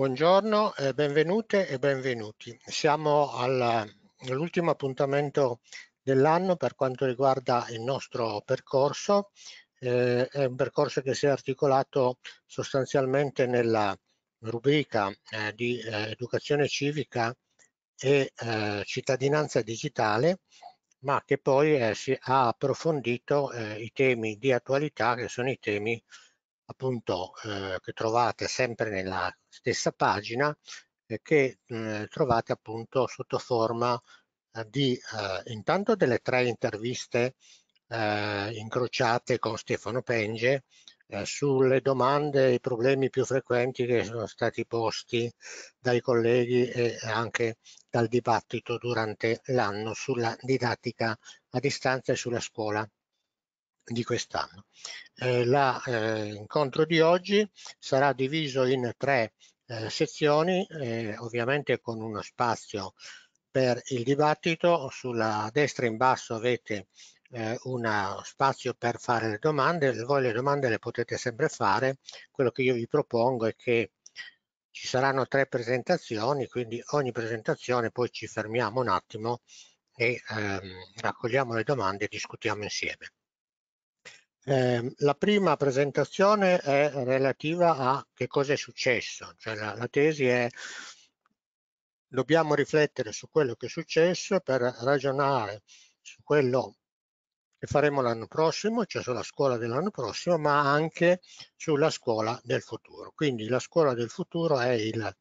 Buongiorno, eh, benvenute e benvenuti. Siamo all'ultimo appuntamento dell'anno per quanto riguarda il nostro percorso. Eh, è un percorso che si è articolato sostanzialmente nella rubrica eh, di eh, educazione civica e eh, cittadinanza digitale, ma che poi eh, si ha approfondito i temi di attualità che sono i temi eh, appunto eh, che trovate sempre nella stessa pagina e che eh, trovate appunto sotto forma eh, di eh, intanto delle tre interviste eh, incrociate con Stefano Penge sulle domande e i problemi più frequenti che sono stati posti dai colleghi e anche dal dibattito durante l'anno sulla didattica a distanza e sulla scuola di quest'anno. Eh, l'incontro eh, di oggi sarà diviso in tre eh, sezioni, eh, ovviamente con uno spazio per il dibattito. Sulla destra in basso avete eh, uno spazio per fare le domande, voi le domande le potete sempre fare, quello che io vi propongo è che ci saranno tre presentazioni, quindi ogni presentazione poi ci fermiamo un attimo e ehm, raccogliamo le domande e discutiamo insieme. Ehm, la prima presentazione è relativa a che cosa è successo, cioè la, la tesi è dobbiamo riflettere su quello che è successo per ragionare su quello che faremo l'anno prossimo, cioè sulla scuola dell'anno prossimo, ma anche sulla scuola del futuro. Quindi la scuola del futuro è il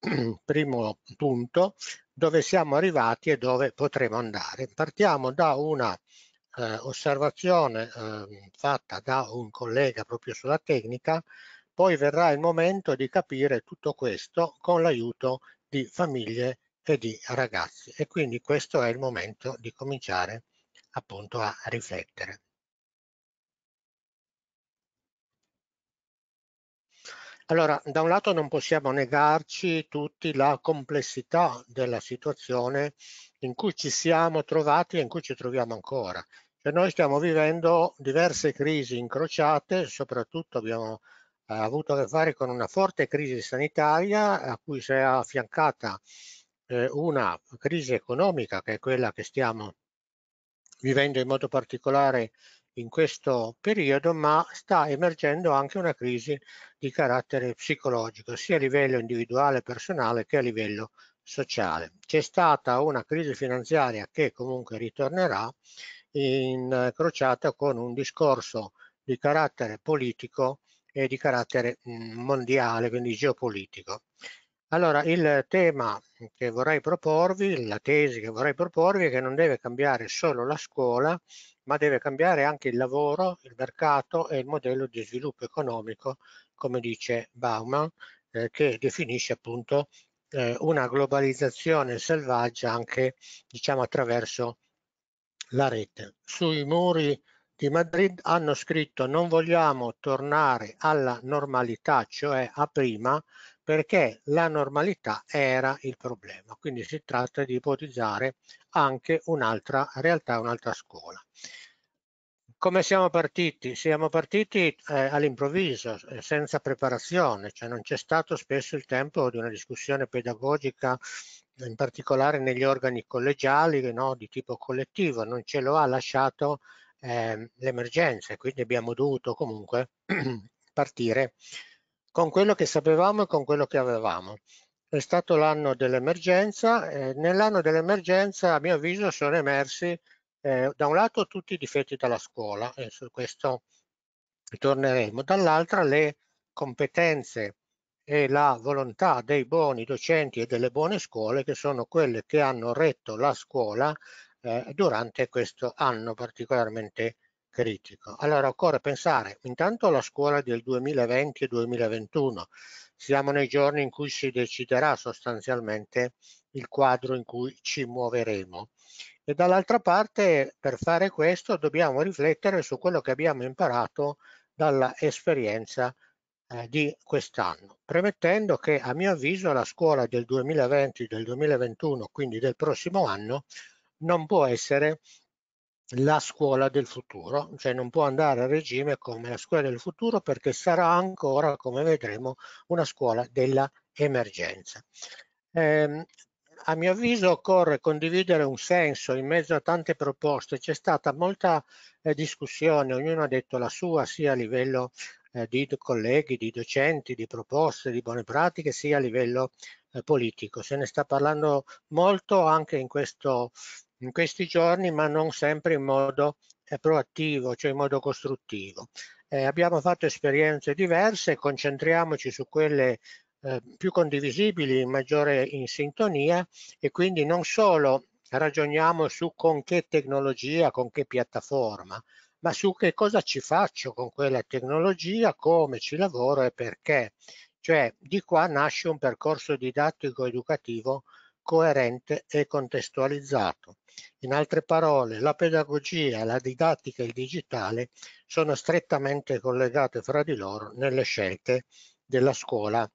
primo punto dove siamo arrivati e dove potremo andare. Partiamo da una eh, osservazione eh, fatta da un collega proprio sulla tecnica, poi verrà il momento di capire tutto questo con l'aiuto di famiglie e di ragazzi e quindi questo è il momento di cominciare appunto a riflettere. Allora, da un lato non possiamo negarci tutti la complessità della situazione in cui ci siamo trovati e in cui ci troviamo ancora. Cioè noi stiamo vivendo diverse crisi incrociate, soprattutto abbiamo eh, avuto a che fare con una forte crisi sanitaria a cui si è affiancata eh, una crisi economica che è quella che stiamo vivendo in modo particolare in questo periodo, ma sta emergendo anche una crisi di carattere psicologico, sia a livello individuale personale che a livello sociale. C'è stata una crisi finanziaria che comunque ritornerà incrociata con un discorso di carattere politico e di carattere mm, mondiale, quindi geopolitico. Allora, il tema che vorrei proporvi, la tesi che vorrei proporvi è che non deve cambiare solo la scuola, ma deve cambiare anche il lavoro, il mercato e il modello di sviluppo economico, come dice Bauman, eh, che definisce appunto eh, una globalizzazione selvaggia anche diciamo, attraverso la rete. Sui muri di Madrid hanno scritto non vogliamo tornare alla normalità, cioè a prima, perché la normalità era il problema. Quindi si tratta di ipotizzare anche un'altra realtà, un'altra scuola. Come siamo partiti? Siamo partiti eh, all'improvviso, eh, senza preparazione, cioè non c'è stato spesso il tempo di una discussione pedagogica in particolare negli organi collegiali no, di tipo collettivo, non ce lo ha lasciato eh, l'emergenza, quindi abbiamo dovuto comunque partire con quello che sapevamo e con quello che avevamo. È stato l'anno dell'emergenza, eh, nell'anno dell'emergenza a mio avviso sono emersi eh, da un lato tutti i difetti dalla scuola e su questo torneremo, dall'altra le competenze e la volontà dei buoni docenti e delle buone scuole che sono quelle che hanno retto la scuola eh, durante questo anno particolarmente critico. Allora occorre pensare intanto alla scuola del 2020 e 2021. Siamo nei giorni in cui si deciderà sostanzialmente il quadro in cui ci muoveremo. E dall'altra parte, per fare questo, dobbiamo riflettere su quello che abbiamo imparato dalla esperienza eh, di quest'anno, premettendo che a mio avviso la scuola del 2020, del 2021, quindi del prossimo anno, non può essere la scuola del futuro, cioè non può andare a regime come la scuola del futuro perché sarà ancora, come vedremo, una scuola dell'emergenza. emergenza. Eh, a mio avviso occorre condividere un senso in mezzo a tante proposte. C'è stata molta eh, discussione, ognuno ha detto la sua sia a livello eh, di colleghi, di docenti, di proposte, di buone pratiche, sia a livello eh, politico. Se ne sta parlando molto anche in, questo, in questi giorni, ma non sempre in modo eh, proattivo, cioè in modo costruttivo. Eh, abbiamo fatto esperienze diverse, concentriamoci su quelle eh, più condivisibili, maggiore in sintonia e quindi non solo ragioniamo su con che tecnologia, con che piattaforma, ma su che cosa ci faccio con quella tecnologia, come ci lavoro e perché. Cioè di qua nasce un percorso didattico educativo coerente e contestualizzato. In altre parole, la pedagogia, la didattica e il digitale sono strettamente collegate fra di loro nelle scelte della scuola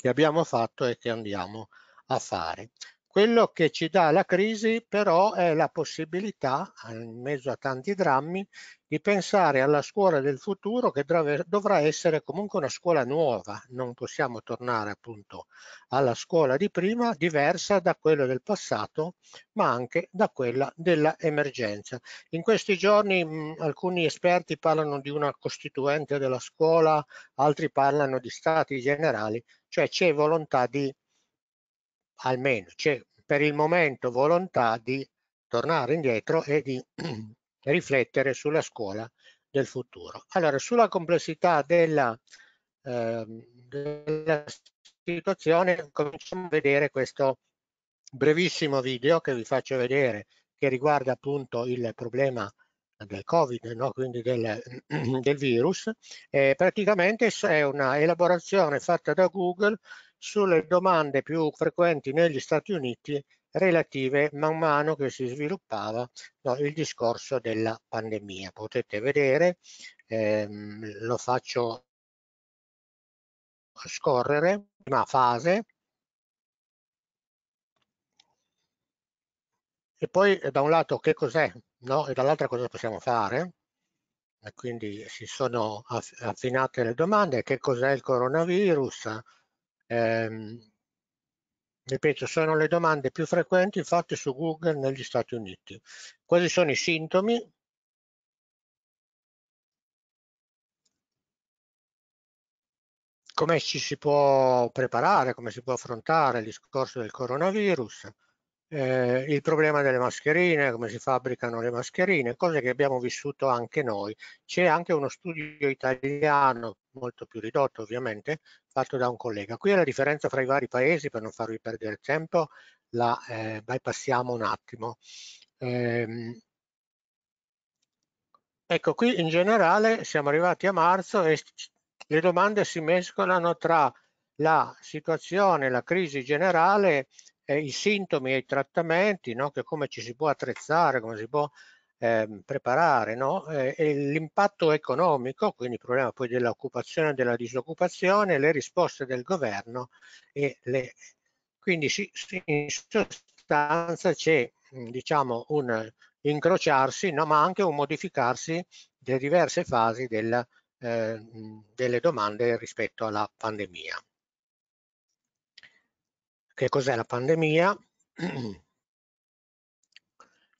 che abbiamo fatto e che andiamo a fare. Quello che ci dà la crisi però è la possibilità, in mezzo a tanti drammi, di pensare alla scuola del futuro che dovrà essere comunque una scuola nuova. Non possiamo tornare appunto alla scuola di prima, diversa da quella del passato, ma anche da quella dell'emergenza. In questi giorni mh, alcuni esperti parlano di una costituente della scuola, altri parlano di stati generali, cioè c'è volontà di almeno c'è per il momento volontà di tornare indietro e di riflettere sulla scuola del futuro. Allora, sulla complessità della, eh, della situazione, cominciamo a vedere questo brevissimo video che vi faccio vedere, che riguarda appunto il problema del Covid, no? quindi del, del virus. Eh, praticamente è una elaborazione fatta da Google sulle domande più frequenti negli Stati Uniti relative man mano che si sviluppava no, il discorso della pandemia. Potete vedere, ehm, lo faccio scorrere, prima fase, e poi eh, da un lato che cos'è no? e dall'altra cosa possiamo fare. E quindi si sono affinate le domande, che cos'è il coronavirus, Ehm, ripeto, sono le domande più frequenti fatte su Google negli Stati Uniti. Quali sono i sintomi? Come ci si può preparare, come si può affrontare il discorso del coronavirus? eh, il problema delle mascherine, come si fabbricano le mascherine, cose che abbiamo vissuto anche noi. C'è anche uno studio italiano, molto più ridotto ovviamente, fatto da un collega. Qui è la differenza fra i vari paesi, per non farvi perdere tempo, la eh, bypassiamo un attimo. Eh, ecco, qui in generale siamo arrivati a marzo e le domande si mescolano tra la situazione, la crisi generale eh, i sintomi e i trattamenti, no? che come ci si può attrezzare, come si può eh, preparare, no? eh, l'impatto economico, quindi il problema poi dell'occupazione e della disoccupazione, le risposte del governo e le... Quindi si, in sostanza c'è diciamo un incrociarsi no? ma anche un modificarsi delle diverse fasi della, eh, delle domande rispetto alla pandemia che cos'è la pandemia,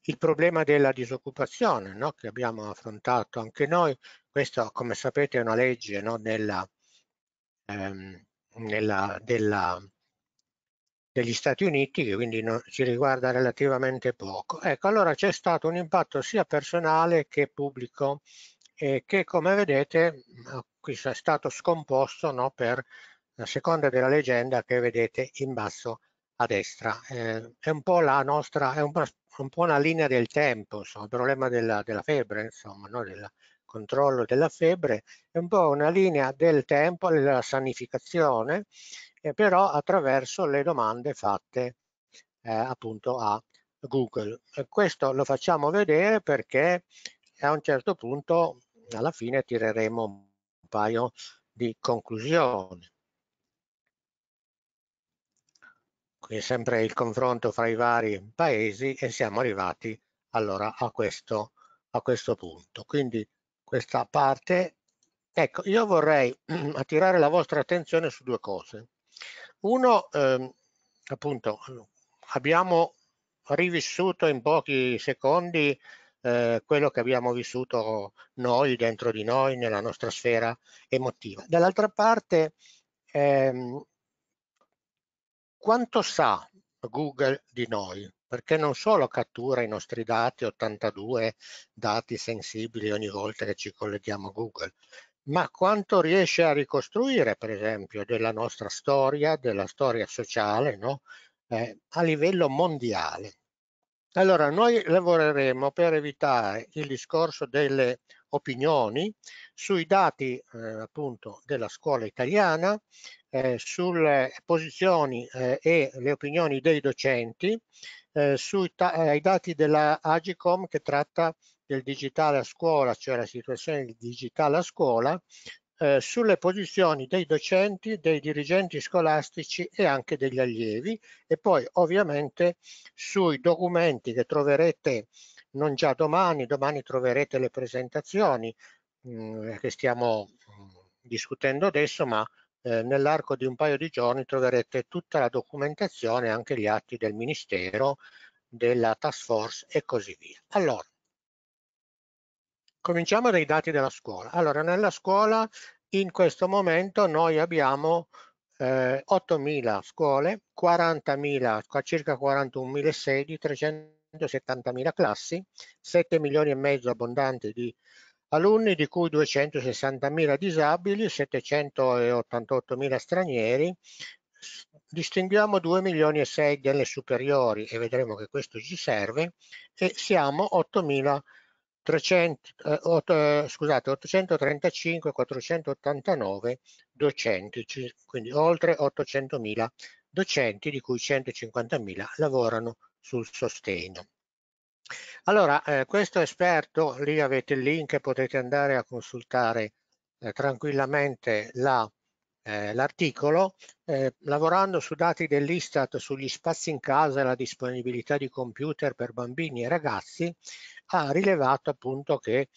il problema della disoccupazione no? che abbiamo affrontato anche noi, questa come sapete è una legge no? Nella, ehm, nella, della, degli Stati Uniti che quindi non, ci riguarda relativamente poco. Ecco, allora c'è stato un impatto sia personale che pubblico e che come vedete mm, qui è stato scomposto no? per a seconda della leggenda che vedete in basso a destra. Eh, è un po' la nostra, è un, un po' una linea del tempo, insomma, il problema della, della febbre, insomma, no? del controllo della febbre, è un po' una linea del tempo, della sanificazione, eh, però attraverso le domande fatte eh, appunto a Google. E questo lo facciamo vedere perché a un certo punto alla fine tireremo un paio di conclusioni. quindi sempre il confronto fra i vari paesi e siamo arrivati allora a questo, a questo punto. Quindi questa parte, ecco, io vorrei attirare la vostra attenzione su due cose. Uno, eh, appunto, abbiamo rivissuto in pochi secondi eh, quello che abbiamo vissuto noi dentro di noi nella nostra sfera emotiva. Dall'altra parte ehm, quanto sa Google di noi? Perché non solo cattura i nostri dati, 82 dati sensibili ogni volta che ci colleghiamo a Google, ma quanto riesce a ricostruire, per esempio, della nostra storia, della storia sociale, no? eh, a livello mondiale. Allora, noi lavoreremo per evitare il discorso delle opinioni, sui dati eh, appunto della scuola italiana, eh, sulle posizioni eh, e le opinioni dei docenti, eh, sui eh, dati della Agicom che tratta del digitale a scuola, cioè la situazione del digitale a scuola, eh, sulle posizioni dei docenti, dei dirigenti scolastici e anche degli allievi e poi ovviamente sui documenti che troverete non già domani, domani troverete le presentazioni, Mm, eh, che stiamo mm, discutendo adesso, ma eh, nell'arco di un paio di giorni troverete tutta la documentazione, anche gli atti del Ministero, della task force e così via. Allora, cominciamo dai dati della scuola. Allora, nella scuola in questo momento noi abbiamo eh, 8.000 scuole, 40.000, circa 41.000 sedi, 370.000 classi, 7 milioni e mezzo abbondanti di alunni di cui 260.000 disabili, 788.000 stranieri, distinguiamo 2 milioni e 6 delle superiori e vedremo che questo ci serve e siamo 835.489 eh, eh, docenti, quindi oltre 800.000 docenti di cui 150.000 lavorano sul sostegno. Allora, eh, questo esperto, lì avete il link, potete andare a consultare eh, tranquillamente eh, l'articolo, eh, lavorando su dati dell'Istat sugli spazi in casa e la disponibilità di computer per bambini e ragazzi, ha rilevato appunto che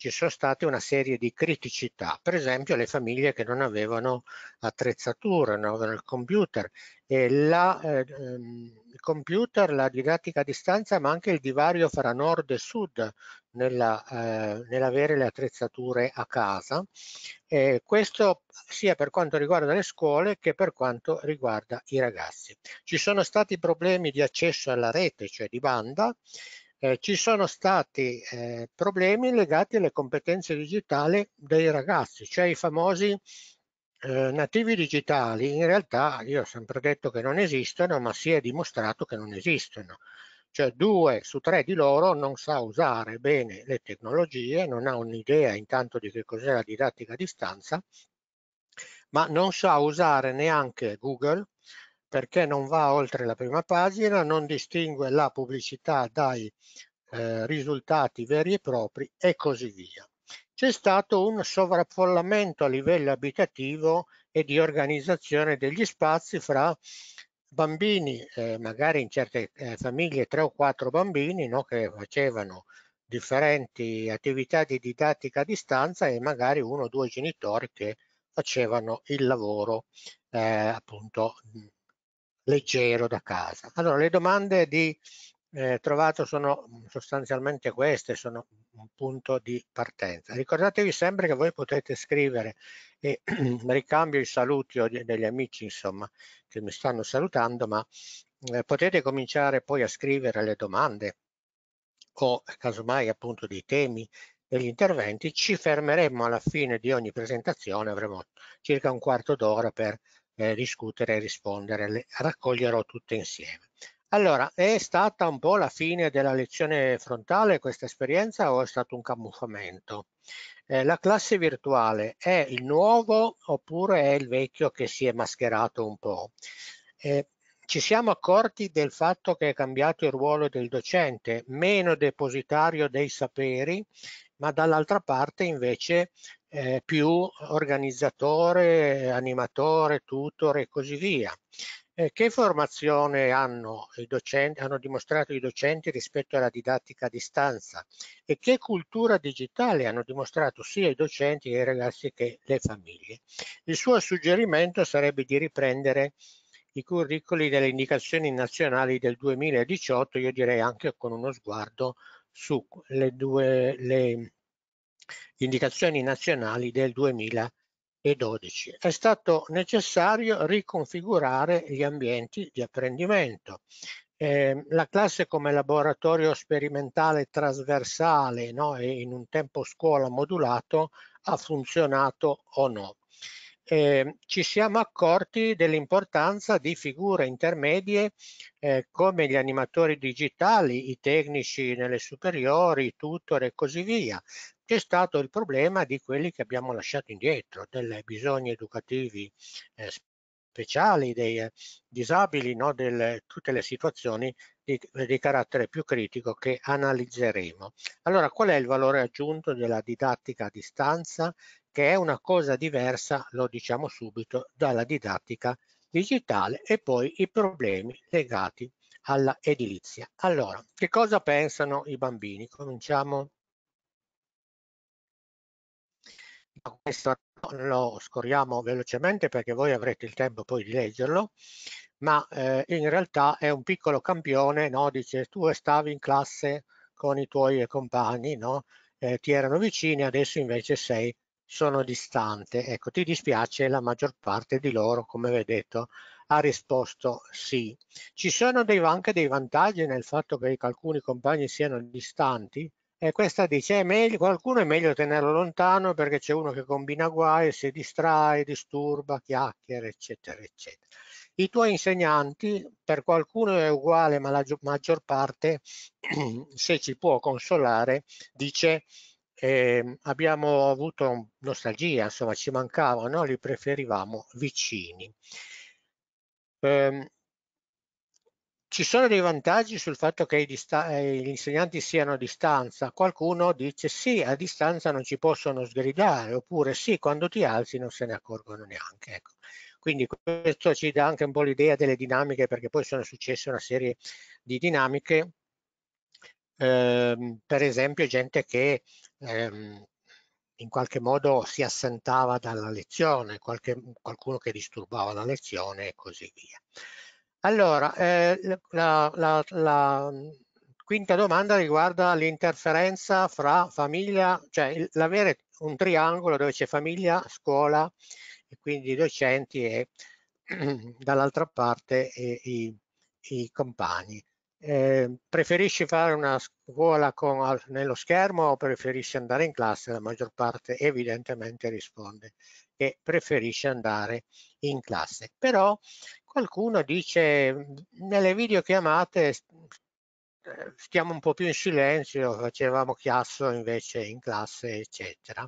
ci sono state una serie di criticità, per esempio le famiglie che non avevano attrezzature, non avevano il computer e la, eh, ehm, il computer, la didattica a distanza, ma anche il divario fra nord e sud nella, eh, nell'avere le attrezzature a casa. Eh, questo sia per quanto riguarda le scuole che per quanto riguarda i ragazzi. Ci sono stati problemi di accesso alla rete, cioè di banda, eh, ci sono stati eh, problemi legati alle competenze digitali dei ragazzi, cioè i famosi eh, nativi digitali. In realtà io ho sempre detto che non esistono, ma si è dimostrato che non esistono. Cioè due su tre di loro non sa usare bene le tecnologie, non ha un'idea intanto di che cos'è la didattica a distanza, ma non sa usare neanche Google, perché non va oltre la prima pagina, non distingue la pubblicità dai eh, risultati veri e propri e così via. C'è stato un sovraffollamento a livello abitativo e di organizzazione degli spazi fra bambini, eh, magari in certe eh, famiglie tre o quattro bambini no, che facevano differenti attività di didattica a distanza e magari uno o due genitori che facevano il lavoro eh, appunto leggero da casa. Allora, le domande di eh, trovato sono sostanzialmente queste, sono un punto di partenza. Ricordatevi sempre che voi potete scrivere e ricambio i saluti degli amici, insomma, che mi stanno salutando, ma eh, potete cominciare poi a scrivere le domande o casomai appunto dei temi degli interventi, ci fermeremo alla fine di ogni presentazione, avremo circa un quarto d'ora per eh, discutere e rispondere, le raccoglierò tutte insieme. Allora, è stata un po' la fine della lezione frontale questa esperienza o è stato un camuffamento? Eh, la classe virtuale è il nuovo oppure è il vecchio che si è mascherato un po'? Eh, ci siamo accorti del fatto che è cambiato il ruolo del docente, meno depositario dei saperi, ma dall'altra parte invece eh, più organizzatore, animatore, tutor e così via. Eh, che formazione hanno, docenti, hanno dimostrato i docenti rispetto alla didattica a distanza e che cultura digitale hanno dimostrato sia i docenti che i ragazzi che le famiglie. Il suo suggerimento sarebbe di riprendere i curricoli delle indicazioni nazionali del 2018, io direi anche con uno sguardo su le due, le, indicazioni nazionali del 2012. È stato necessario riconfigurare gli ambienti di apprendimento. Eh, la classe come laboratorio sperimentale trasversale no? e in un tempo scuola modulato ha funzionato o no. Eh, ci siamo accorti dell'importanza di figure intermedie eh, come gli animatori digitali, i tecnici nelle superiori, i tutor e così via, c'è stato il problema di quelli che abbiamo lasciato indietro, dei bisogni educativi eh, speciali, dei disabili, no? Del, tutte le situazioni di, di, carattere più critico che analizzeremo. Allora, qual è il valore aggiunto della didattica a distanza? Che è una cosa diversa, lo diciamo subito, dalla didattica digitale e poi i problemi legati alla edilizia. Allora, che cosa pensano i bambini? Cominciamo questo lo scorriamo velocemente perché voi avrete il tempo poi di leggerlo, ma eh, in realtà è un piccolo campione, no? dice tu stavi in classe con i tuoi compagni, no? eh, ti erano vicini, adesso invece sei, sono distante. Ecco, ti dispiace, la maggior parte di loro, come vi ho detto, ha risposto sì. Ci sono dei, anche dei vantaggi nel fatto che alcuni compagni siano distanti, e questa dice è meglio, qualcuno è meglio tenerlo lontano perché c'è uno che combina guai, si distrae, disturba, chiacchiera, eccetera, eccetera. I tuoi insegnanti, per qualcuno è uguale, ma la maggior parte, se ci può consolare, dice eh, abbiamo avuto nostalgia, insomma ci mancavano, li preferivamo vicini. Eh, ci sono dei vantaggi sul fatto che eh, gli insegnanti siano a distanza. Qualcuno dice sì, a distanza non ci possono sgridare, oppure sì, quando ti alzi non se ne accorgono neanche. Ecco. Quindi questo ci dà anche un po' l'idea delle dinamiche, perché poi sono successe una serie di dinamiche, ehm, per esempio gente che ehm, in qualche modo si assentava dalla lezione, qualche, qualcuno che disturbava la lezione e così via. Allora, eh, la, la, la, mhmm, quinta domanda riguarda l'interferenza fra famiglia, cioè l'avere un triangolo dove c'è famiglia, scuola e quindi i docenti e dall'altra parte e, i, i, compagni. Eh, preferisci fare una scuola con, nello schermo o preferisci andare in classe? La maggior parte evidentemente risponde che preferisce andare in classe. Però Qualcuno dice nelle videochiamate eh, stiamo un po' più in silenzio, facevamo chiasso invece in classe, eccetera.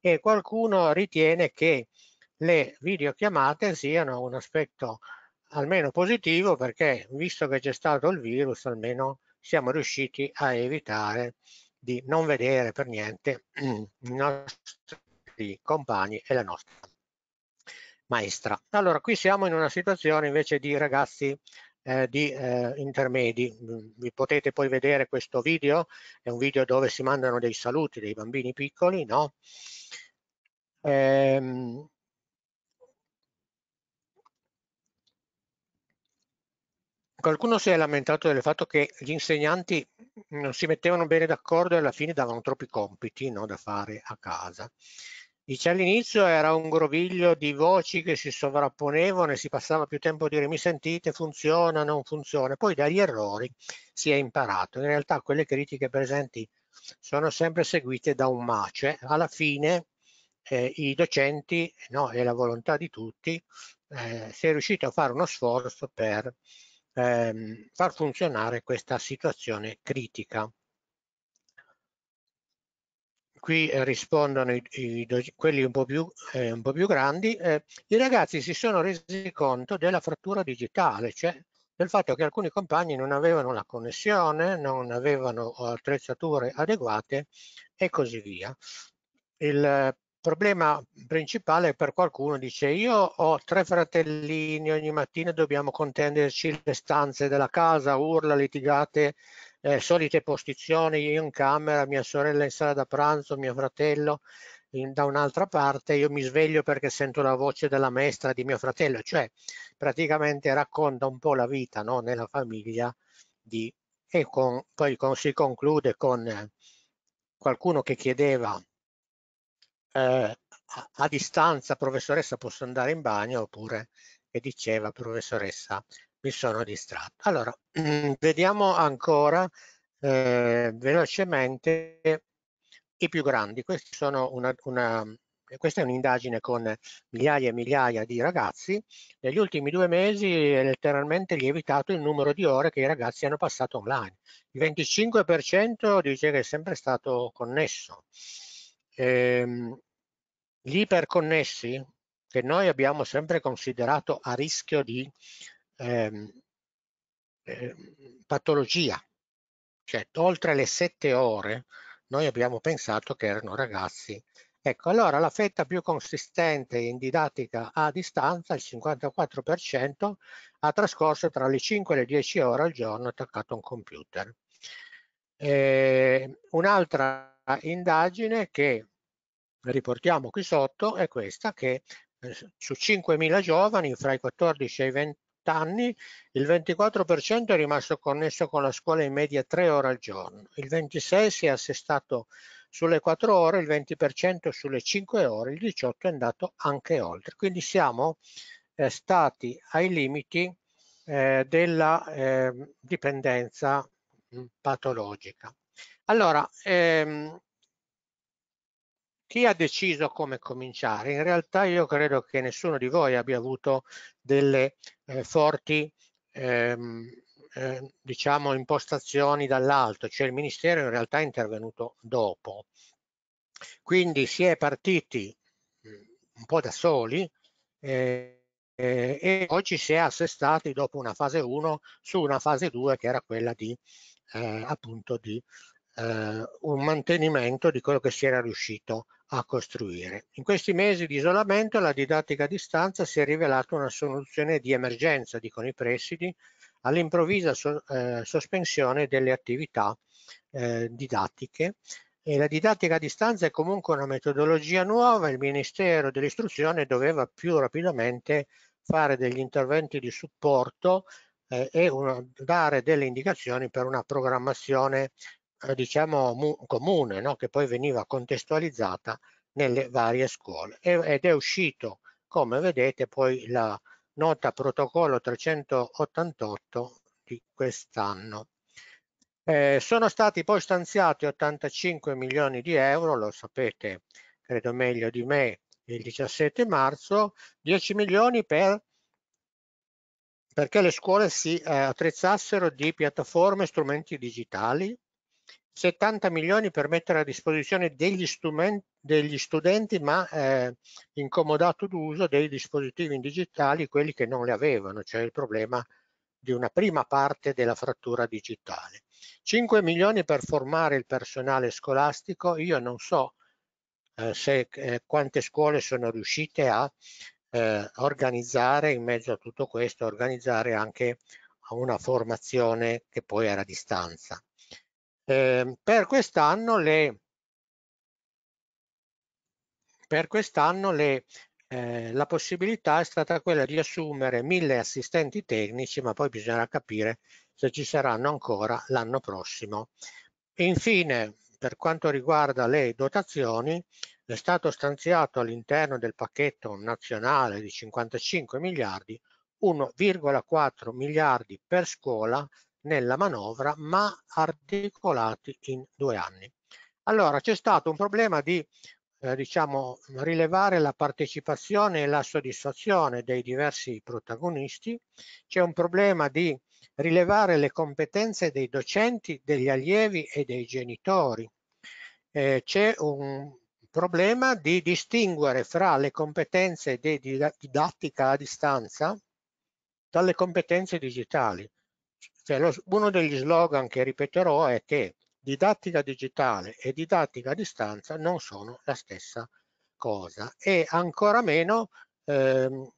E qualcuno ritiene che le videochiamate siano un aspetto almeno positivo perché visto che c'è stato il virus almeno siamo riusciti a evitare di non vedere per niente i nostri compagni e la nostra maestra. Allora, qui siamo in una situazione invece di ragazzi eh, di eh, intermedi. Mm, vi potete poi vedere questo video, è un video dove si mandano dei saluti dei bambini piccoli, no? Ehm... Qualcuno si è lamentato del fatto che gli insegnanti non si mettevano bene d'accordo e alla fine davano troppi compiti no, da fare a casa. Dice all'inizio era un groviglio di voci che si sovrapponevano e si passava più tempo a dire mi sentite, funziona, non funziona. Poi dagli errori si è imparato. In realtà quelle critiche presenti sono sempre seguite da un mace. Alla fine eh, i docenti no, e la volontà di tutti eh, si è riusciti a fare uno sforzo per ehm, far funzionare questa situazione critica qui eh, rispondono i, i, quelli un po' più, eh, un po più grandi, eh, i ragazzi si sono resi conto della frattura digitale, cioè del fatto che alcuni compagni non avevano la connessione, non avevano attrezzature adeguate e così via. Il problema principale per qualcuno dice io ho tre fratellini, ogni mattina dobbiamo contenderci le stanze della casa, urla, litigate eh, solite postizioni, io in camera, mia sorella in sala da pranzo, mio fratello in, da un'altra parte, io mi sveglio perché sento la voce della maestra di mio fratello, cioè praticamente racconta un po' la vita no? nella famiglia di, e con, poi con, si conclude con eh, qualcuno che chiedeva eh, a, a distanza, professoressa posso andare in bagno oppure e diceva professoressa mi sono distratto. Allora, mm, vediamo ancora eh, velocemente i più grandi. Una, una, questa è un'indagine con migliaia e migliaia di ragazzi. Negli ultimi due mesi è letteralmente lievitato il numero di ore che i ragazzi hanno passato online. Il 25% dice che è sempre stato connesso. Ehm, gli iperconnessi, che noi abbiamo sempre considerato a rischio di eh, patologia. Cioè, oltre le sette ore, noi abbiamo pensato che erano ragazzi. Ecco, allora la fetta più consistente in didattica a distanza, il 54%, ha trascorso tra le 5 e le 10 ore al giorno attaccato a un computer. E ehm, un'altra indagine che riportiamo qui sotto è questa che eh, su 5.000 giovani fra i 14 e i 20 anni il 24% è rimasto connesso con la scuola in media 3 ore al giorno, il 26% si è assestato sulle 4 ore, il 20% sulle 5 ore, il 18% è andato anche oltre. Quindi siamo eh, stati ai limiti eh, della eh, dipendenza mm, patologica. Allora, ehm, chi ha deciso come cominciare? In realtà io credo che nessuno di voi abbia avuto delle eh, forti ehm, eh, diciamo impostazioni dall'alto, cioè il Ministero in realtà è intervenuto dopo. Quindi si è partiti mm, un po' da soli eh, eh, e oggi si è assestati dopo una fase 1 su una fase 2 che era quella di eh, appunto di eh, un mantenimento di quello che si era riuscito a costruire. In questi mesi di isolamento la didattica a distanza si è rivelata una soluzione di emergenza, dicono i presidi, all'improvvisa so, eh, sospensione delle attività eh, didattiche. E la didattica a distanza è comunque una metodologia nuova, il Ministero dell'Istruzione doveva più rapidamente fare degli interventi di supporto eh, e una, dare delle indicazioni per una programmazione eh, diciamo comune no? che poi veniva contestualizzata nelle varie scuole ed è uscito come vedete poi la nota protocollo 388 di quest'anno. Eh, sono stati poi stanziati 85 milioni di euro, lo sapete credo meglio di me il 17 marzo, 10 milioni per perché le scuole si eh, attrezzassero di piattaforme e strumenti digitali, 70 milioni per mettere a disposizione degli, degli studenti, ma eh, incomodato d'uso dei dispositivi in digitali, quelli che non le avevano, cioè il problema di una prima parte della frattura digitale. 5 milioni per formare il personale scolastico, io non so eh, se, eh, quante scuole sono riuscite a eh, organizzare in mezzo a tutto questo, organizzare anche una formazione che poi era a distanza. Eh, per quest'anno le, per quest'anno le eh, la possibilità è stata quella di assumere mille assistenti tecnici, ma poi bisognerà capire se ci saranno ancora l'anno prossimo. infine, per quanto riguarda le dotazioni, è stato stanziato all'interno del pacchetto nazionale di 55 miliardi 1,4 miliardi per scuola nella manovra ma articolati in due anni. Allora c'è stato un problema di eh, diciamo, rilevare la partecipazione e la soddisfazione dei diversi protagonisti, c'è un problema di rilevare le competenze dei docenti, degli allievi e dei genitori. Eh, c'è un problema di distinguere fra le competenze di didattica a distanza dalle competenze digitali. Cioè lo, uno degli slogan che ripeterò è che didattica digitale e didattica a distanza non sono la stessa cosa e ancora meno ehm,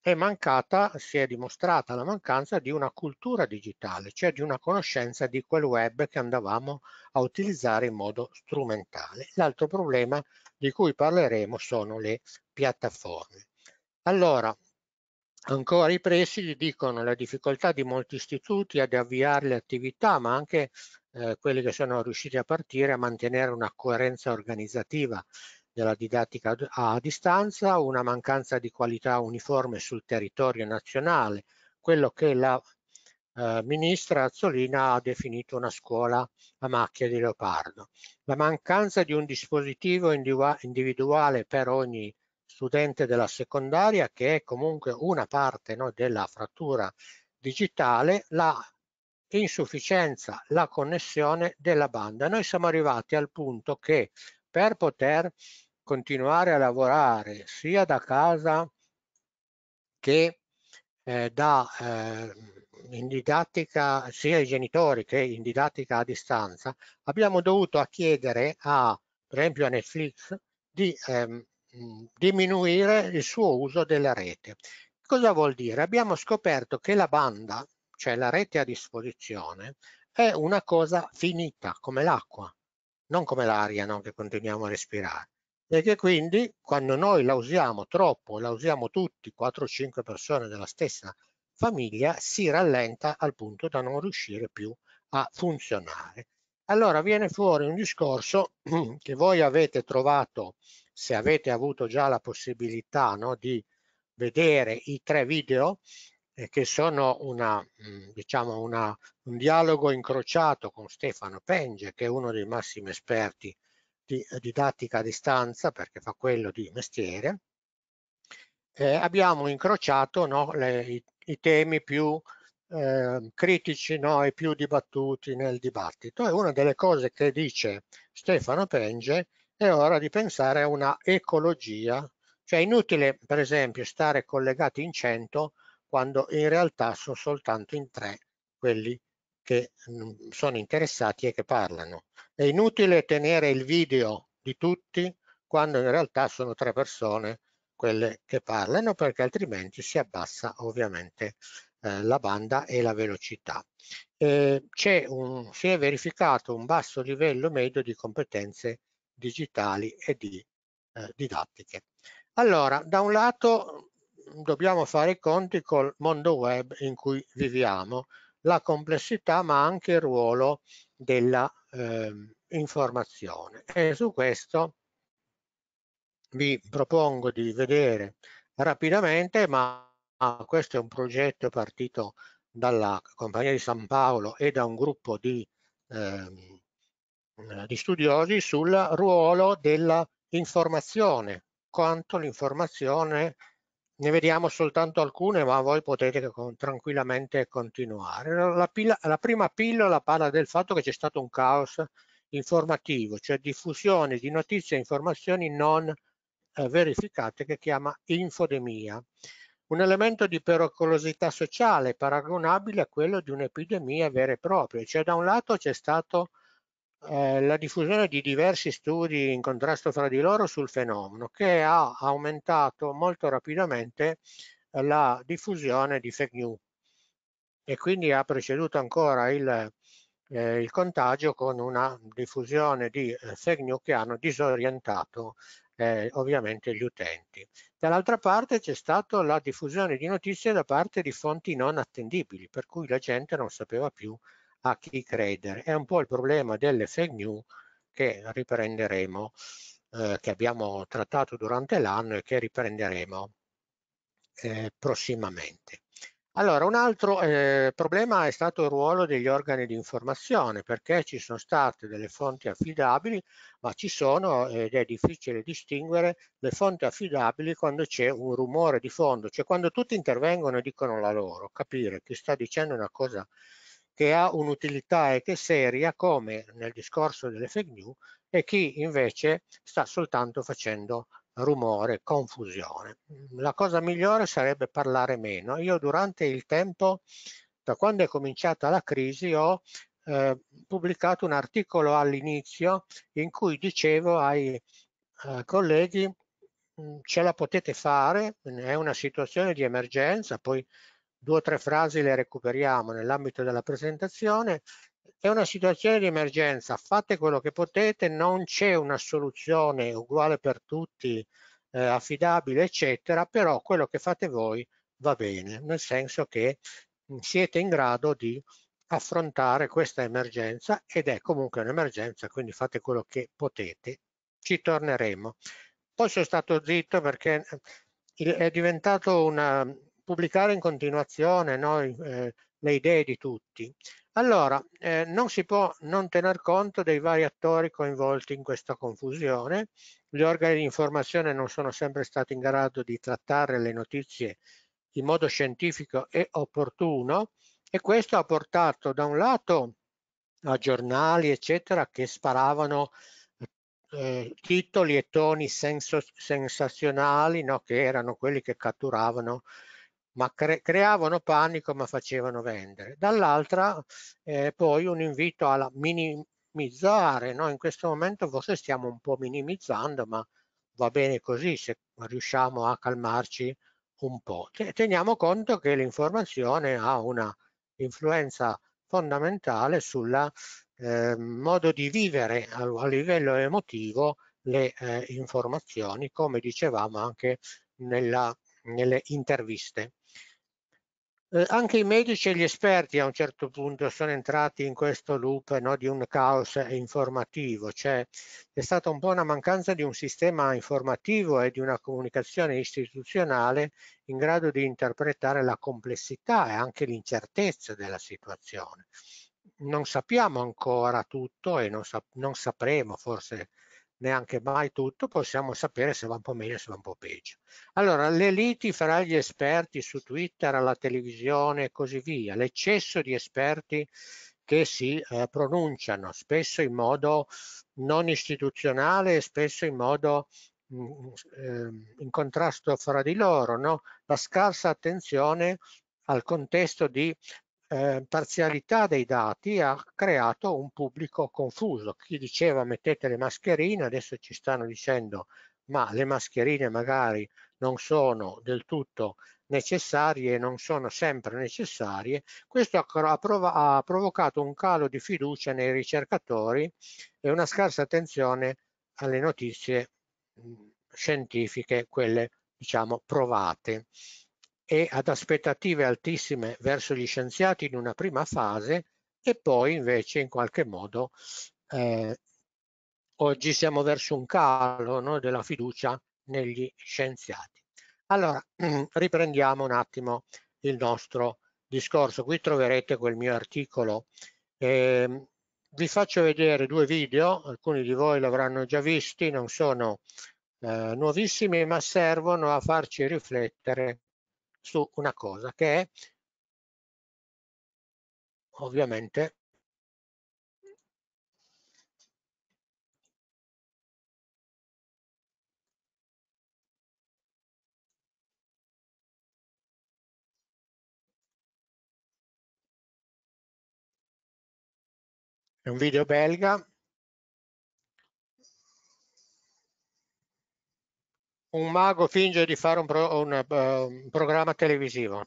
è mancata, si è dimostrata la mancanza di una cultura digitale, cioè di una conoscenza di quel web che andavamo a utilizzare in modo strumentale. L'altro problema di cui parleremo sono le piattaforme. Allora, Ancora i presidi dicono la difficoltà di molti istituti ad avviare le attività, ma anche eh, quelli che sono riusciti a partire a mantenere una coerenza organizzativa della didattica a distanza, una mancanza di qualità uniforme sul territorio nazionale, quello che la eh, ministra Azzolina ha definito una scuola a macchia di leopardo. La mancanza di un dispositivo individuale per ogni studente della secondaria che è comunque una parte no, della frattura digitale, la insufficienza, la connessione della banda. Noi siamo arrivati al punto che per poter continuare a lavorare sia da casa che eh, da, eh, in didattica, sia i genitori che in didattica a distanza, abbiamo dovuto chiedere a, per esempio a Netflix di ehm, Mm, diminuire il suo uso della rete. Cosa vuol dire? Abbiamo scoperto che la banda, cioè la rete a disposizione, è una cosa finita come l'acqua, non come l'aria no? che continuiamo a respirare. E che quindi quando noi la usiamo troppo, la usiamo tutti, 4 o 5 persone della stessa famiglia, si rallenta al punto da non riuscire più a funzionare. Allora viene fuori un discorso che voi avete trovato se avete avuto già la possibilità no, di vedere i tre video eh, che sono una, mm, diciamo una, un dialogo incrociato con Stefano Penge che è uno dei massimi esperti di eh, didattica a distanza perché fa quello di mestiere eh, abbiamo incrociato no, le, i, i, temi più eh, critici no, e più dibattuti nel dibattito e una delle cose che dice Stefano Penge è ora di pensare a una ecologia, cioè è inutile per esempio stare collegati in 100 quando in realtà sono soltanto in 3 quelli che mm, sono interessati e che parlano. È inutile tenere il video di tutti quando in realtà sono tre persone quelle che parlano perché altrimenti si abbassa ovviamente eh, la banda e la velocità. Eh, un, si è verificato un basso livello medio di competenze digitali e di eh, didattiche. Allora, da un lato mm, dobbiamo fare i conti col mondo web in cui viviamo, la complessità ma anche il ruolo della eh, informazione e su questo vi propongo di vedere rapidamente ma questo è un progetto partito dalla compagnia di San Paolo e da un gruppo di eh, eh, di studiosi sul ruolo dell'informazione, quanto l'informazione, ne vediamo soltanto alcune, ma voi potete con, tranquillamente continuare. La, pila, la prima pillola parla del fatto che c'è stato un caos informativo, cioè diffusione di notizie e informazioni non eh, verificate che chiama infodemia. Un elemento di pericolosità sociale paragonabile a quello di un'epidemia vera e propria, cioè da un lato c'è stato eh, la diffusione di diversi studi in contrasto fra di loro sul fenomeno che ha aumentato molto rapidamente eh, la diffusione di fake news e quindi ha preceduto ancora il, eh, il contagio con una diffusione di eh, fake news che hanno disorientato eh, ovviamente gli utenti. Dall'altra parte c'è stata la diffusione di notizie da parte di fonti non attendibili, per cui la gente non sapeva più a chi credere. È un po' il problema delle fake news che riprenderemo, eh, che abbiamo trattato durante l'anno e che riprenderemo eh, prossimamente. Allora, un altro eh, problema è stato il ruolo degli organi di informazione, perché ci sono state delle fonti affidabili, ma ci sono ed è difficile distinguere le fonti affidabili quando c'è un rumore di fondo, cioè quando tutti intervengono e dicono la loro, capire chi sta dicendo una cosa che ha un'utilità e che è seria come nel discorso delle fake news e chi invece sta soltanto facendo rumore, confusione. La cosa migliore sarebbe parlare meno. Io durante il tempo, da quando è cominciata la crisi, ho eh, pubblicato un articolo all'inizio in cui dicevo ai eh, colleghi mm, ce la potete fare, è una situazione di emergenza, poi due o tre frasi le recuperiamo nell'ambito della presentazione. È una situazione di emergenza, fate quello che potete, non c'è una soluzione uguale per tutti, eh, affidabile, eccetera, però quello che fate voi va bene, nel senso che mm, siete in grado di affrontare questa emergenza ed è comunque un'emergenza, quindi fate quello che potete. Ci torneremo. Poi sono stato zitto perché eh, è diventato una, pubblicare in continuazione noi eh, le idee di tutti. Allora, eh, non si può non tener conto dei vari attori coinvolti in questa confusione, gli organi di informazione non sono sempre stati in grado di trattare le notizie in modo scientifico e opportuno e questo ha portato da un lato a giornali eccetera che sparavano eh, titoli e toni sensazionali no? che erano quelli che catturavano ma cre creavano panico ma facevano vendere. Dall'altra eh, poi un invito alla minimizzare, no? in questo momento forse stiamo un po' minimizzando ma va bene così se riusciamo a calmarci un po'. Teniamo conto che l'informazione ha una influenza fondamentale sul eh, modo di vivere a, a livello emotivo le eh, informazioni, come dicevamo anche nella, nelle interviste. Eh, anche i medici e gli esperti a un certo punto sono entrati in questo loop no, di un caos informativo, cioè è stata un po' una mancanza di un sistema informativo e di una comunicazione istituzionale in grado di interpretare la complessità e anche l'incertezza della situazione. Non sappiamo ancora tutto e non, sa non sapremo forse neanche mai tutto, possiamo sapere se va un po' meglio, se va un po' peggio. Allora, le liti fra gli esperti su Twitter, alla televisione e così via, l'eccesso di esperti che si eh, pronunciano spesso in modo non istituzionale e spesso in modo mm, mm, ehm, in contrasto fra di loro, no? la scarsa attenzione al contesto di eh, parzialità dei dati ha creato un pubblico confuso. Chi diceva mettete le mascherine, adesso ci stanno dicendo ma le mascherine magari non sono del tutto necessarie e non sono sempre necessarie, questo ha, prov ha, provocato un calo di fiducia nei ricercatori e una scarsa attenzione alle notizie scientifiche, quelle diciamo provate e ad aspettative altissime verso gli scienziati in una prima fase e poi invece in qualche modo eh, oggi siamo verso un calo no, della fiducia negli scienziati. Allora, riprendiamo un attimo il nostro discorso. Qui troverete quel mio articolo. Eh, vi faccio vedere due video, alcuni di voi l'avranno già visti, non sono eh, nuovissimi, ma servono a farci riflettere su una cosa che è ovviamente è un video belga un mago finge di fare un, pro, un, uh, un programma televisivo.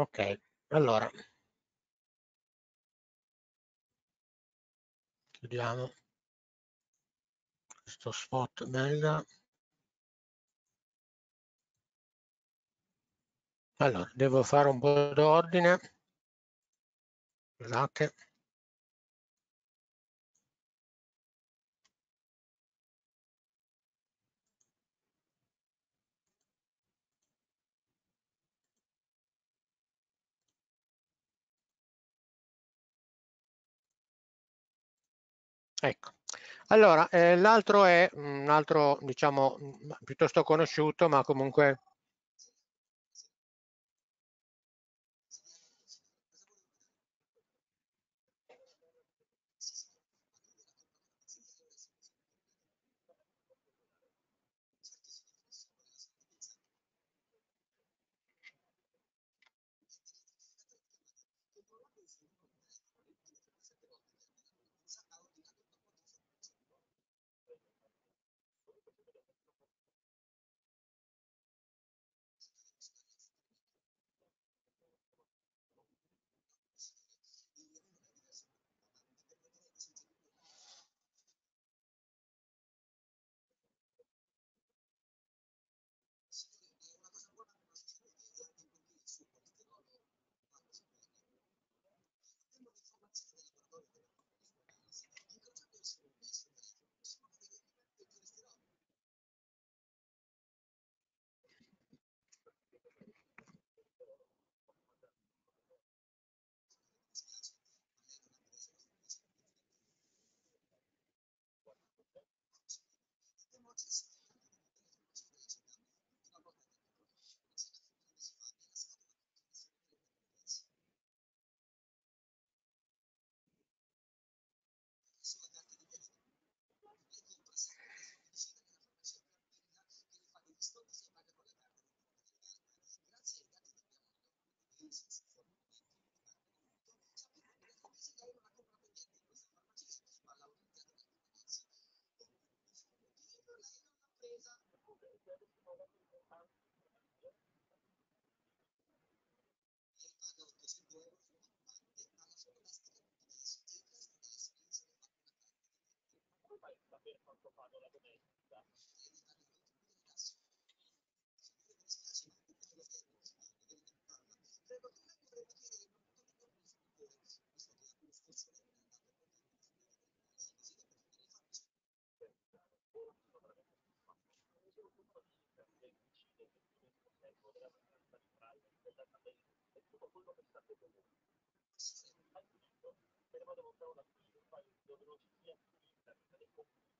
Ok, allora. Chiudiamo questo spot mega. Allora, devo fare un po' d'ordine. Scusate. Ecco. Allora, eh, l'altro è un altro, diciamo, piuttosto conosciuto, ma comunque quanto fanno la che domenica. Al punto, per vado a montare una di dove non ci sia più internet,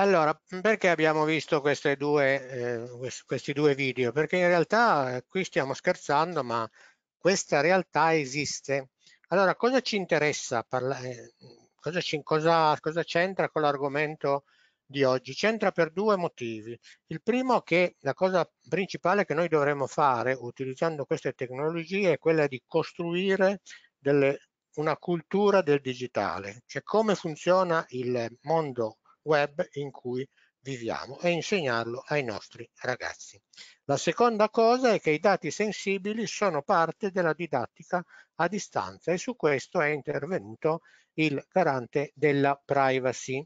Allora, perché abbiamo visto due, eh, questi due video? Perché in realtà eh, qui stiamo scherzando, ma questa realtà esiste. Allora, cosa ci interessa? Parlare, eh, cosa, ci, cosa, cosa c'entra con l'argomento di oggi? C'entra per due motivi. Il primo è che la cosa principale che noi dovremmo fare utilizzando queste tecnologie è quella di costruire delle, una cultura del digitale, cioè come funziona il mondo digitale web in cui viviamo e insegnarlo ai nostri ragazzi. La seconda cosa è che i dati sensibili sono parte della didattica a distanza e su questo è intervenuto il garante della privacy.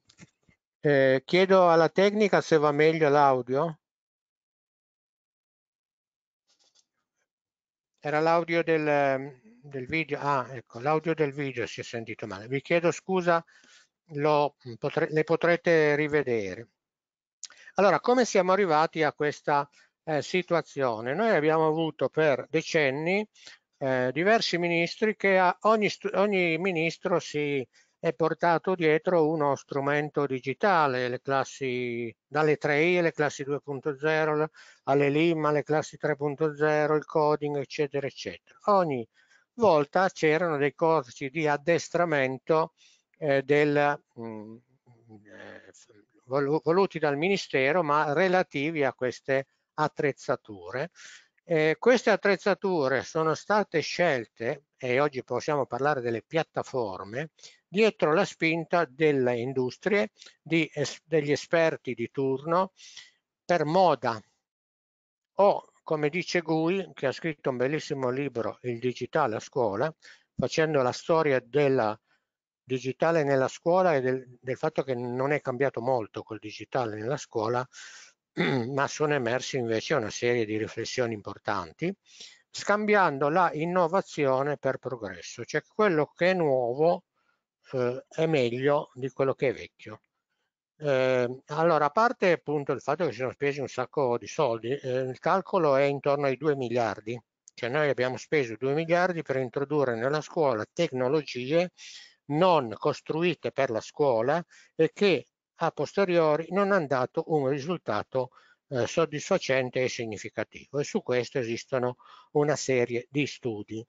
Eh, chiedo alla tecnica se va meglio l'audio. Era l'audio del, del video, ah ecco, l'audio del video si è sentito male. Vi chiedo scusa lo, mhmm, potre, le potrete rivedere. Allora, come siamo arrivati a questa eh, situazione? Noi abbiamo avuto per decenni eh, diversi ministri che a, ogni, ogni ministro si è portato dietro uno strumento digitale, le classi dalle 3i alle classi 2.0, alle LIM, alle classi 3.0, il coding, eccetera, eccetera. Ogni volta c'erano dei corsi di addestramento eh, del, mh, mm, eh, voluti dal Ministero ma relativi a queste attrezzature. Eh, queste attrezzature sono state scelte, e oggi possiamo parlare delle piattaforme, dietro la spinta delle industrie, di, degli esperti di turno, per moda o, come dice Gui, che ha scritto un bellissimo libro, Il digitale a scuola, facendo la storia della digitale nella scuola e del, del, fatto che non è cambiato molto col digitale nella scuola, ma sono emersi invece una serie di riflessioni importanti, scambiando la innovazione per progresso, cioè quello che è nuovo eh, è meglio di quello che è vecchio. Eh, allora, a parte appunto il fatto che si sono spesi un sacco di soldi, eh, il calcolo è intorno ai 2 miliardi, cioè noi abbiamo speso 2 miliardi per introdurre nella scuola tecnologie non costruite per la scuola e che a posteriori non hanno dato un risultato eh, soddisfacente e significativo e su questo esistono una serie di studi.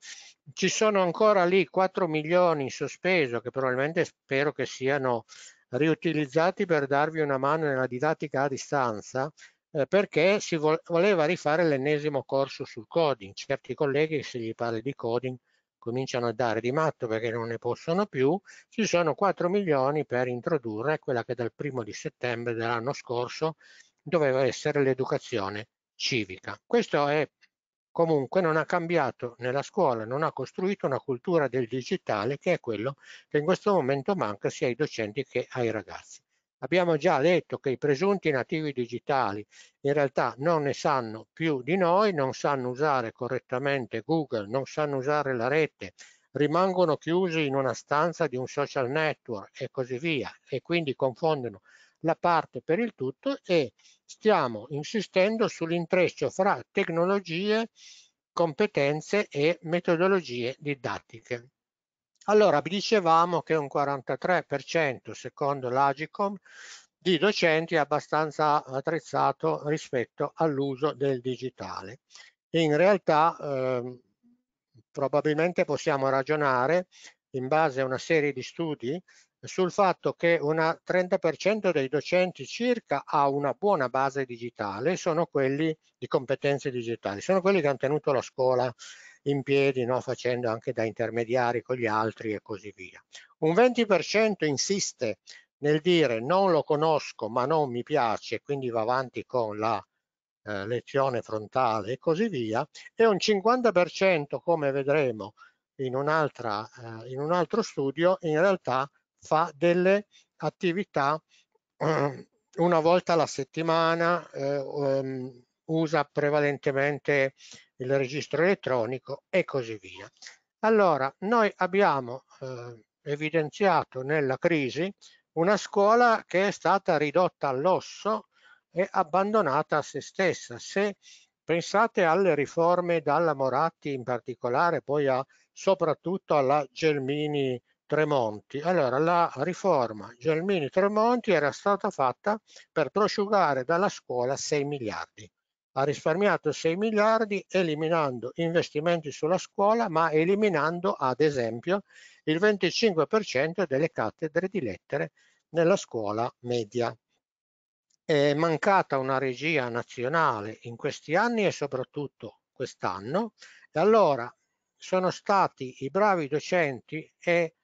Ci sono ancora lì 4 milioni in sospeso che probabilmente spero che siano riutilizzati per darvi una mano nella didattica a distanza eh, perché si vo voleva rifare l'ennesimo corso sul coding. Certi colleghi se gli parli di coding cominciano a dare di matto perché non ne possono più, ci sono 4 milioni per introdurre quella che dal primo di settembre dell'anno scorso doveva essere l'educazione civica. Questo è comunque non ha cambiato nella scuola, non ha costruito una cultura del digitale che è quello che in questo momento manca sia ai docenti che ai ragazzi. Abbiamo già detto che i presunti nativi digitali in realtà non ne sanno più di noi, non sanno usare correttamente Google, non sanno usare la rete, rimangono chiusi in una stanza di un social network e così via e quindi confondono la parte per il tutto e stiamo insistendo sull'intreccio fra tecnologie, competenze e metodologie didattiche. Allora, vi dicevamo che un 43% secondo l'Agicom di docenti è abbastanza attrezzato rispetto all'uso del digitale. In realtà eh, probabilmente possiamo ragionare in base a una serie di studi sul fatto che un 30% dei docenti circa ha una buona base digitale, sono quelli di competenze digitali, sono quelli che hanno tenuto la scuola in piedi, no? facendo anche da intermediari con gli altri e così via. Un 20% insiste nel dire non lo conosco ma non mi piace, quindi va avanti con la eh, lezione frontale e così via, e un 50% come vedremo in, un'altra, eh, in un altro studio, in realtà fa delle attività eh, una volta alla settimana, eh, ehm, usa prevalentemente il registro elettronico e così via. Allora, noi abbiamo eh, evidenziato nella crisi una scuola che è stata ridotta all'osso e abbandonata a se stessa. Se pensate alle riforme dalla Moratti in particolare, poi a, soprattutto alla Gelmini Tremonti. Allora, la riforma Gelmini Tremonti era stata fatta per prosciugare dalla scuola 6 miliardi ha risparmiato 6 miliardi eliminando investimenti sulla scuola, ma eliminando ad esempio il 25% delle cattedre di lettere nella scuola media. È mancata una regia nazionale in questi anni e soprattutto quest'anno e allora sono stati i bravi docenti e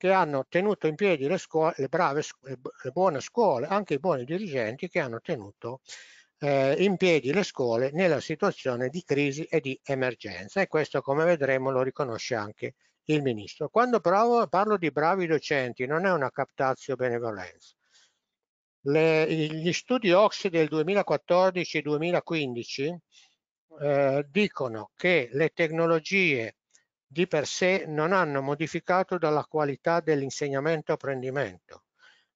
che hanno tenuto in piedi le, scuole, le, brave, le buone scuole, anche i buoni dirigenti che hanno tenuto eh, piedi le scuole nella situazione di crisi e di emergenza e questo come vedremo lo riconosce anche il ministro. Quando provo, parlo di bravi docenti non è una captazio benevolenza. Le, gli studi OXI del 2014-2015 eh, dicono che le tecnologie di per sé non hanno modificato dalla qualità dell'insegnamento-apprendimento,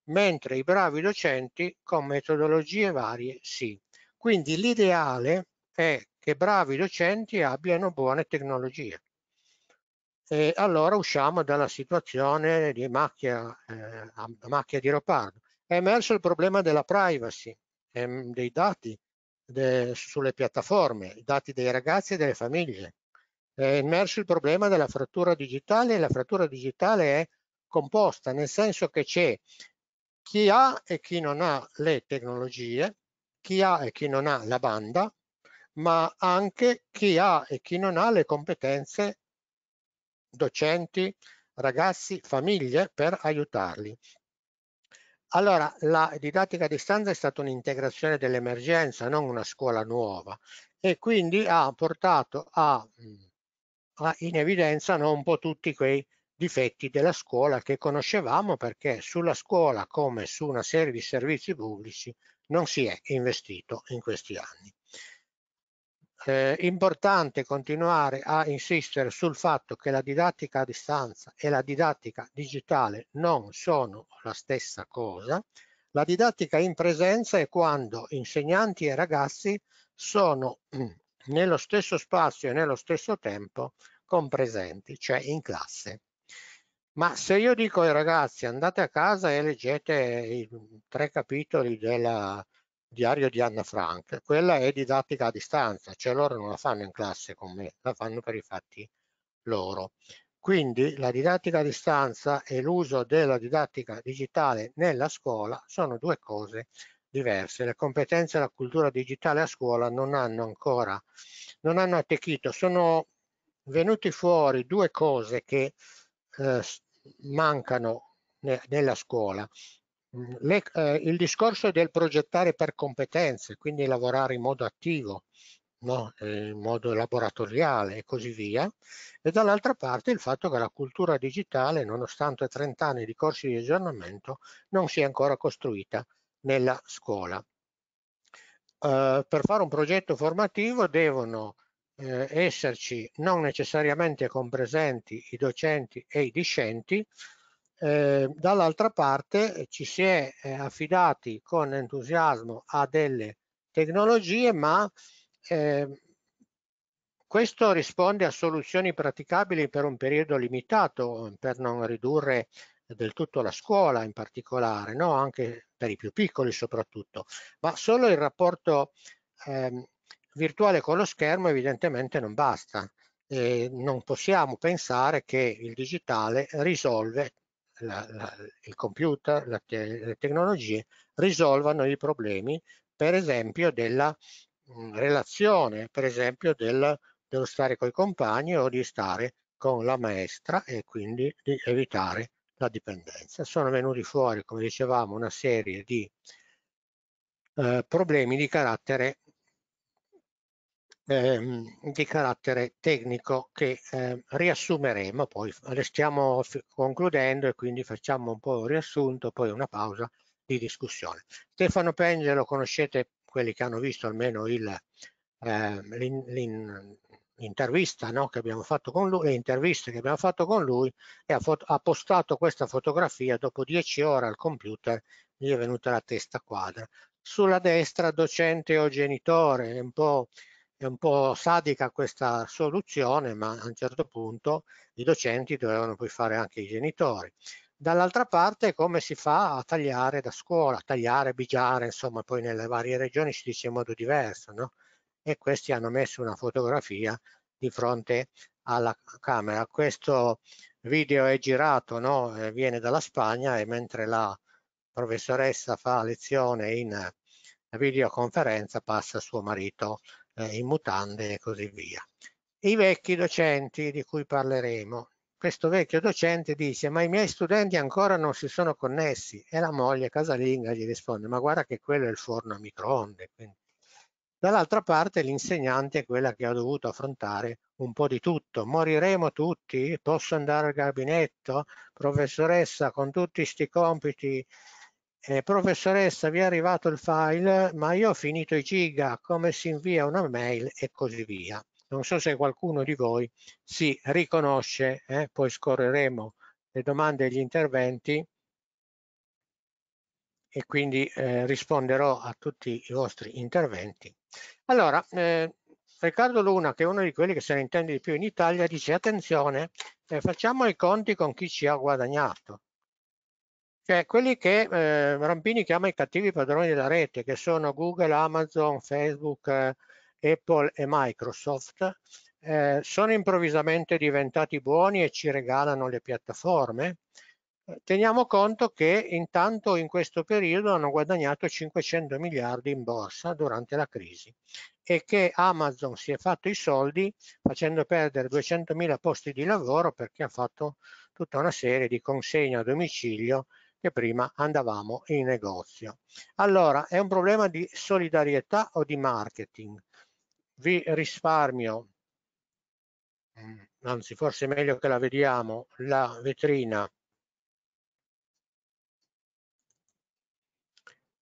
mentre i bravi docenti con metodologie varie sì. Quindi l'ideale è che bravi docenti abbiano buone tecnologie. E allora usciamo dalla situazione di macchia, eh, macchia di ropardo. È emerso il problema della privacy, ehm, dei dati de, sulle piattaforme, i dati dei ragazzi e delle famiglie. È emerso il problema della frattura digitale e la frattura digitale è composta, nel senso che c'è chi ha e chi non ha le tecnologie, chi ha e chi non ha la banda, ma anche chi ha e chi non ha le competenze docenti, ragazzi, famiglie per aiutarli. Allora, la didattica a distanza è stata un'integrazione dell'emergenza, non una scuola nuova e quindi ha portato a, a in evidenza no, un po' tutti quei difetti della scuola che conoscevamo perché sulla scuola come su una serie di servizi pubblici non si è investito in questi anni. Eh, importante continuare a insistere sul fatto che la didattica a distanza e la didattica digitale non sono la stessa cosa. La didattica in presenza è quando insegnanti e ragazzi sono mm, nello stesso spazio e nello stesso tempo con presenti, cioè in classe. Ma se io dico ai eh, ragazzi andate a casa e leggete i tre capitoli del diario di Anna Frank, quella è didattica a distanza, cioè loro non la fanno in classe con me, la fanno per i fatti loro. Quindi la didattica a distanza e l'uso della didattica digitale nella scuola sono due cose diverse. Le competenze e la cultura digitale a scuola non hanno ancora, non hanno attecchito. Sono venuti fuori due cose che eh, mancano ne, nella scuola. Mm, le, eh, il discorso del progettare per competenze, quindi lavorare in modo attivo, no? Eh, in modo laboratoriale e così via, e dall'altra parte il fatto che la cultura digitale, nonostante 30 anni di corsi di aggiornamento, non sia ancora costruita nella scuola. Uh, per fare un progetto formativo devono eh, esserci non necessariamente compresenti i docenti e i discenti, eh, dall'altra parte ci si è eh, affidati con entusiasmo a delle tecnologie, ma ehm, questo risponde a soluzioni praticabili per un periodo limitato, per non ridurre del tutto la scuola in particolare, no? anche per i più piccoli soprattutto, ma solo il rapporto ehm, virtuale con lo schermo evidentemente non basta. E non possiamo pensare che il digitale risolve la, la, il computer, la te, le tecnologie risolvano i problemi, per esempio, della mh, mm, relazione, per esempio, del, dello stare con i compagni o di stare con la maestra e quindi di evitare la dipendenza. Sono venuti fuori, come dicevamo, una serie di eh, problemi di carattere ehm, di carattere tecnico che eh, riassumeremo, poi stiamo concludendo e quindi facciamo un po' un riassunto, poi una pausa di discussione. Stefano Penge lo conoscete quelli che hanno visto almeno ehm, l'intervista eh, no, che abbiamo fatto con lui, le interviste che abbiamo fatto con lui e ha, ha postato questa fotografia dopo 10 ore al computer gli è venuta la testa quadra. Sulla destra docente o genitore, un po' È un po' sadica questa soluzione, ma a un certo punto i docenti dovevano poi fare anche i genitori. Dall'altra parte come si fa a tagliare da scuola, tagliare, bigiare, insomma poi nelle varie regioni si dice in modo diverso, no? E questi hanno messo una fotografia di fronte alla camera. Questo video è girato, no? viene dalla Spagna e mentre la professoressa fa lezione in videoconferenza passa suo marito eh, in mutande e così via. I vecchi docenti di cui parleremo. Questo vecchio docente dice ma i miei studenti ancora non si sono connessi e la moglie casalinga gli risponde ma guarda che quello è il forno a microonde. Quindi. Dall'altra parte l'insegnante è quella che ha dovuto affrontare un po' di tutto. Moriremo tutti? Posso andare al gabinetto? Professoressa, con tutti questi compiti eh, professoressa vi è arrivato il file ma io ho finito i giga come si invia una mail e così via non so se qualcuno di voi si riconosce eh? poi scorreremo le domande e gli interventi e quindi eh, risponderò a tutti i vostri interventi allora eh, Riccardo Luna che è uno di quelli che se ne intende di più in Italia dice attenzione eh, facciamo i conti con chi ci ha guadagnato cioè quelli che eh, Rampini chiama i cattivi padroni della rete, che sono Google, Amazon, Facebook, eh, Apple e Microsoft, eh, sono improvvisamente diventati buoni e ci regalano le piattaforme. Eh, teniamo conto che intanto in questo periodo hanno guadagnato 500 miliardi in borsa durante la crisi e che Amazon si è fatto i soldi facendo perdere 200 mila posti di lavoro perché ha fatto tutta una serie di consegne a domicilio che prima andavamo in negozio. Allora, è un problema di solidarietà o di marketing? Vi risparmio, mm, anzi forse è meglio che la vediamo, la vetrina.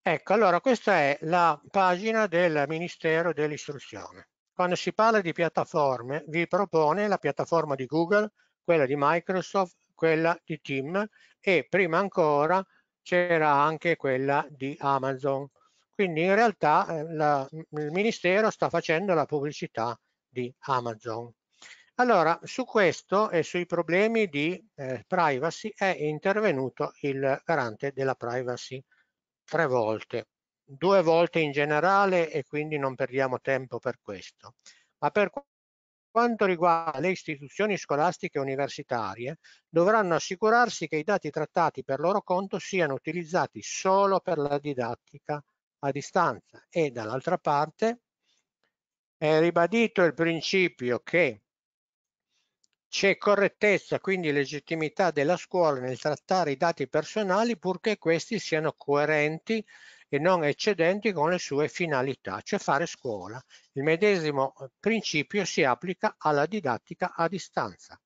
Ecco, allora questa è la pagina del Ministero dell'Istruzione. Quando si parla di piattaforme, vi propone la piattaforma di Google, quella di Microsoft quella di Tim e prima ancora c'era anche quella di Amazon. Quindi in realtà eh, la, mm, il Ministero sta facendo la pubblicità di Amazon. Allora, su questo e sui problemi di eh, privacy è intervenuto il garante della privacy tre volte, due volte in generale e quindi non perdiamo tempo per questo. Ma per quanto riguarda le istituzioni scolastiche e universitarie, dovranno assicurarsi che i dati trattati per loro conto siano utilizzati solo per la didattica a distanza e dall'altra parte è ribadito il principio che c'è correttezza, quindi legittimità della scuola nel trattare i dati personali purché questi siano coerenti e non eccedenti con le sue finalità, cioè fare scuola. Il medesimo eh, principio si applica alla didattica a distanza.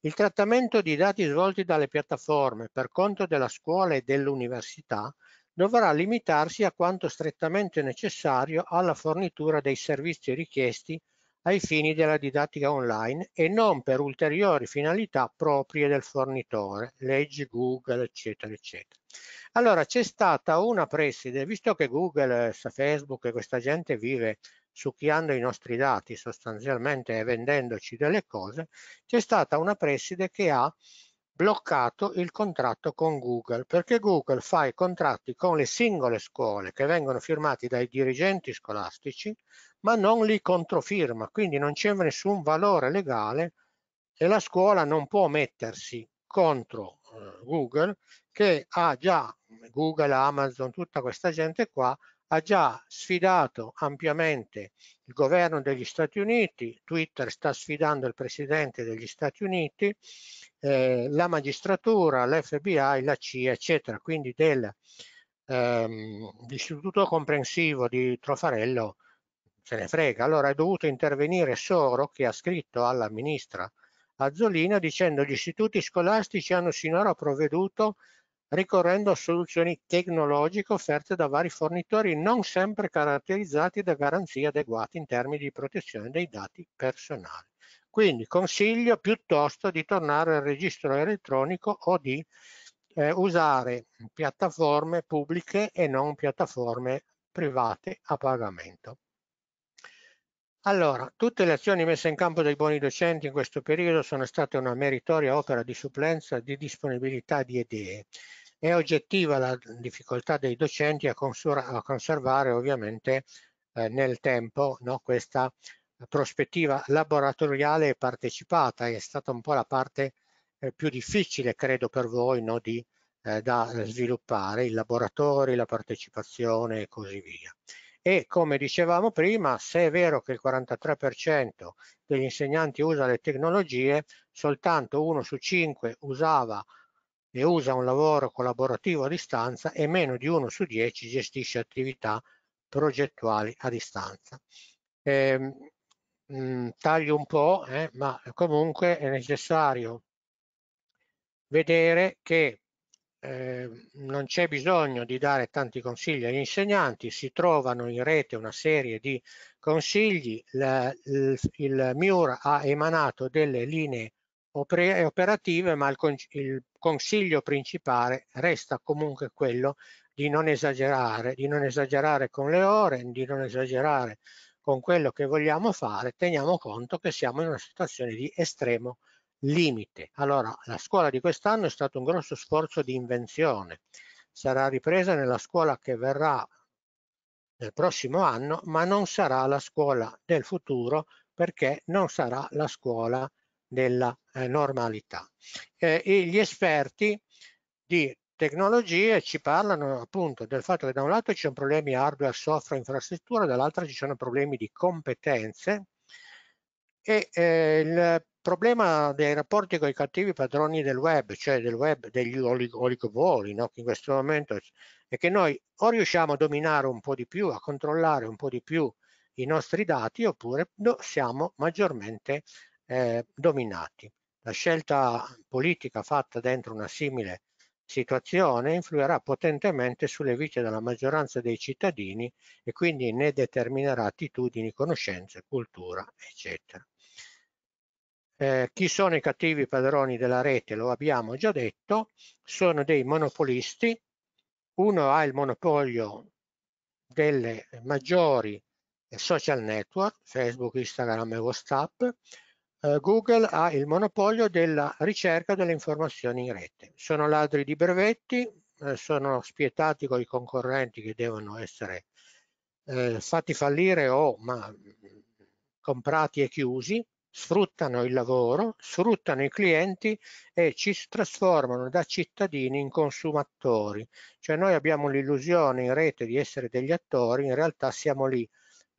Il trattamento di dati svolti dalle piattaforme per conto della scuola e dell'università dovrà limitarsi a quanto strettamente necessario alla fornitura dei servizi richiesti ai fini della didattica online e non per ulteriori finalità proprie del fornitore, leggi Google, eccetera, eccetera. Allora c'è stata una preside, visto che Google, Facebook e questa gente vive succhiando i nostri dati sostanzialmente e vendendoci delle cose, c'è stata una preside che ha bloccato il contratto con Google perché Google fa i contratti con le singole scuole che vengono firmati dai dirigenti scolastici ma non li controfirma quindi non c'è nessun valore legale e la scuola non può mettersi contro eh, Google che ha già Google, Amazon, tutta questa gente qua ha già sfidato ampiamente il governo degli Stati Uniti, Twitter sta sfidando il presidente degli Stati Uniti, eh, la magistratura, l'FBI, la CIA, eccetera. Quindi dell'istituto ehm, comprensivo di Trofarello se ne frega. Allora è dovuto intervenire Soro che ha scritto alla ministra Azzolina dicendo gli istituti scolastici hanno sinora provveduto ricorrendo a soluzioni tecnologiche offerte da vari fornitori non sempre caratterizzati da garanzie adeguate in termini di protezione dei dati personali. Quindi consiglio piuttosto di tornare al registro elettronico o di eh, usare piattaforme pubbliche e non piattaforme private a pagamento. Allora, tutte le azioni messe in campo dai buoni docenti in questo periodo sono state una meritoria opera di supplenza, di disponibilità di idee. È oggettiva la difficoltà dei docenti a, a conservare ovviamente eh, nel tempo no, questa prospettiva laboratoriale e partecipata, è stata un po' la parte eh, più difficile credo per voi no, di, eh, da sviluppare, i laboratori, la partecipazione e così via. E come dicevamo prima, se è vero che il 43% degli insegnanti usa le tecnologie, soltanto uno su cinque usava e usa un lavoro collaborativo a distanza e meno di uno su dieci gestisce attività progettuali a distanza. Eh, mh, mm, taglio un po', eh, ma comunque è necessario vedere che eh, non c'è bisogno di dare tanti consigli agli insegnanti, si trovano in rete una serie di consigli, la, il, il MIUR ha emanato delle linee operative, ma il, il consiglio principale resta comunque quello di non esagerare, di non esagerare con le ore, di non esagerare con quello che vogliamo fare, teniamo conto che siamo in una situazione di estremo limite. Allora, la scuola di quest'anno è stato un grosso sforzo di invenzione, sarà ripresa nella scuola che verrà nel prossimo anno, ma non sarà la scuola del futuro perché non sarà la scuola della eh, normalità. Eh, gli esperti di tecnologie ci parlano appunto del fatto che da un lato ci sono problemi hardware, software, infrastruttura, dall'altro ci sono problemi di competenze e eh, il problema dei rapporti con i cattivi padroni del web, cioè del web degli olic olicopoli, no? che in questo momento è che noi o riusciamo a dominare un po' di più, a controllare un po' di più i nostri dati, oppure no, siamo maggiormente eh, dominati. La scelta politica fatta dentro una simile situazione influirà potentemente sulle vite della maggioranza dei cittadini e quindi ne determinerà attitudini, conoscenze, cultura, eccetera. Eh, chi sono i cattivi padroni della rete? Lo abbiamo già detto, sono dei monopolisti, uno ha il monopolio delle maggiori social network, Facebook, Instagram e WhatsApp, eh, Google ha il monopolio della ricerca delle informazioni in rete. Sono ladri di brevetti, eh, sono spietati con i concorrenti che devono essere eh, fatti fallire o ma, comprati e chiusi, sfruttano il lavoro, sfruttano i clienti e ci trasformano da cittadini in consumatori. Cioè noi abbiamo l'illusione in rete di essere degli attori, in realtà siamo lì,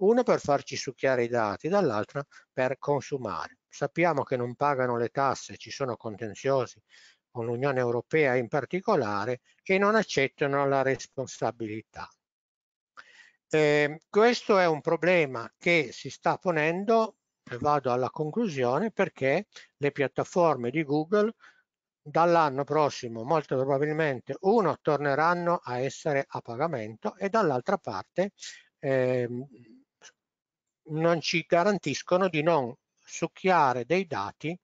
uno per farci succhiare i dati, dall'altro per consumare sappiamo che non pagano le tasse, ci sono contenziosi con l'Unione Europea in particolare, e non accettano la responsabilità. Eh, questo è un problema che si sta ponendo, e vado alla conclusione, perché le piattaforme di Google dall'anno prossimo molto probabilmente uno torneranno a essere a pagamento e dall'altra parte eh, non ci garantiscono di non succhiare dei dati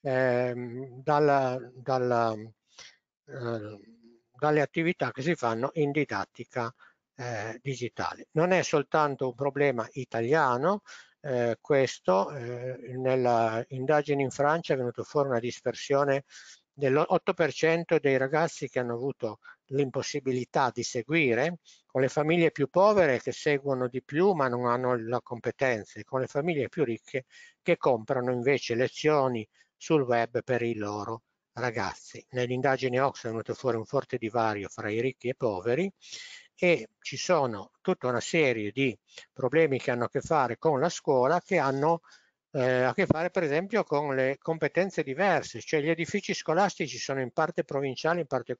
eh, dal, dal, eh, dalle attività che si fanno in didattica eh, digitale. Non è soltanto un problema italiano, eh, questo eh, nella indagine in Francia è venuto fuori una dispersione dell'8% dei ragazzi che hanno avuto l'impossibilità di seguire, con le famiglie più povere che seguono di più ma non hanno la competenza, e con le famiglie più ricche che comprano invece lezioni sul web per i loro ragazzi. Nell'indagine Ox è venuto fuori un forte divario fra i ricchi e i poveri e ci sono tutta una serie di problemi che hanno a che fare con la scuola che hanno eh, a che fare per esempio con le competenze diverse, cioè gli edifici scolastici sono in parte provinciali, in parte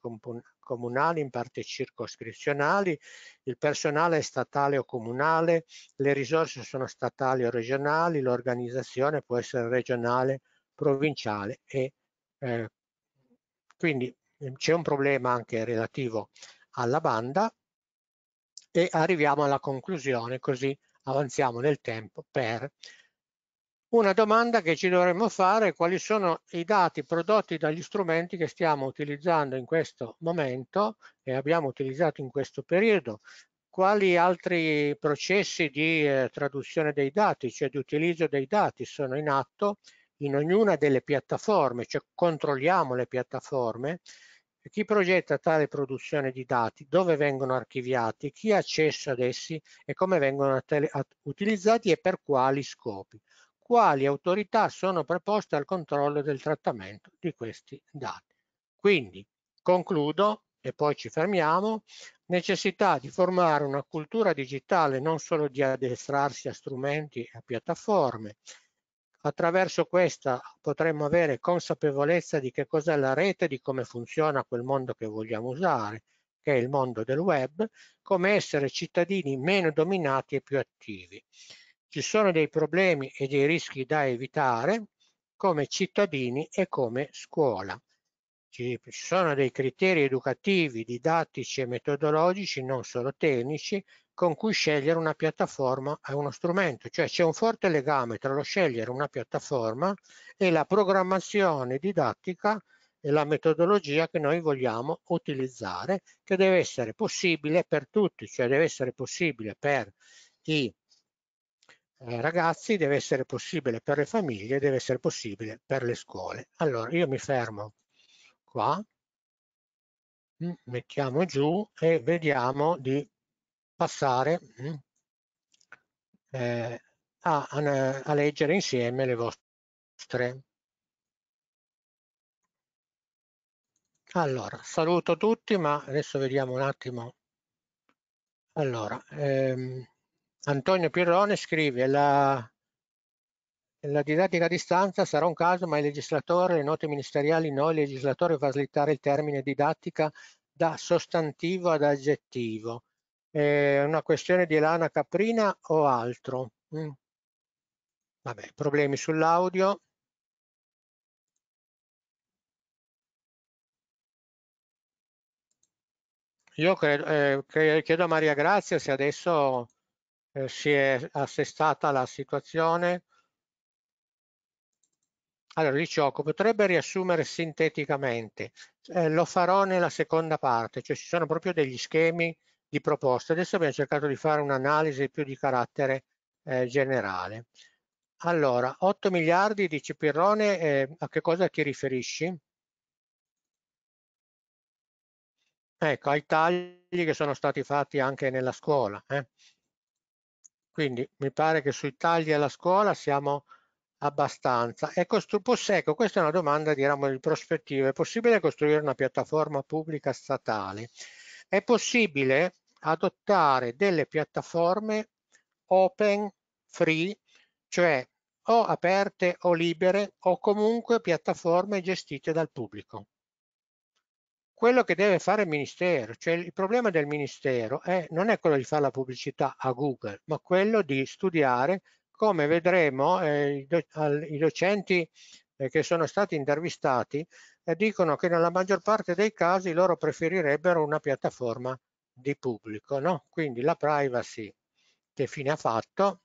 comunali, in parte circoscrizionali, il personale è statale o comunale, le risorse sono statali o regionali, l'organizzazione può essere regionale, provinciale e eh, quindi ehm, c'è un problema anche relativo alla banda e arriviamo alla conclusione così avanziamo nel tempo per una domanda che ci dovremmo fare è quali sono i dati prodotti dagli strumenti che stiamo utilizzando in questo momento e abbiamo utilizzato in questo periodo, quali altri processi di eh, traduzione dei dati, cioè di utilizzo dei dati sono in atto in ognuna delle piattaforme, cioè controlliamo le piattaforme, chi progetta tale produzione di dati, dove vengono archiviati, chi ha accesso ad essi e come vengono utilizzati e per quali scopi quali autorità sono preposte al controllo del trattamento di questi dati. Quindi concludo e poi ci fermiamo, necessità di formare una cultura digitale non solo di addestrarsi a strumenti e a piattaforme. Attraverso questa potremmo avere consapevolezza di che cos'è la rete, di come funziona quel mondo che vogliamo usare, che è il mondo del web, come essere cittadini meno dominati e più attivi. Ci sono dei problemi e dei rischi da evitare come cittadini e come scuola. Ci sono dei criteri educativi, didattici e metodologici, non solo tecnici, con cui scegliere una piattaforma e uno strumento, cioè c'è un forte legame tra lo scegliere una piattaforma e la programmazione didattica e la metodologia che noi vogliamo utilizzare, che deve essere possibile per tutti, cioè deve essere possibile per i eh, ragazzi deve essere possibile per le famiglie, deve essere possibile per le scuole. Allora io mi fermo qua, mm, mettiamo giù e vediamo di passare mm, eh, a, a, a leggere insieme le vostre Allora, saluto tutti, ma adesso vediamo un attimo. Allora, ehm, Antonio Pirrone scrive la, la didattica a distanza sarà un caso, ma il legislatore, le note ministeriali, no, il legislatore fa slittare il termine didattica da sostantivo ad aggettivo. È una questione di Elana Caprina o altro? Mm. Vabbè, problemi sull'audio. Io credo, eh, chiedo a Maria Grazia se adesso eh, si è assestata la situazione? Allora, Licioco potrebbe riassumere sinteticamente, eh, lo farò nella seconda parte, cioè ci sono proprio degli schemi di proposte. Adesso abbiamo cercato di fare un'analisi più di carattere eh, generale. Allora, 8 miliardi, dice Pirrone, eh, a che cosa ti riferisci? Ecco, ai tagli che sono stati fatti anche nella scuola. Eh. Quindi mi pare che sui tagli alla scuola siamo abbastanza. E Possecco, questa è una domanda diciamo, di prospettiva. È possibile costruire una piattaforma pubblica statale? È possibile adottare delle piattaforme open, free, cioè o aperte o libere o comunque piattaforme gestite dal pubblico quello che deve fare il ministero, cioè il problema del ministero è, non è quello di fare la pubblicità a Google, ma quello di studiare come vedremo eh, i docenti eh, che sono stati intervistati eh, dicono che nella maggior parte dei casi loro preferirebbero una piattaforma di pubblico, no? quindi la privacy che fine ha fatto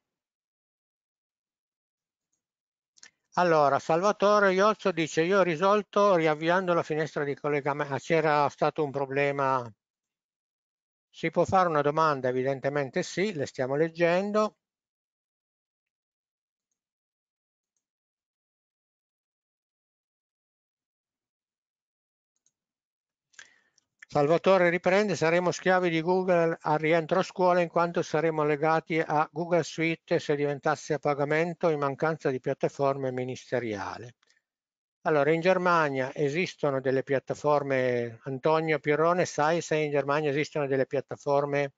Allora, Salvatore Iozzo dice io ho risolto riavviando la finestra di collegamento, c'era stato un problema, si può fare una domanda? Evidentemente sì, le stiamo leggendo. Salvatore riprende, saremo schiavi di Google al rientro a scuola in quanto saremo legati a Google Suite se diventasse a pagamento in mancanza di piattaforme ministeriali. Allora, in Germania esistono delle piattaforme, Antonio Pirrone, sai se in Germania esistono delle piattaforme?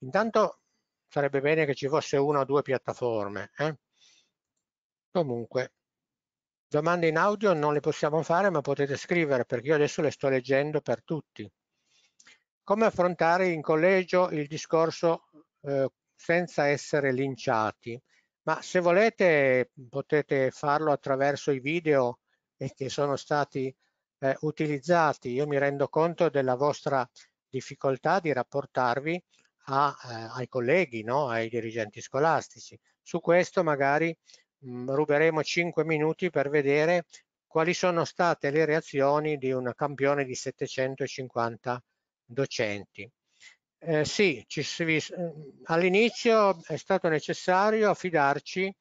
Intanto sarebbe bene che ci fosse una o due piattaforme. Eh? Comunque, domande in audio non le possiamo fare, ma potete scrivere perché io adesso le sto leggendo per tutti come affrontare in collegio il discorso eh, senza essere linciati. Ma se volete potete farlo attraverso i video che sono stati eh, utilizzati. Io mi rendo conto della vostra difficoltà di rapportarvi a, eh, ai colleghi, no? ai dirigenti scolastici. Su questo magari mh, mm, ruberemo 5 minuti per vedere quali sono state le reazioni di un campione di 750 docenti. Eh, sì, eh, all'inizio è stato necessario affidarci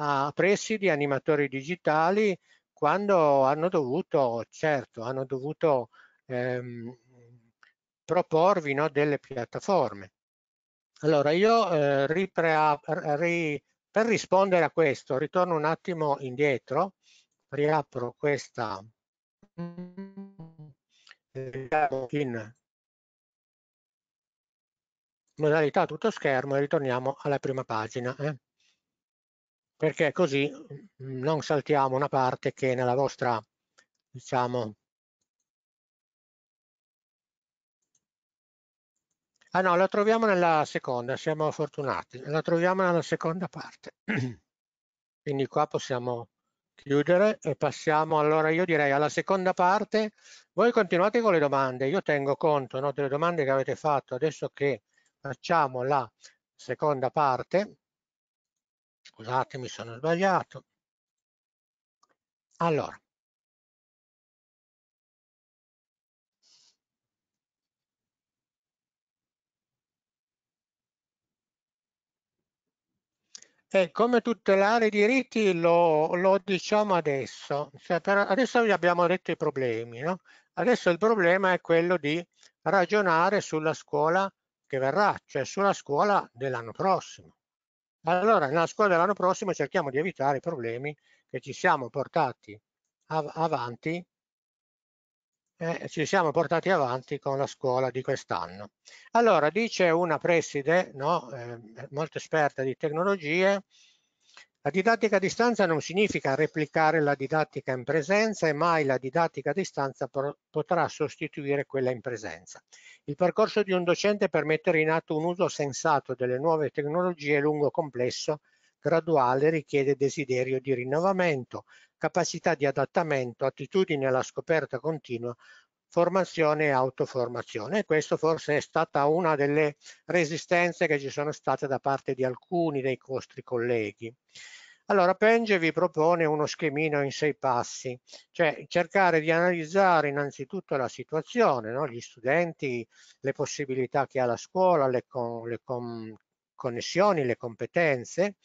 a presidi, animatori digitali, quando hanno dovuto, certo, hanno dovuto ehm, proporvi no, delle piattaforme. Allora, io eh, riprea, ri, per rispondere a questo, ritorno un attimo indietro, riapro questa eh, in modalità tutto schermo e ritorniamo alla prima pagina. Eh? Perché così mm, non saltiamo una parte che nella vostra, diciamo, Ah no, la troviamo nella seconda, siamo fortunati, la troviamo nella seconda parte. Quindi qua possiamo chiudere e passiamo allora io direi alla seconda parte. Voi continuate con le domande, io tengo conto no, delle domande che avete fatto adesso che facciamo la seconda parte. scusate mi sono sbagliato. Allora, E eh, come tutelare i diritti lo, lo diciamo adesso. Cioè per, adesso vi abbiamo detto i problemi. No? Adesso il problema è quello di ragionare sulla scuola che verrà, cioè sulla scuola dell'anno prossimo. Allora, nella scuola dell'anno prossimo cerchiamo di evitare i problemi che ci siamo portati av avanti eh, ci siamo portati avanti con la scuola di quest'anno. Allora, dice una preside no, eh, molto esperta di tecnologie, la didattica a distanza non significa replicare la didattica in presenza e mai la didattica a distanza potrà sostituire quella in presenza. Il percorso di un docente per mettere in atto un uso sensato delle nuove tecnologie è lungo complesso, graduale, richiede desiderio di rinnovamento, capacità di adattamento, attitudine alla scoperta continua, formazione e autoformazione. questo forse è stata una delle resistenze che ci sono state da parte di alcuni dei vostri colleghi. Allora, Penge vi propone uno schemino in sei passi, cioè cercare di analizzare innanzitutto la situazione, no? gli studenti, le possibilità che ha la scuola, le, con, le con, connessioni, le competenze,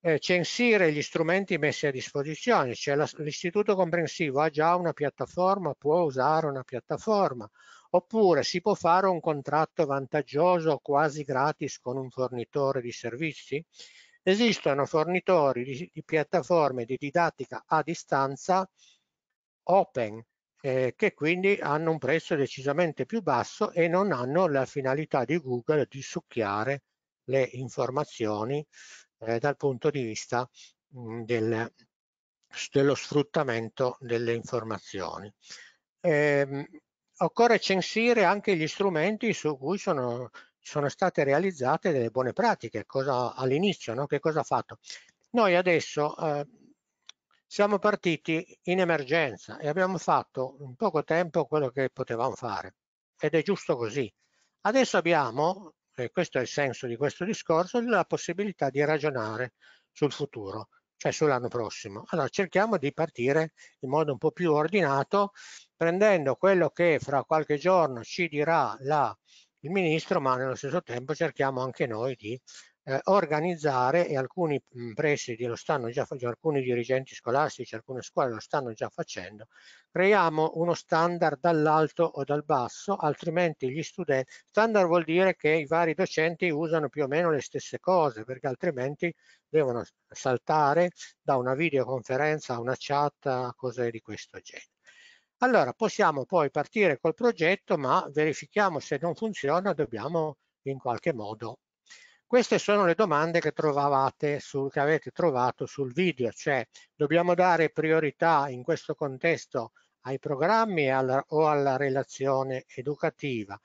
eh, censire gli strumenti messi a disposizione, cioè l'istituto comprensivo ha già una piattaforma, può usare una piattaforma, oppure si può fare un contratto vantaggioso quasi gratis con un fornitore di servizi. Esistono fornitori di, di piattaforme di didattica a distanza open eh, che quindi hanno un prezzo decisamente più basso e non hanno la finalità di Google di succhiare le informazioni eh, dal punto di vista mh, del, dello sfruttamento delle informazioni. Eh, occorre censire anche gli strumenti su cui sono, sono state realizzate delle buone pratiche all'inizio, no? che cosa ha fatto. Noi adesso eh, siamo partiti in emergenza e abbiamo fatto in poco tempo quello che potevamo fare ed è giusto così. Adesso abbiamo eh, questo è il senso di questo discorso, la possibilità di ragionare sul futuro, cioè sull'anno prossimo. Allora cerchiamo di partire in modo un po' più ordinato, prendendo quello che fra qualche giorno ci dirà la, il ministro, ma nello stesso tempo cerchiamo anche noi di eh, organizzare e alcuni mm, presidi lo stanno già facendo, cioè alcuni dirigenti scolastici, alcune scuole lo stanno già facendo, creiamo uno standard dall'alto o dal basso, altrimenti gli studenti, standard vuol dire che i vari docenti usano più o meno le stesse cose, perché altrimenti devono saltare da una videoconferenza a una chat, cose di questo genere. Allora possiamo poi partire col progetto, ma verifichiamo se non funziona, dobbiamo in qualche modo queste sono le domande che, sul, che avete trovato sul video, cioè dobbiamo dare priorità in questo contesto ai programmi alla, o alla relazione educativa.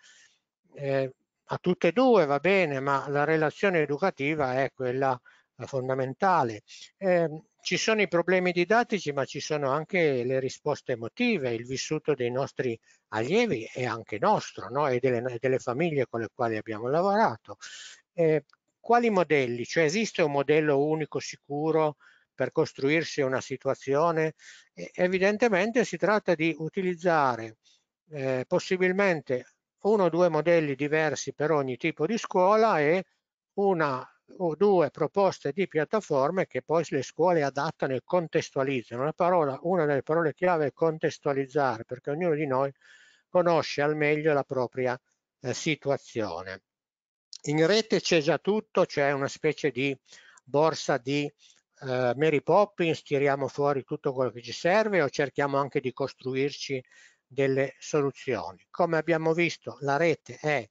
Eh, a tutte e due va bene, ma la relazione educativa è quella eh, fondamentale. Eh, ci sono i problemi didattici, ma ci sono anche le risposte emotive, il vissuto dei nostri allievi e anche nostro, no? e, delle, delle, famiglie con le quali abbiamo lavorato. Eh, quali modelli? Cioè esiste un modello unico sicuro per costruirsi una situazione? E evidentemente si tratta di utilizzare eh, possibilmente uno o due modelli diversi per ogni tipo di scuola e una o due proposte di piattaforme che poi le scuole adattano e contestualizzano. Una, parola, una delle parole chiave è contestualizzare perché ognuno di noi conosce al meglio la propria eh, situazione in rete c'è già tutto, c'è una specie di borsa di eh, Mary Poppins, tiriamo fuori tutto quello che ci serve o cerchiamo anche di costruirci delle soluzioni. Come abbiamo visto la rete è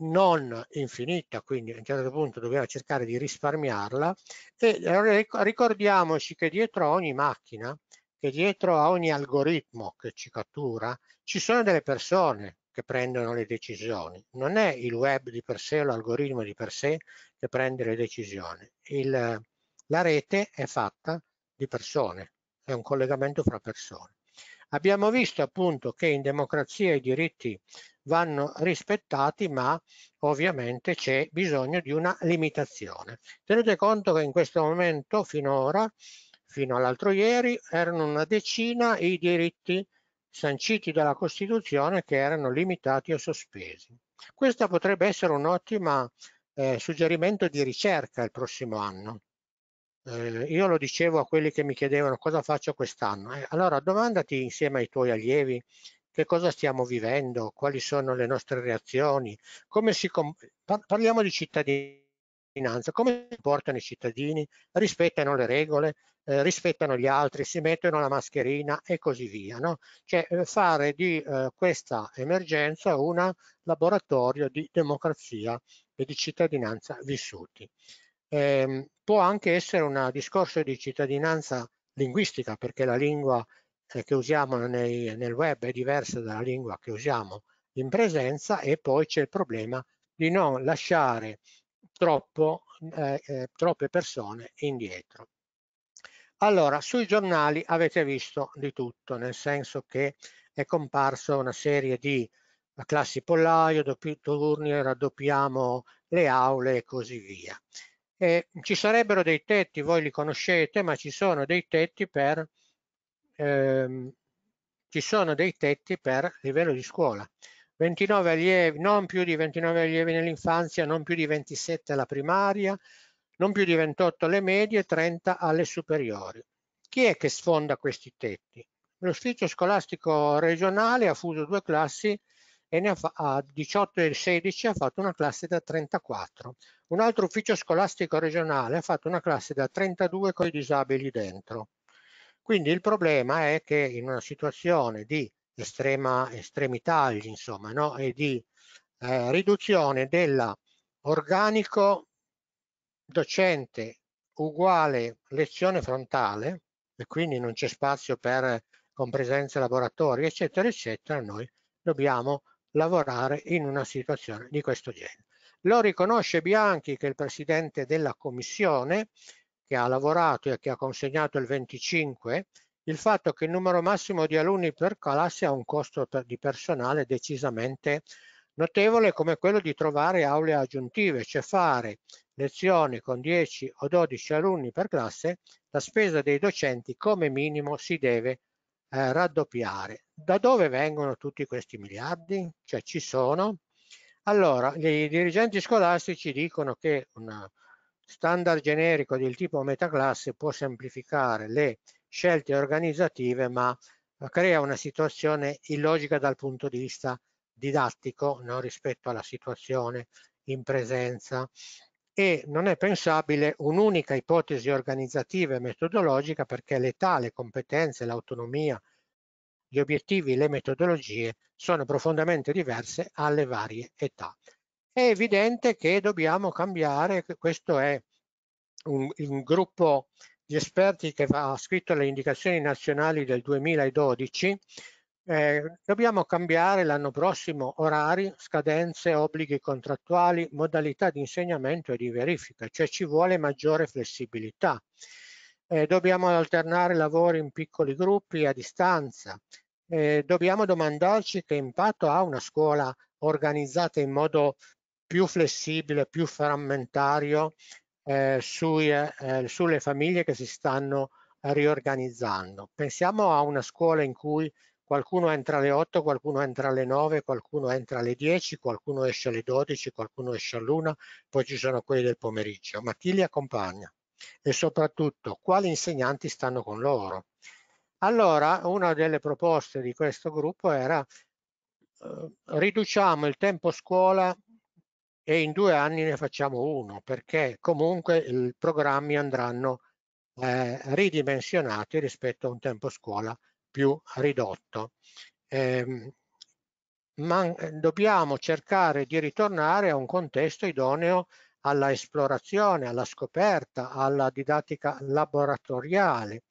non infinita, quindi a un certo punto dobbiamo cercare di risparmiarla e eh, ricordiamoci che dietro a ogni macchina, che dietro a ogni algoritmo che ci cattura, ci sono delle persone, che prendono le decisioni. Non è il web di per sé, o l'algoritmo di per sé che prende le decisioni. Il, la rete è fatta di persone, è un collegamento fra persone. Abbiamo visto appunto che in democrazia i diritti vanno rispettati, ma ovviamente c'è bisogno di una limitazione. Tenete conto che in questo momento, finora, fino all'altro ieri, erano una decina i diritti sanciti dalla Costituzione che erano limitati o sospesi. Questo potrebbe essere un ottimo eh, suggerimento di ricerca il prossimo anno. Eh, io lo dicevo a quelli che mi chiedevano cosa faccio quest'anno. Eh, allora domandati insieme ai tuoi allievi che cosa stiamo vivendo, quali sono le nostre reazioni, come si... parliamo di cittadini cittadinanza, come si portano i cittadini, rispettano le regole, eh, rispettano gli altri, si mettono la mascherina e così via. No? Cioè eh, fare di eh, questa emergenza un laboratorio di democrazia e di cittadinanza vissuti. Ehm, può anche essere un discorso di cittadinanza linguistica, perché la lingua eh, che usiamo nei, nel web è diversa dalla lingua che usiamo in presenza e poi c'è il problema di non lasciare troppo, eh, eh, troppe persone indietro. Allora, sui giornali avete visto di tutto, nel senso che è comparsa una serie di classi pollaio, doppi turni, raddoppiamo le aule e così via. E ci sarebbero dei tetti, voi li conoscete, ma ci sono dei tetti per, ehm, dei tetti per livello di scuola. 29 allievi, non più di 29 allievi nell'infanzia, non più di 27 alla primaria, non più di 28 alle medie 30 alle superiori. Chi è che sfonda questi tetti? L'ufficio scolastico regionale ha fuso due classi e ne ha, a 18 e 16 ha fatto una classe da 34. Un altro ufficio scolastico regionale ha fatto una classe da 32 con i disabili dentro. Quindi il problema è che in una situazione di estrema estremi tagli, insomma, no? e di eh, riduzione dell'organico docente uguale lezione frontale, e quindi non c'è spazio per con presenze laboratori, eccetera, eccetera, noi dobbiamo lavorare in una situazione di questo genere. Lo riconosce Bianchi, che è il presidente della commissione, che ha lavorato e che ha consegnato il 25 il fatto che il numero massimo di alunni per classe ha un costo di personale decisamente notevole come quello di trovare aule aggiuntive, cioè fare lezioni con 10 o 12 alunni per classe, la spesa dei docenti come minimo si deve eh, raddoppiare. Da dove vengono tutti questi miliardi? Cioè ci sono? Allora, i dirigenti scolastici dicono che un standard generico del tipo metaclasse può semplificare le scelte organizzative, ma eh, crea una situazione illogica dal punto di vista didattico no? rispetto alla situazione in presenza e non è pensabile un'unica ipotesi organizzativa e metodologica perché l'età, le competenze, l'autonomia, gli obiettivi, le metodologie sono profondamente diverse alle varie età. È evidente che dobbiamo cambiare, questo è un, un gruppo gli esperti che ha scritto le indicazioni nazionali del 2012, eh, dobbiamo cambiare l'anno prossimo orari, scadenze, obblighi contrattuali, modalità di insegnamento e di verifica, cioè ci vuole maggiore flessibilità. Eh, dobbiamo alternare lavori in piccoli gruppi a distanza. Eh, dobbiamo domandarci che impatto ha una scuola organizzata in modo più flessibile, più frammentario eh, sui, eh, sulle famiglie che si stanno riorganizzando. Pensiamo a una scuola in cui qualcuno entra alle 8, qualcuno entra alle 9, qualcuno entra alle 10, qualcuno esce alle 12, qualcuno esce all'1, poi ci sono quelli del pomeriggio, ma chi li accompagna? E soprattutto quali insegnanti stanno con loro? Allora una delle proposte di questo gruppo era eh, riduciamo il tempo scuola e in due anni ne facciamo uno perché comunque i programmi andranno eh, ridimensionati rispetto a un tempo scuola più ridotto. Eh, ma dobbiamo cercare di ritornare a un contesto idoneo alla esplorazione, alla scoperta, alla didattica laboratoriale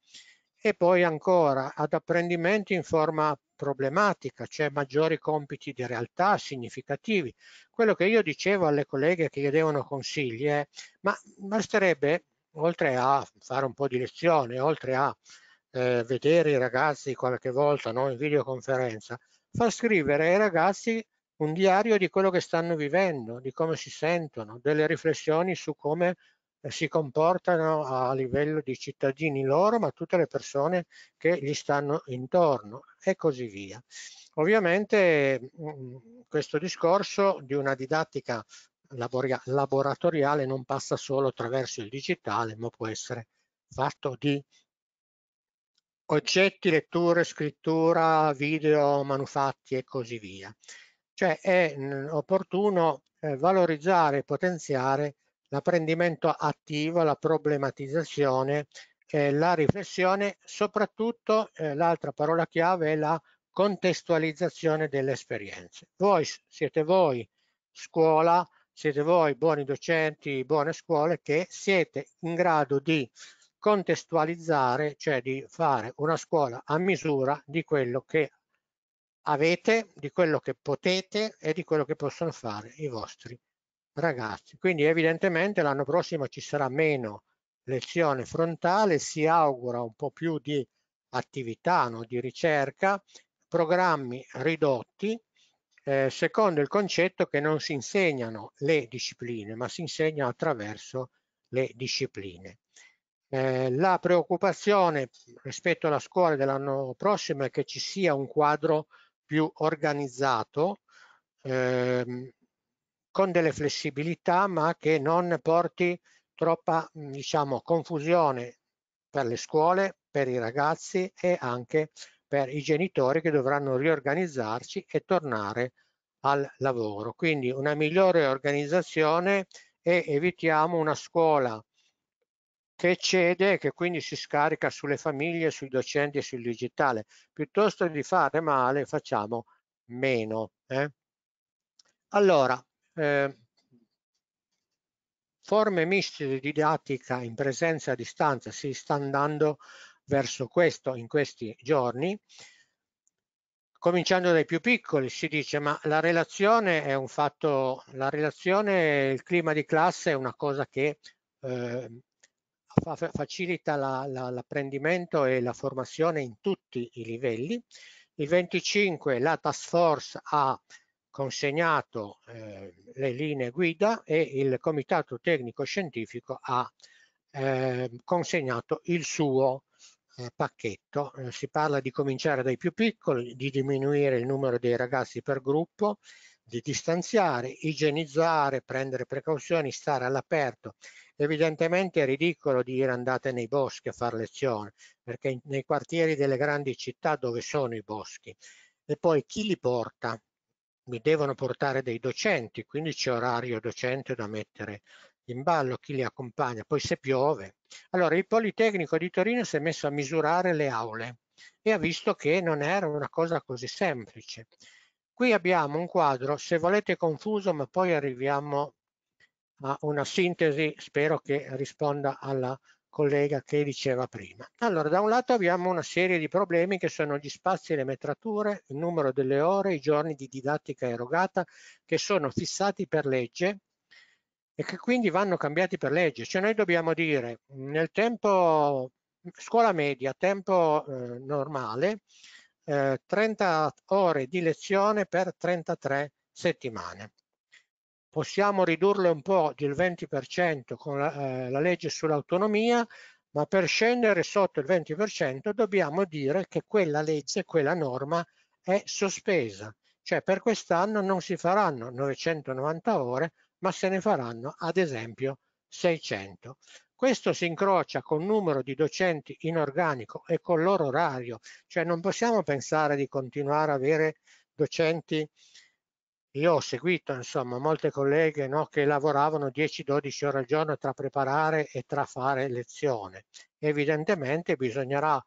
e poi ancora ad apprendimenti in forma problematica, c'è maggiori compiti di realtà significativi. Quello che io dicevo alle colleghe che chiedevano consigli è, ma basterebbe, oltre a fare un po' di lezione, oltre a eh, vedere i ragazzi qualche volta no, in videoconferenza, far scrivere ai ragazzi un diario di quello che stanno vivendo, di come si sentono, delle riflessioni su come eh, si comportano a livello di cittadini loro, ma tutte le persone che gli stanno intorno e così via. Ovviamente mm, questo discorso di una didattica laboratoriale non passa solo attraverso il digitale, ma può essere fatto di oggetti, letture, scrittura, video, manufatti e così via. Cioè è mm, opportuno eh, valorizzare e potenziare l'apprendimento attivo, la problematizzazione, eh, la riflessione, soprattutto eh, l'altra parola chiave è la contestualizzazione delle esperienze. Voi siete voi scuola, siete voi buoni docenti, buone scuole che siete in grado di contestualizzare, cioè di fare una scuola a misura di quello che avete, di quello che potete e di quello che possono fare i vostri ragazzi. Quindi evidentemente l'anno prossimo ci sarà meno lezione frontale, si augura un po' più di attività, no? di ricerca, programmi ridotti, eh, secondo il concetto che non si insegnano le discipline, ma si insegnano attraverso le discipline. Eh, la preoccupazione rispetto alla scuola dell'anno prossimo è che ci sia un quadro più organizzato, ehm, con delle flessibilità ma che non porti troppa mm, diciamo, confusione per le scuole, per i ragazzi e anche per i genitori che dovranno riorganizzarci e tornare al lavoro. Quindi una migliore organizzazione e evitiamo una scuola che cede e che quindi si scarica sulle famiglie, sui docenti e sul digitale. Piuttosto di fare male facciamo meno. Eh? Allora, eh, forme miste di didattica in presenza a distanza si sta andando verso questo in questi giorni. Cominciando dai più piccoli si dice ma la relazione è un fatto, la relazione, il clima di classe è una cosa che eh, fa, facilita l'apprendimento la, la, e la formazione in tutti i livelli. Il 25 la task force ha consegnato eh, le linee guida e il comitato tecnico scientifico ha eh, consegnato il suo eh, pacchetto. Eh, si parla di cominciare dai più piccoli, di diminuire il numero dei ragazzi per gruppo, di distanziare, igienizzare, prendere precauzioni, stare all'aperto. Evidentemente è ridicolo dire andate nei boschi a fare lezione, perché nei quartieri delle grandi città dove sono i boschi? E poi chi li porta? mi devono portare dei docenti, quindi c'è orario docente da mettere in ballo, chi li accompagna, poi se piove. Allora il Politecnico di Torino si è messo a misurare le aule e ha visto che non era una cosa così semplice. Qui abbiamo un quadro, se volete confuso, ma poi arriviamo a una sintesi, spero che risponda alla collega che diceva prima. Allora, da un lato abbiamo una serie di problemi che sono gli spazi e le metrature, il numero delle ore, i giorni di didattica erogata che sono fissati per legge e che quindi vanno cambiati per legge. Cioè noi dobbiamo dire nel tempo scuola media, tempo eh, normale, eh, 30 ore di lezione per 33 settimane possiamo ridurle un po' del 20% con la, eh, la legge sull'autonomia, ma per scendere sotto il 20% dobbiamo dire che quella legge, quella norma è sospesa, cioè per quest'anno non si faranno 990 ore, ma se ne faranno ad esempio 600. Questo si incrocia con il numero di docenti in organico e con il loro orario, cioè non possiamo pensare di continuare a avere docenti io ho seguito insomma molte colleghe no, che lavoravano 10-12 ore al giorno tra preparare e tra fare lezione. Evidentemente bisognerà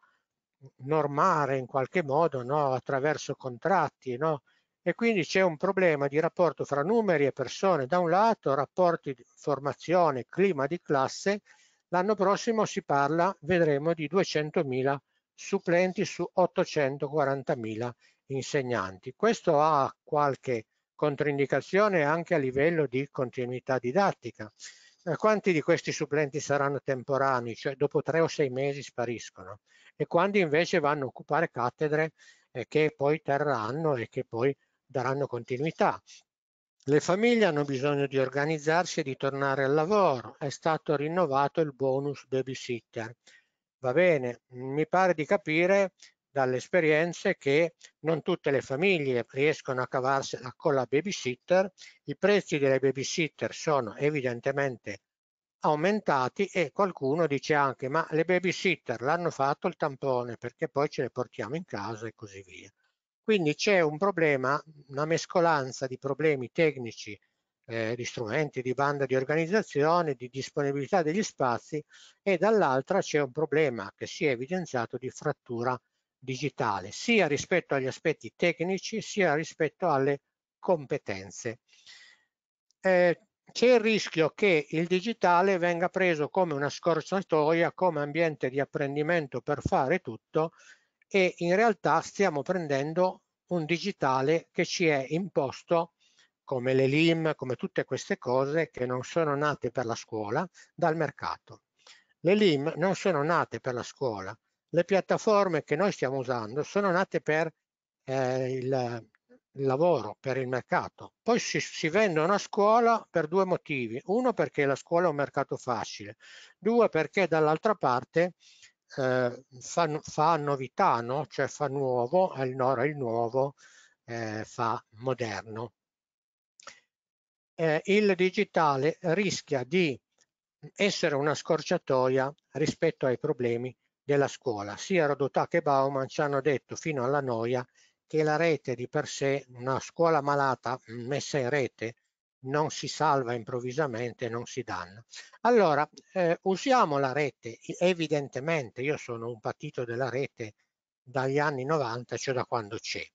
normare in qualche modo no, attraverso contratti no? e quindi c'è un problema di rapporto fra numeri e persone da un lato, rapporti di formazione, clima di classe, l'anno prossimo si parla, vedremo, di 200.000 supplenti su 840.000 insegnanti. Questo ha qualche controindicazione anche a livello di continuità didattica. Eh, quanti di questi supplenti saranno temporanei, cioè dopo tre o sei mesi spariscono, e quanti invece vanno a occupare cattedre eh, che poi terranno e che poi daranno continuità. Le famiglie hanno bisogno di organizzarsi e di tornare al lavoro. È stato rinnovato il bonus babysitter. Va bene, mi pare di capire dalle esperienze che non tutte le famiglie riescono a cavarsela con la babysitter, i prezzi delle babysitter sono evidentemente aumentati e qualcuno dice anche ma le babysitter l'hanno fatto il tampone perché poi ce le portiamo in casa e così via. Quindi c'è un problema, una mescolanza di problemi tecnici eh, di strumenti, di banda di organizzazione, di disponibilità degli spazi e dall'altra c'è un problema che si è evidenziato di frattura digitale, sia rispetto agli aspetti tecnici, sia rispetto alle competenze. Eh, c'è il rischio che il digitale venga preso come una scorciatoia, come ambiente di apprendimento per fare tutto e in realtà stiamo prendendo un digitale che ci è imposto come le LIM, come tutte queste cose che non sono nate per la scuola, dal mercato. Le LIM non sono nate per la scuola, le piattaforme che noi stiamo usando sono nate per eh, il lavoro, per il mercato. Poi si, si vendono a scuola per due motivi. Uno perché la scuola è un mercato facile, due perché dall'altra parte eh, fa, fa, novità, no? cioè fa nuovo, il il nuovo eh, fa moderno. Eh, il digitale rischia di essere una scorciatoia rispetto ai problemi della scuola. Sia Rodotà che Bauman ci hanno detto fino alla noia che la rete di per sé, una scuola malata messa in rete, non si salva improvvisamente, non si danna. Allora, eh, usiamo la rete, evidentemente io sono un patito della rete dagli anni 90, cioè da quando c'è,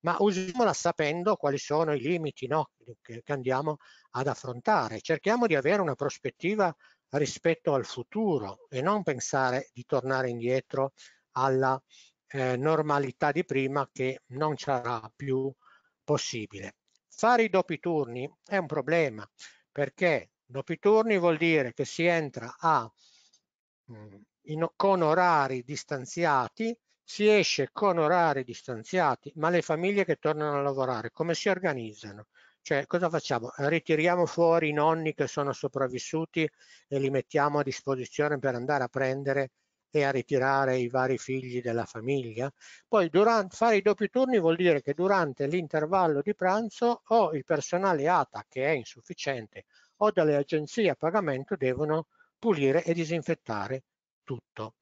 ma usiamola sapendo quali sono i limiti no, che, che andiamo ad affrontare. Cerchiamo di avere una prospettiva rispetto al futuro e non pensare di tornare indietro alla eh, normalità di prima che non sarà più possibile. Fare i doppi turni è un problema perché doppi turni vuol dire che si entra a, mm, in, con orari distanziati, si esce con orari distanziati, ma le famiglie che tornano a lavorare come si organizzano? Cioè, cosa facciamo? Ritiriamo fuori i nonni che sono sopravvissuti e li mettiamo a disposizione per andare a prendere e a ritirare i vari figli della famiglia. Poi durante, fare i doppi turni vuol dire che durante l'intervallo di pranzo o il personale ATA che è insufficiente o dalle agenzie a pagamento devono pulire e disinfettare tutto.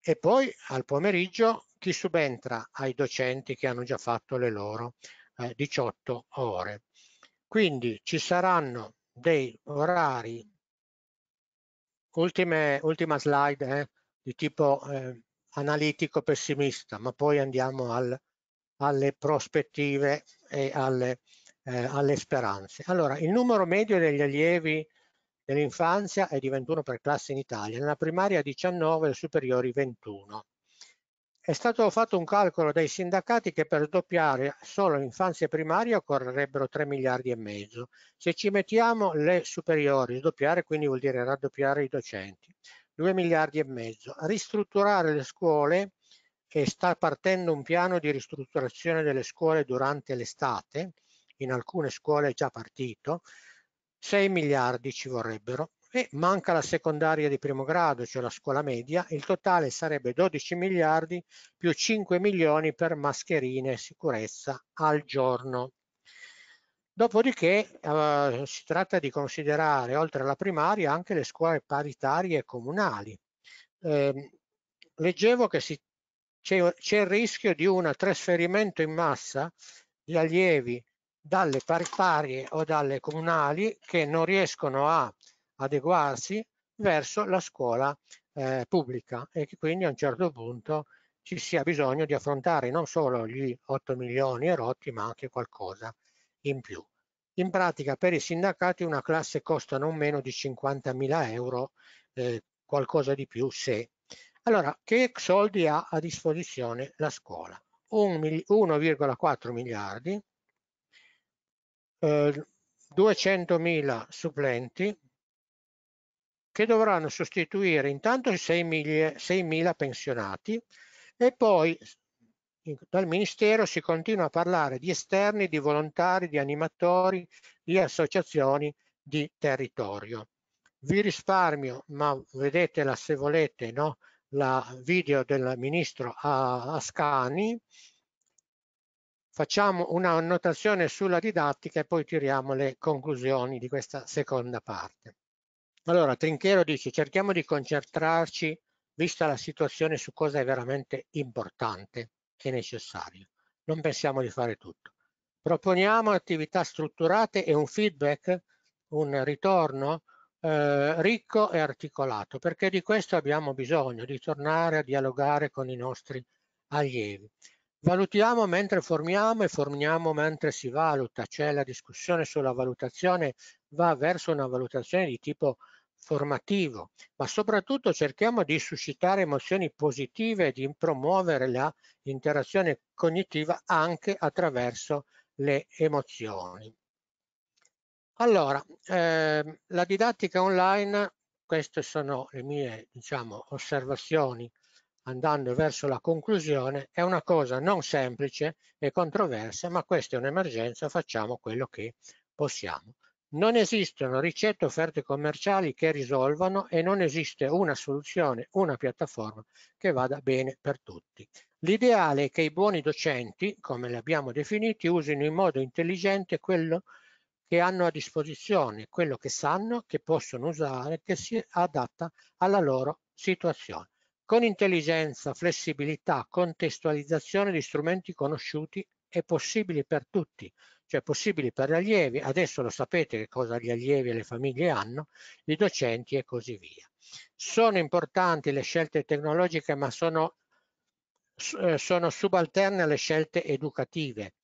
E poi al pomeriggio chi subentra ai docenti che hanno già fatto le loro eh, 18 ore. Quindi ci saranno dei orari, ultime, ultima slide eh, di tipo eh, analitico pessimista, ma poi andiamo al, alle prospettive e alle, eh, alle speranze. Allora, il numero medio degli allievi dell'infanzia è di 21 per classe in Italia, nella primaria 19 e superiori 21. È stato fatto un calcolo dai sindacati che per doppiare solo l'infanzia primaria occorrerebbero 3 miliardi e mezzo. Se ci mettiamo le superiori, doppiare quindi vuol dire raddoppiare i docenti, 2 miliardi e mezzo. Ristrutturare le scuole, e sta partendo un piano di ristrutturazione delle scuole durante l'estate, in alcune scuole è già partito, 6 miliardi ci vorrebbero e manca la secondaria di primo grado, cioè la scuola media, il totale sarebbe 12 miliardi più 5 milioni per mascherine e sicurezza al giorno. Dopodiché eh, si tratta di considerare, oltre alla primaria, anche le scuole paritarie comunali. Eh, leggevo che c'è il rischio di un trasferimento in massa di allievi dalle paritarie o dalle comunali che non riescono a adeguarsi verso la scuola eh, pubblica e che quindi a un certo punto ci sia bisogno di affrontare non solo gli 8 milioni erotti ma anche qualcosa in più. In pratica per i sindacati una classe costa non meno di 50.000 euro, eh, qualcosa di più se. Allora, che soldi ha a disposizione la scuola? 1,4 miliardi, eh, 200.000 supplenti, che dovranno sostituire intanto i 6.000 pensionati e poi dal Ministero si continua a parlare di esterni, di volontari, di animatori, di associazioni di territorio. Vi risparmio, ma vedetela se volete, no? la video del ministro Ascani. Facciamo una annotazione sulla didattica e poi tiriamo le conclusioni di questa seconda parte. Allora, Trinchero dice, cerchiamo di concentrarci, vista la situazione, su cosa è veramente importante e necessario. Non pensiamo di fare tutto. Proponiamo attività strutturate e un feedback, un ritorno eh, ricco e articolato, perché di questo abbiamo bisogno, di tornare a dialogare con i nostri allievi. Valutiamo mentre formiamo e formiamo mentre si valuta, cioè la discussione sulla valutazione va verso una valutazione di tipo formativo, ma soprattutto cerchiamo di suscitare emozioni positive e di promuovere l'interazione cognitiva anche attraverso le emozioni. Allora, eh, la didattica online, queste sono le mie diciamo, osservazioni andando verso la conclusione, è una cosa non semplice e controversa, ma questa è un'emergenza, facciamo quello che possiamo. Non esistono ricette offerte commerciali che risolvano e non esiste una soluzione, una piattaforma che vada bene per tutti. L'ideale è che i buoni docenti, come li abbiamo definiti, usino in modo intelligente quello che hanno a disposizione, quello che sanno, che possono usare, che si adatta alla loro situazione. Con intelligenza, flessibilità, contestualizzazione di strumenti conosciuti e possibili per tutti, cioè possibili per gli allievi, adesso lo sapete che cosa gli allievi e le famiglie hanno, i docenti e così via. Sono importanti le scelte tecnologiche ma sono, eh, sono subalterne alle scelte educative,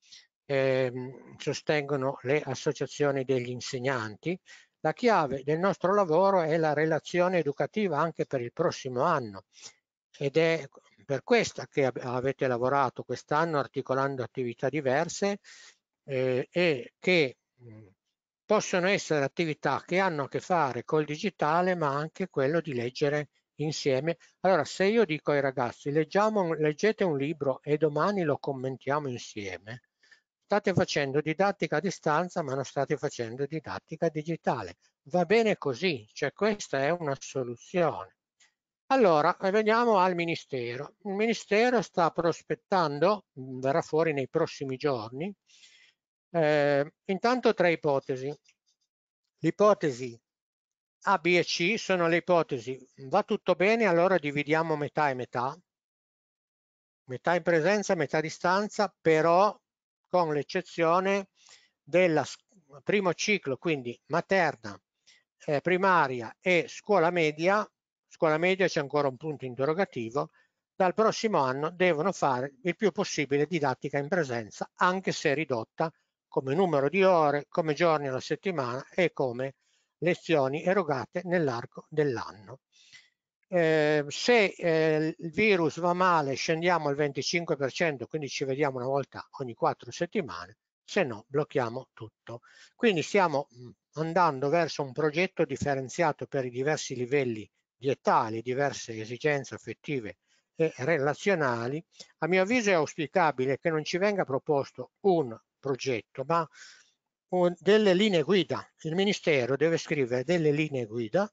eh, sostengono le associazioni degli insegnanti. La chiave del nostro lavoro è la relazione educativa anche per il prossimo anno ed è per questa che avete lavorato quest'anno articolando attività diverse eh, e che mhmm, possono essere attività che hanno a che fare col digitale ma anche quello di leggere insieme. Allora se io dico ai ragazzi leggiamo, leggete un libro e domani lo commentiamo insieme, state facendo didattica a distanza ma non state facendo didattica digitale. Va bene così, cioè questa è una soluzione. Allora, eh, veniamo al Ministero. Il Ministero sta prospettando, mhmm, verrà fuori nei prossimi giorni, eh, intanto tre ipotesi. L'ipotesi A, B e C sono le ipotesi. Va tutto bene, allora dividiamo metà e metà. Metà in presenza, metà a distanza, però con l'eccezione del primo ciclo, quindi materna, eh, primaria e scuola media, scuola media c'è ancora un punto interrogativo, dal prossimo anno devono fare il più possibile didattica in presenza, anche se ridotta, come numero di ore, come giorni alla settimana e come lezioni erogate nell'arco dell'anno. Eh, se eh, il virus va male scendiamo al 25%, quindi ci vediamo una volta ogni quattro settimane, se no blocchiamo tutto. Quindi stiamo mm, andando verso un progetto differenziato per i diversi livelli di età, le diverse esigenze affettive e relazionali. A mio avviso è auspicabile che non ci venga proposto un progetto, ma delle linee guida. Il Ministero deve scrivere delle linee guida,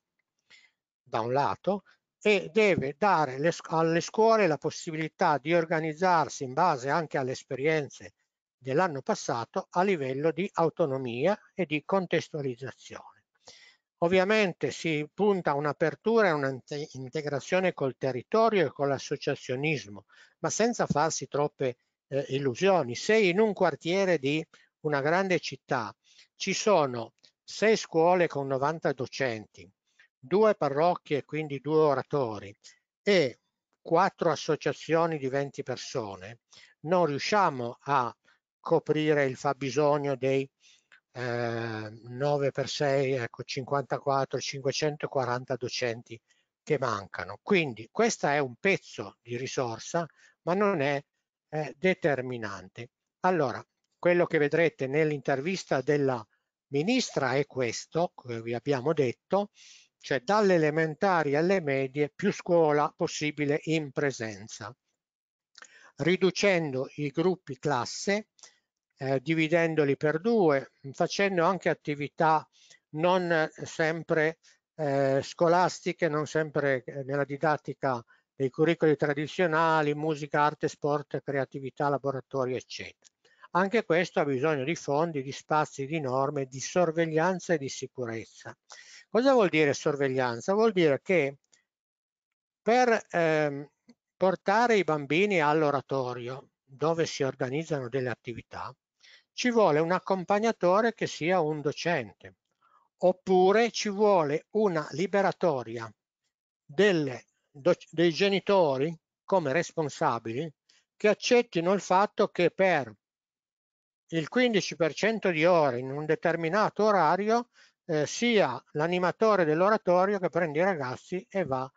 da un lato, e deve dare alle scuole la possibilità di organizzarsi in base anche alle esperienze dell'anno passato a livello di autonomia e di contestualizzazione. Ovviamente si punta a un'apertura e un'integrazione col territorio e con l'associazionismo, ma senza farsi troppe eh, illusioni. Se in un quartiere di una grande città ci sono sei scuole con 90 docenti, due parrocchie, quindi due oratori e quattro associazioni di 20 persone, non riusciamo a coprire il fabbisogno dei eh, 9 per 6, ecco 54, 540 docenti che mancano. Quindi questo è un pezzo di risorsa, ma non è eh, determinante. Allora, quello che vedrete nell'intervista della ministra è questo, come vi abbiamo detto, cioè dalle elementari alle medie più scuola possibile in presenza, riducendo i gruppi classe, eh, dividendoli per due, facendo anche attività non sempre eh, scolastiche, non sempre eh, nella didattica dei curricoli tradizionali, musica, arte, sport, creatività, laboratori, eccetera. Anche questo ha bisogno di fondi, di spazi, di norme, di sorveglianza e di sicurezza. Cosa vuol dire sorveglianza? Vuol dire che per ehm, portare i bambini all'oratorio, dove si organizzano delle attività, ci vuole un accompagnatore che sia un docente, oppure ci vuole una liberatoria delle dei genitori come responsabili che accettino il fatto che per il 15% di ore in un determinato orario eh, sia l'animatore dell'oratorio che prende i ragazzi e va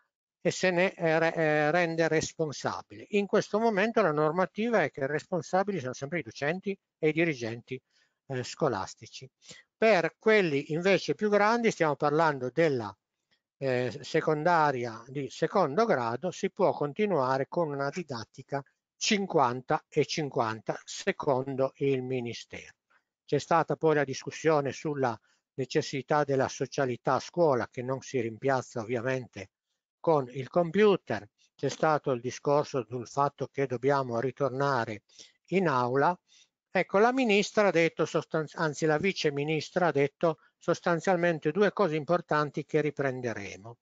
e se ne eh, eh rende responsabile. In questo momento la normativa è che i responsabili sono sempre i docenti e i dirigenti eh, scolastici. Per quelli invece più grandi stiamo parlando della eh, secondaria di secondo grado si può continuare con una didattica 50 e 50 secondo il Ministero. C'è stata poi la discussione sulla necessità della socialità a scuola che non si rimpiazza ovviamente con il computer, c'è stato il discorso sul fatto che dobbiamo ritornare in aula, ecco la ministra ha detto, anzi la vice ministra ha detto sostanzialmente due cose importanti che riprenderemo.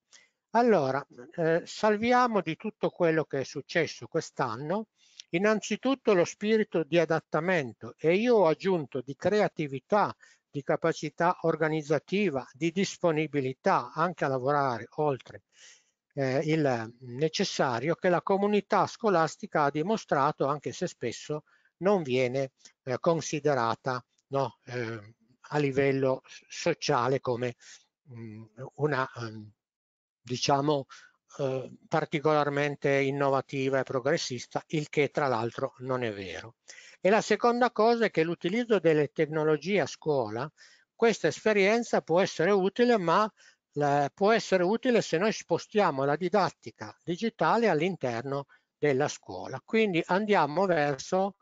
Allora, eh, salviamo di tutto quello che è successo quest'anno, innanzitutto lo spirito di adattamento e io ho aggiunto di creatività, di capacità organizzativa, di disponibilità anche a lavorare oltre eh, il necessario che la comunità scolastica ha dimostrato anche se spesso non viene eh, considerata no, eh, a livello sociale come mh, mm, una mm, diciamo eh, particolarmente innovativa e progressista, il che tra l'altro non è vero. E la seconda cosa è che l'utilizzo delle tecnologie a scuola, questa esperienza può essere utile, ma la, può essere utile se noi spostiamo la didattica digitale all'interno della scuola. Quindi andiamo verso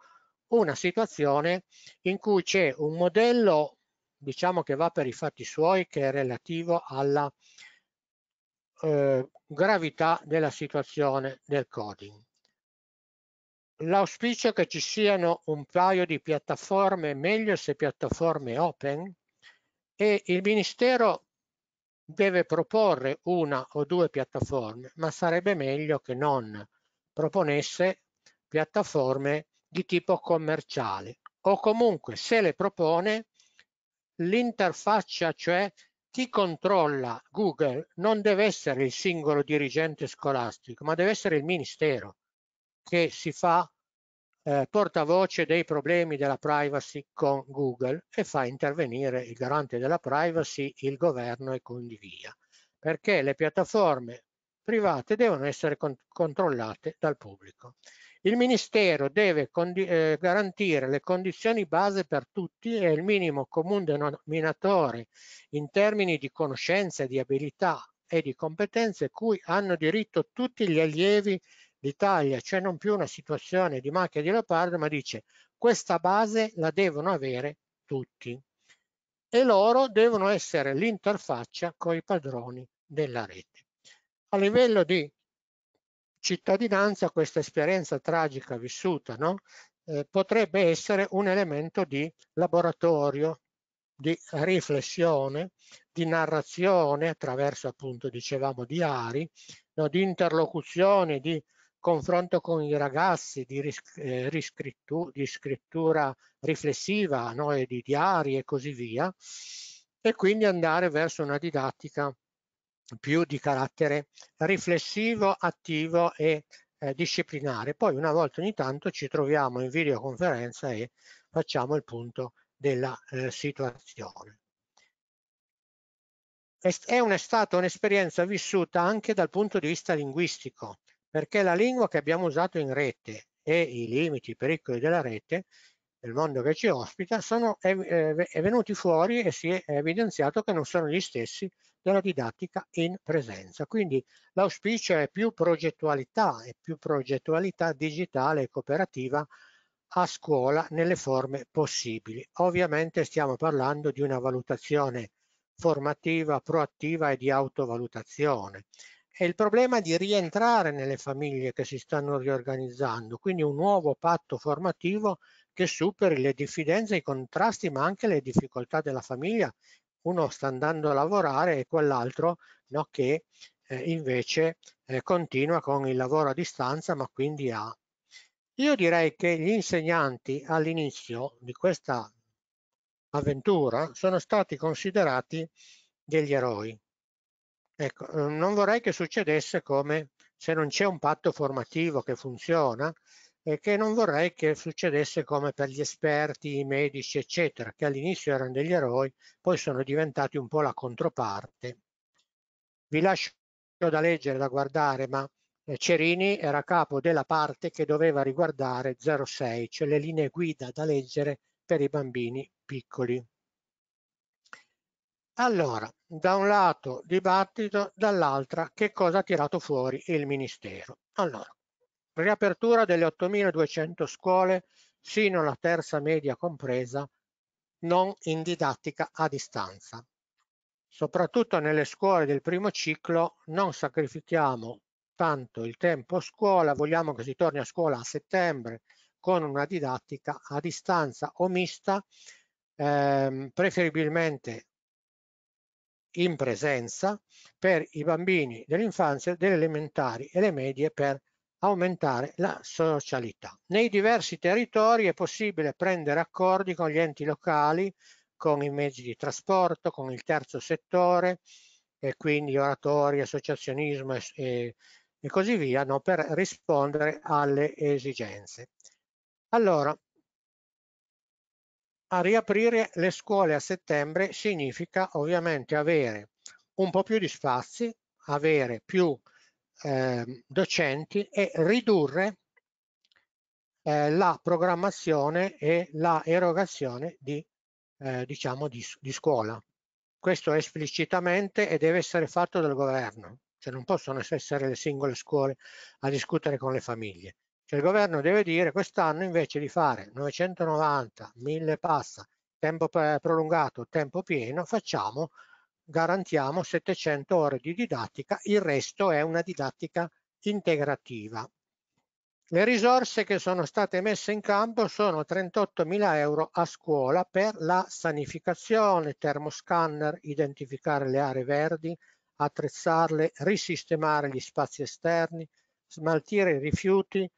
una situazione in cui c'è un modello diciamo che va per i fatti suoi che è relativo alla eh, gravità della situazione del coding. L'auspicio è che ci siano un paio di piattaforme, meglio se piattaforme open, e il Ministero deve proporre una o due piattaforme, ma sarebbe meglio che non proponesse piattaforme di tipo commerciale o comunque se le propone l'interfaccia, cioè chi controlla Google, non deve essere il singolo dirigente scolastico, ma deve essere il ministero che si fa eh, portavoce dei problemi della privacy con Google e fa intervenire il garante della privacy, il governo e quindi via. Perché le piattaforme private devono essere con controllate dal pubblico. Il Ministero deve eh, garantire le condizioni base per tutti e il minimo comune denominatore in termini di conoscenze, di abilità e di competenze cui hanno diritto tutti gli allievi d'Italia. C'è non più una situazione di macchia di leopardo, ma dice questa base la devono avere tutti e loro devono essere l'interfaccia con i padroni della rete. A livello di cittadinanza questa esperienza tragica vissuta no? eh, potrebbe essere un elemento di laboratorio, di riflessione, di narrazione attraverso appunto dicevamo diari, no? di interlocuzione, di confronto con i ragazzi, di, ris- eh, riscrittu- di scrittura riflessiva no? e di diari e così via e quindi andare verso una didattica più di carattere riflessivo, attivo e eh, disciplinare. Poi una volta ogni tanto ci troviamo in videoconferenza e facciamo il punto della eh, situazione. È, un, è stata un'esperienza vissuta anche dal punto di vista linguistico, perché la lingua che abbiamo usato in rete e i limiti, i pericoli della rete del mondo che ci ospita, sono, è, è venuti fuori e si è evidenziato che non sono gli stessi della didattica in presenza. Quindi l'auspicio è più progettualità e più progettualità digitale e cooperativa a scuola nelle forme possibili. Ovviamente stiamo parlando di una valutazione formativa, proattiva e di autovalutazione. E il problema è di rientrare nelle famiglie che si stanno riorganizzando, quindi un nuovo patto formativo che superi le diffidenze, i contrasti, ma anche le difficoltà della famiglia. Uno sta andando a lavorare e quell'altro no, che eh, invece eh, continua con il lavoro a distanza, ma quindi ha. Io direi che gli insegnanti all'inizio di questa avventura sono stati considerati degli eroi. Ecco, eh, non vorrei che succedesse come se non c'è un patto formativo che funziona, eh, che non vorrei che succedesse come per gli esperti, i medici, eccetera, che all'inizio erano degli eroi, poi sono diventati un po' la controparte. Vi lascio da leggere, da guardare, ma eh, Cerini era capo della parte che doveva riguardare 06, cioè le linee guida da leggere per i bambini piccoli. Allora, da un lato dibattito, dall'altra che cosa ha tirato fuori il Ministero. Allora, riapertura delle 8.200 scuole sino alla terza media compresa, non in didattica a distanza. Soprattutto nelle scuole del primo ciclo non sacrifichiamo tanto il tempo a scuola, vogliamo che si torni a scuola a settembre con una didattica a distanza o mista, ehm, preferibilmente in presenza per i bambini dell'infanzia, delle elementari e le medie per aumentare la socialità. Nei diversi territori è possibile prendere accordi con gli enti locali, con i mezzi di trasporto, con il terzo settore, e quindi oratori, associazionismo e, e, e così via, no? per rispondere alle esigenze. Allora, a riaprire le scuole a settembre significa ovviamente avere un po' più di spazi, avere più eh, docenti e ridurre eh, la programmazione e la erogazione di, eh, diciamo di, di scuola. Questo esplicitamente e deve essere fatto dal governo, cioè non possono essere le singole scuole a discutere con le famiglie. Cioè il governo deve dire quest'anno invece di fare 990, 1000 passa, tempo eh, prolungato, tempo pieno, facciamo garantiamo 700 ore di didattica, il resto è una didattica integrativa. Le risorse che sono state messe in campo sono 38.000 euro a scuola per la sanificazione, termoscanner, identificare le aree verdi, attrezzarle, risistemare gli spazi esterni, smaltire i rifiuti,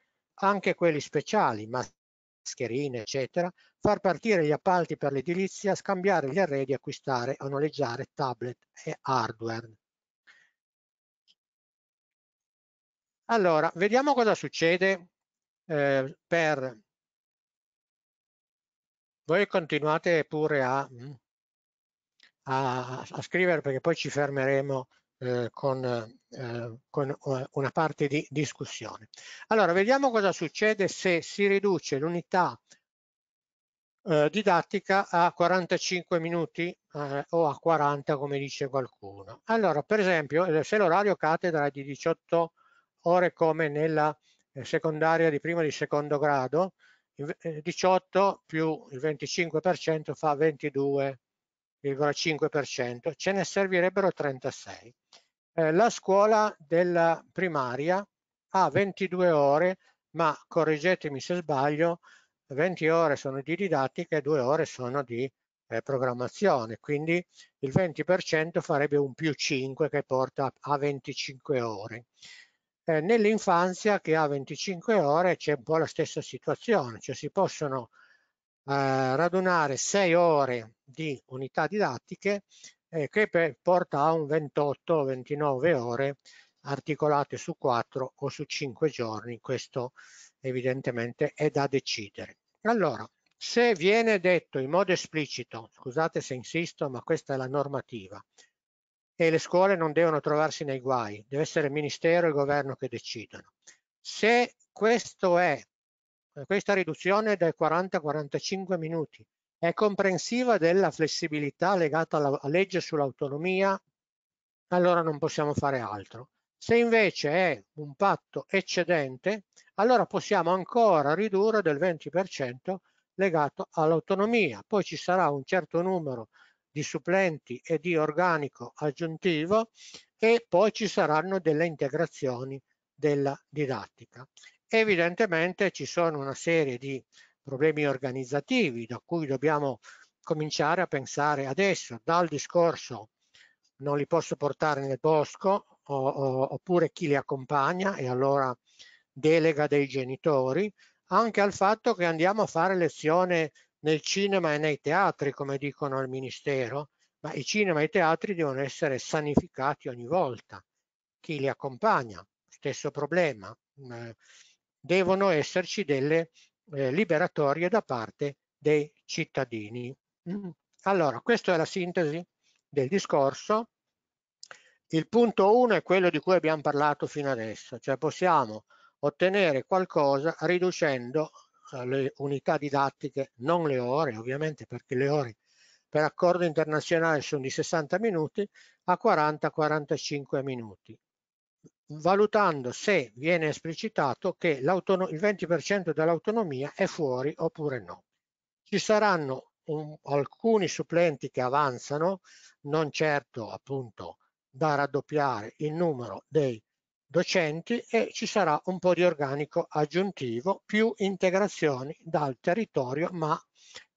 anche quelli speciali, ma mascherine, eccetera, far partire gli appalti per l'edilizia, scambiare gli arredi, acquistare o noleggiare tablet e hardware. Allora, vediamo cosa succede eh, per... Voi continuate pure a, mm, a, a scrivere perché poi ci fermeremo eh, con, eh, con, eh, una parte di discussione. Allora, vediamo cosa succede se si riduce l'unità eh, didattica a 45 minuti eh, o a 40 come dice qualcuno. Allora, per esempio, se l'orario cattedra è di 18 ore come nella secondaria di primo e di secondo grado, 18 più il 25% fa 22 0,5%, ce ne servirebbero 36. Eh, la scuola della primaria ha 22 ore, ma correggetemi se sbaglio, 20 ore sono di didattica e 2 ore sono di eh, programmazione, quindi il 20% farebbe un più 5 che porta a 25 ore. Eh, Nell'infanzia che ha 25 ore c'è un po' la stessa situazione, cioè si possono radunare 6 ore di unità didattiche eh, che per, porta a un 28-29 ore articolate su 4 o su 5 giorni, questo evidentemente è da decidere. Allora, se viene detto in modo esplicito, scusate se insisto, ma questa è la normativa, e le scuole non devono trovarsi nei guai, deve essere il Ministero e il Governo che decidono. Se questo è eh, questa riduzione dai 40 ai 45 minuti è comprensiva della flessibilità legata alla legge sull'autonomia, allora non possiamo fare altro. Se invece è un patto eccedente, allora possiamo ancora ridurre del 20% legato all'autonomia. Poi ci sarà un certo numero di supplenti e di organico aggiuntivo e poi ci saranno delle integrazioni della didattica evidentemente ci sono una serie di problemi organizzativi da cui dobbiamo cominciare a pensare adesso dal discorso non li posso portare nel bosco o, o, oppure chi li accompagna e allora delega dei genitori anche al fatto che andiamo a fare lezione nel cinema e nei teatri come dicono al ministero ma i cinema e i teatri devono essere sanificati ogni volta chi li accompagna stesso problema eh, devono esserci delle eh, liberatorie da parte dei cittadini. Mm. Allora, questa è la sintesi del discorso. Il punto 1 è quello di cui abbiamo parlato fino adesso, cioè possiamo ottenere qualcosa riducendo eh, le unità didattiche, non le ore ovviamente perché le ore per accordo internazionale sono di 60 minuti a 40-45 minuti valutando se viene esplicitato che il 20% dell'autonomia è fuori oppure no. Ci saranno un, alcuni supplenti che avanzano, non certo appunto da raddoppiare il numero dei docenti e ci sarà un po' di organico aggiuntivo, più integrazioni dal territorio ma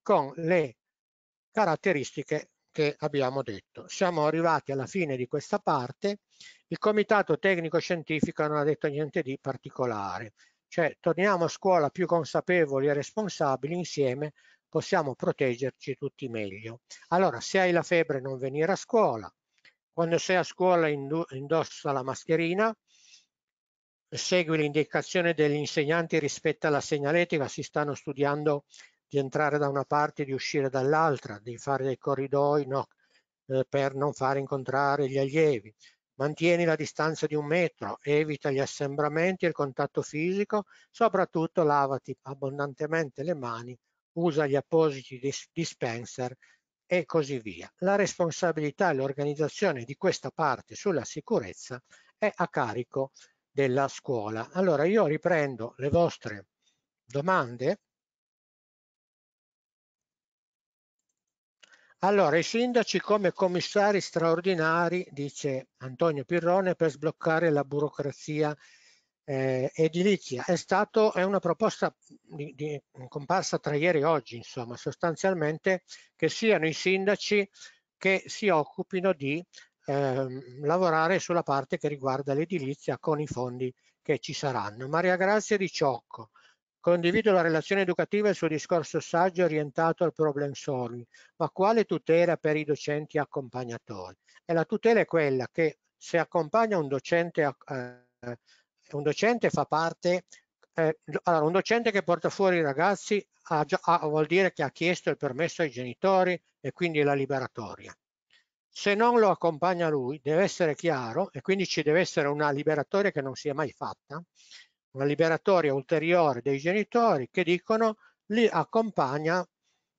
con le caratteristiche che abbiamo detto. Siamo arrivati alla fine di questa parte, il comitato tecnico scientifico non ha detto niente di particolare, cioè torniamo a scuola più consapevoli e responsabili insieme possiamo proteggerci tutti meglio. Allora, se hai la febbre non venire a scuola, quando sei a scuola indossa la mascherina, segui l'indicazione degli insegnanti rispetto alla segnaletica, si stanno studiando di entrare da una parte e di uscire dall'altra, di fare dei corridoi no, eh, per non far incontrare gli allievi. Mantieni la distanza di un metro, evita gli assembramenti e il contatto fisico, soprattutto lavati abbondantemente le mani, usa gli appositi dispenser e così via. La responsabilità e l'organizzazione di questa parte sulla sicurezza è a carico della scuola. Allora io riprendo le vostre domande Allora, i sindaci come commissari straordinari, dice Antonio Pirrone, per sbloccare la burocrazia eh, edilizia. È, stato, è una proposta di, di, comparsa tra ieri e oggi, insomma, sostanzialmente che siano i sindaci che si occupino di eh, lavorare sulla parte che riguarda l'edilizia con i fondi che ci saranno. Maria Grazia Di Ciocco, Condivido la relazione educativa e il suo discorso saggio orientato al problem solving, ma quale tutela per i docenti accompagnatori? E la tutela è quella che se accompagna un docente, eh, un docente fa parte, eh, allora un docente che porta fuori i ragazzi ha, ha, vuol dire che ha chiesto il permesso ai genitori e quindi la liberatoria. Se non lo accompagna lui, deve essere chiaro, e quindi ci deve essere una liberatoria che non si è mai fatta, una liberatoria ulteriore dei genitori che dicono li accompagna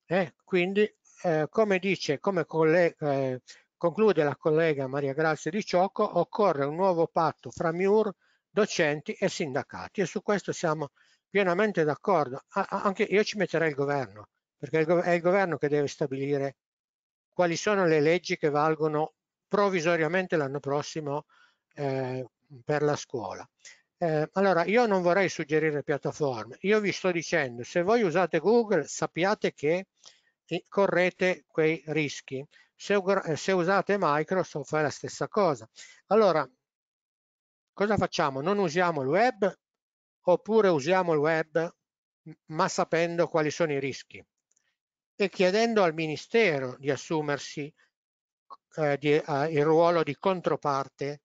eh, quindi eh, come dice come collega eh, conclude la collega Maria Grazia Di Ciocco occorre un nuovo patto fra MIUR docenti e sindacati e su questo siamo pienamente d'accordo anche io ci metterei il governo perché è il governo che deve stabilire quali sono le leggi che valgono provvisoriamente l'anno prossimo eh, per la scuola eh, allora, io non vorrei suggerire piattaforme, io vi sto dicendo, se voi usate Google sappiate che eh, correte quei rischi. Se, eh, se usate Microsoft fa la stessa cosa. Allora, cosa facciamo? Non usiamo il web oppure usiamo il web ma sapendo quali sono i rischi e chiedendo al Ministero di assumersi eh, di, eh, il ruolo di controparte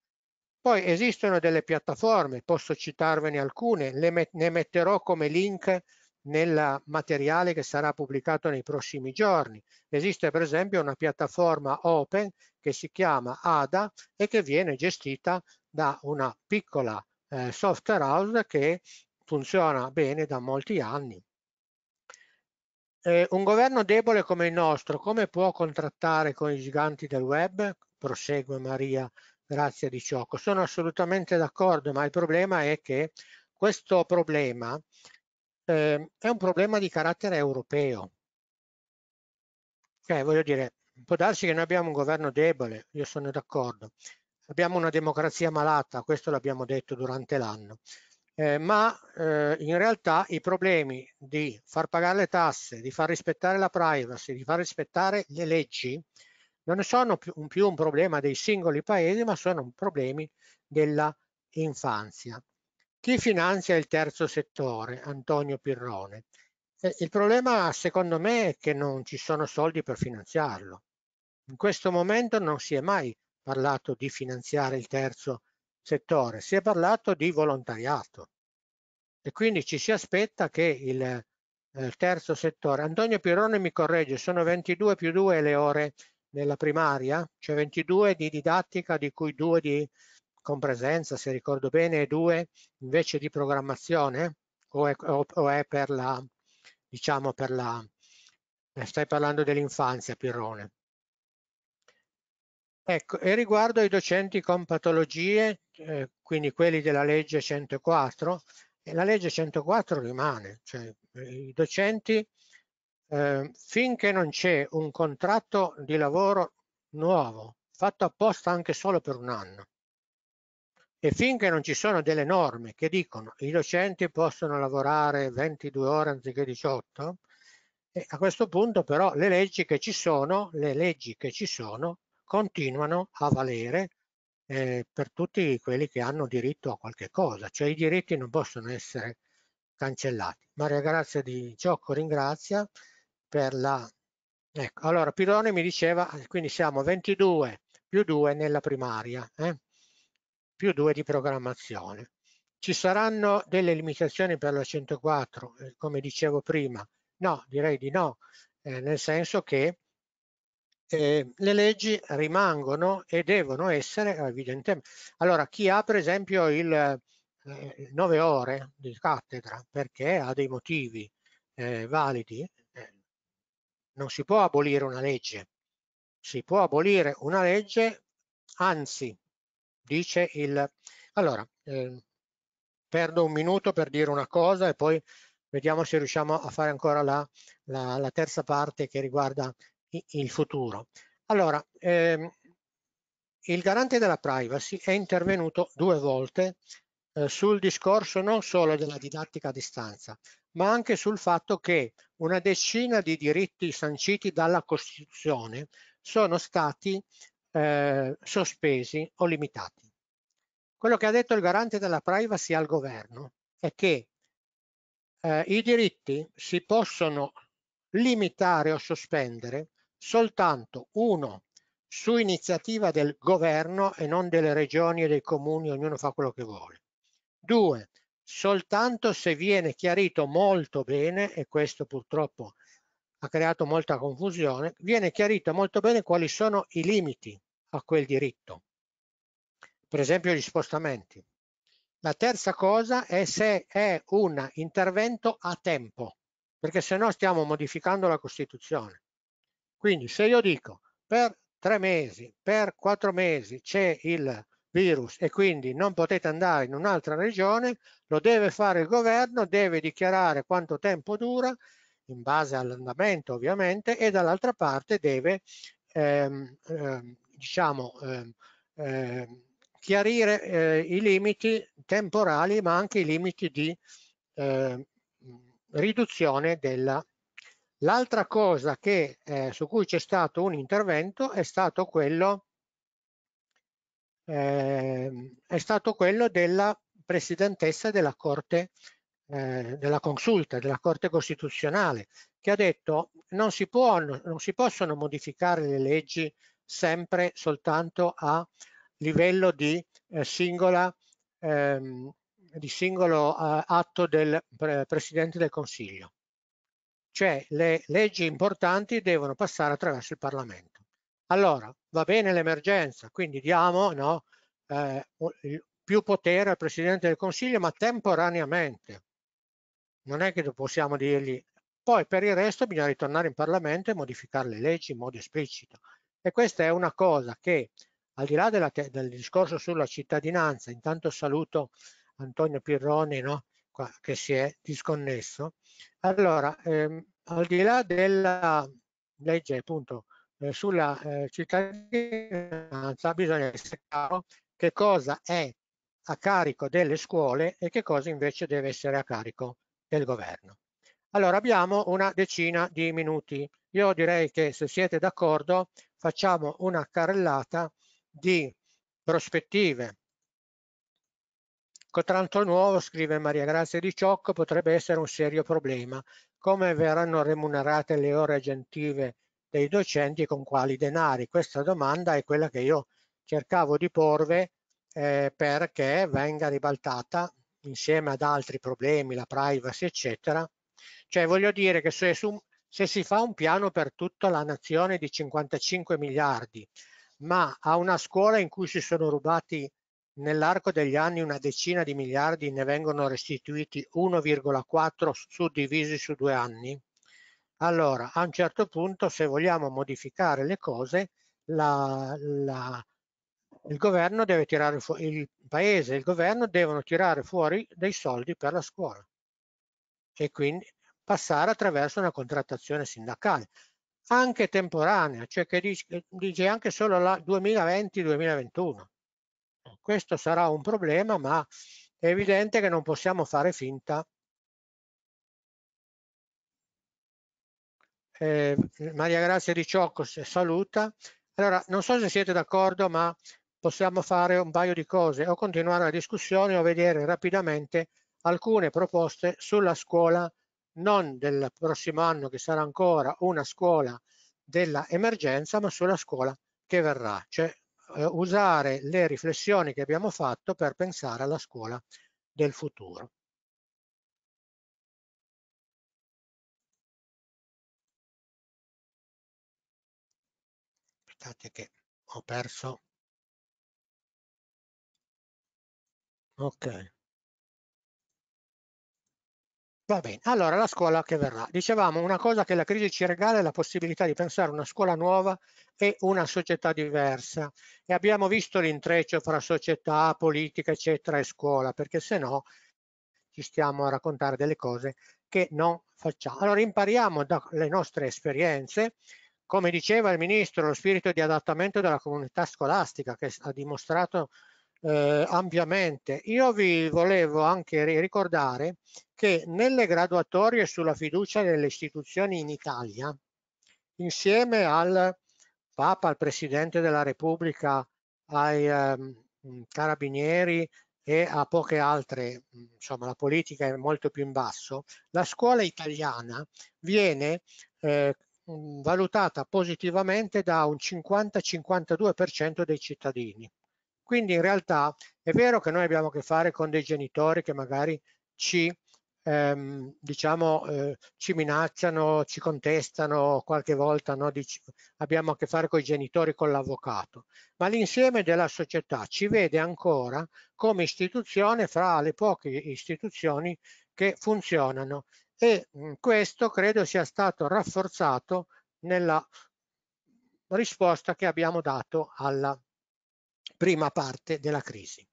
poi esistono delle piattaforme, posso citarvene alcune, met ne metterò come link nel materiale che sarà pubblicato nei prossimi giorni. Esiste per esempio una piattaforma open che si chiama ADA e che viene gestita da una piccola eh, software house che funziona bene da molti anni. Eh, un governo debole come il nostro come può contrattare con i giganti del web? Prosegue Maria Grazie Di Ciocco, sono assolutamente d'accordo, ma il problema è che questo problema eh, è un problema di carattere europeo. Cioè, voglio dire, può darsi che noi abbiamo un governo debole, io sono d'accordo. Abbiamo una democrazia malata, questo l'abbiamo detto durante l'anno. Eh, ma eh, in realtà i problemi di far pagare le tasse, di far rispettare la privacy, di far rispettare le leggi, non sono più un problema dei singoli paesi, ma sono problemi dell'infanzia. Chi finanzia il terzo settore? Antonio Pirrone. Eh, il problema secondo me è che non ci sono soldi per finanziarlo. In questo momento non si è mai parlato di finanziare il terzo settore, si è parlato di volontariato e quindi ci si aspetta che il, eh, terzo settore, Antonio Pirrone mi corregge, sono 22 più 2 le ore nella primaria, cioè 22 di didattica, di cui 2 di con presenza, se ricordo bene, e 2 invece di programmazione, o è, o, o è per la, diciamo, per la, stai parlando dell'infanzia, Pirrone. Ecco, e riguardo ai docenti con patologie, eh, quindi quelli della legge 104, eh, la legge 104 rimane, cioè eh, i docenti Ehm, finché non c'è un contratto di lavoro nuovo, fatto apposta anche solo per un anno, e finché non ci sono delle norme che dicono i docenti possono lavorare 22 ore anziché 18, a questo punto però le leggi che ci sono, le leggi che ci sono continuano a valere eh, per tutti quelli che hanno diritto a qualche cosa, cioè i diritti non possono essere cancellati. Maria Grazia di Giocco ringrazia per la... Ecco, allora Pironi mi diceva, ah, quindi siamo 22 più 2 nella primaria, eh? più 2 di programmazione. Ci saranno delle limitazioni per la 104, eh, come dicevo prima? No, direi di no, eh, nel senso che eh, le leggi rimangono e devono essere evidentemente. Allora, chi ha per esempio il eh, 9 ore di cattedra perché ha dei motivi eh, validi, non si può abolire una legge, si può abolire una legge, anzi, dice il... Allora, eh, perdo un minuto per dire una cosa e poi vediamo se riusciamo a fare ancora la, la, la terza parte che riguarda il futuro. Allora, ehm, il garante della privacy è intervenuto due volte eh, sul discorso non solo della didattica a distanza, ma anche sul fatto che una decina di diritti sanciti dalla Costituzione sono stati eh, sospesi o limitati. Quello che ha detto il garante della privacy al governo è che eh, i diritti si possono limitare o sospendere soltanto uno su iniziativa del governo e non delle regioni e dei comuni, ognuno fa quello che vuole. Due, soltanto se viene chiarito molto bene, e questo purtroppo ha creato molta confusione, viene chiarito molto bene quali sono i limiti a quel diritto, per esempio gli spostamenti. La terza cosa è se è un intervento a tempo, perché se no stiamo modificando la Costituzione. Quindi se io dico per tre mesi, per quattro mesi c'è il virus e quindi non potete andare in un'altra regione, lo deve fare il governo, deve dichiarare quanto tempo dura, in base all'andamento ovviamente, e dall'altra parte deve ehm, ehm, diciamo, ehm, ehm chiarire eh, i limiti temporali ma anche i limiti di eh, riduzione della... L'altra cosa che, eh, su cui c'è stato un intervento è stato quello eh, è stato quello della presidentessa della Corte eh, della Consulta, della Corte Costituzionale, che ha detto non si, può, non si possono modificare le leggi sempre soltanto a livello di, eh, singola, ehm, di singolo eh, atto del pre Presidente del Consiglio. Cioè le leggi importanti devono passare attraverso il Parlamento. Allora, va bene l'emergenza, quindi diamo no, eh, più potere al Presidente del Consiglio, ma temporaneamente. Non è che possiamo dirgli, poi per il resto bisogna ritornare in Parlamento e modificare le leggi in modo esplicito. E questa è una cosa che, al di là del discorso sulla cittadinanza, intanto saluto Antonio Pirroni no, qua, che si è disconnesso, allora, ehm, al di là della legge appunto eh, sulla eh, cittadinanza bisogna essere chiaro che cosa è a carico delle scuole e che cosa invece deve essere a carico del governo. Allora abbiamo una decina di minuti. Io direi che se siete d'accordo facciamo una carrellata di prospettive. Cotranto nuovo, scrive Maria Grazia di Ciocco, potrebbe essere un serio problema. Come verranno remunerate le ore agentive dei docenti con quali denari. Questa domanda è quella che io cercavo di porve eh, perché venga ribaltata insieme ad altri problemi, la privacy, eccetera. Cioè voglio dire che se, su, se si fa un piano per tutta la nazione di 55 miliardi, ma a una scuola in cui si sono rubati nell'arco degli anni una decina di miliardi ne vengono restituiti 1,4 suddivisi su due anni, allora a un certo punto se vogliamo modificare le cose la, la, il governo deve tirare fuori il paese il governo devono tirare fuori dei soldi per la scuola e quindi passare attraverso una contrattazione sindacale anche temporanea cioè che dice, dice anche solo la 2020-2021 questo sarà un problema ma è evidente che non possiamo fare finta eh, Maria Grazia Di Ciocco saluta. Allora, non so se siete d'accordo, ma possiamo fare un paio di cose o continuare la discussione o vedere rapidamente alcune proposte sulla scuola non del prossimo anno che sarà ancora una scuola dell'emergenza ma sulla scuola che verrà cioè eh, usare le riflessioni che abbiamo fatto per pensare alla scuola del futuro aspettate che ho perso ok Va bene, allora la scuola che verrà. Dicevamo una cosa che la crisi ci regala è la possibilità di pensare una scuola nuova e una società diversa e abbiamo visto l'intreccio fra società, politica eccetera e scuola perché se no ci stiamo a raccontare delle cose che non facciamo. Allora impariamo dalle nostre esperienze come diceva il Ministro, lo spirito di adattamento della comunità scolastica che ha dimostrato eh, ampiamente. Io vi volevo anche ricordare che nelle graduatorie sulla fiducia delle istituzioni in Italia, insieme al Papa, al Presidente della Repubblica, ai eh, carabinieri e a poche altre, insomma la politica è molto più in basso, la scuola italiana viene eh, Mm, valutata positivamente da un 50-52% dei cittadini. Quindi in realtà è vero che noi abbiamo a che fare con dei genitori che magari ci, ehm, diciamo, eh, ci minacciano, ci contestano qualche volta, no? Dici, abbiamo a che fare con i genitori, con l'avvocato, ma l'insieme della società ci vede ancora come istituzione fra le poche istituzioni che funzionano e mm, questo credo sia stato rafforzato nella risposta che abbiamo dato alla prima parte della crisi.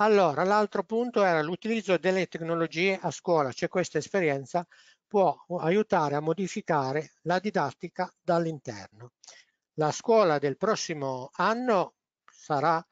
Allora, l'altro punto era l'utilizzo delle tecnologie a scuola, cioè questa esperienza può aiutare a modificare la didattica dall'interno. La scuola del prossimo anno sarà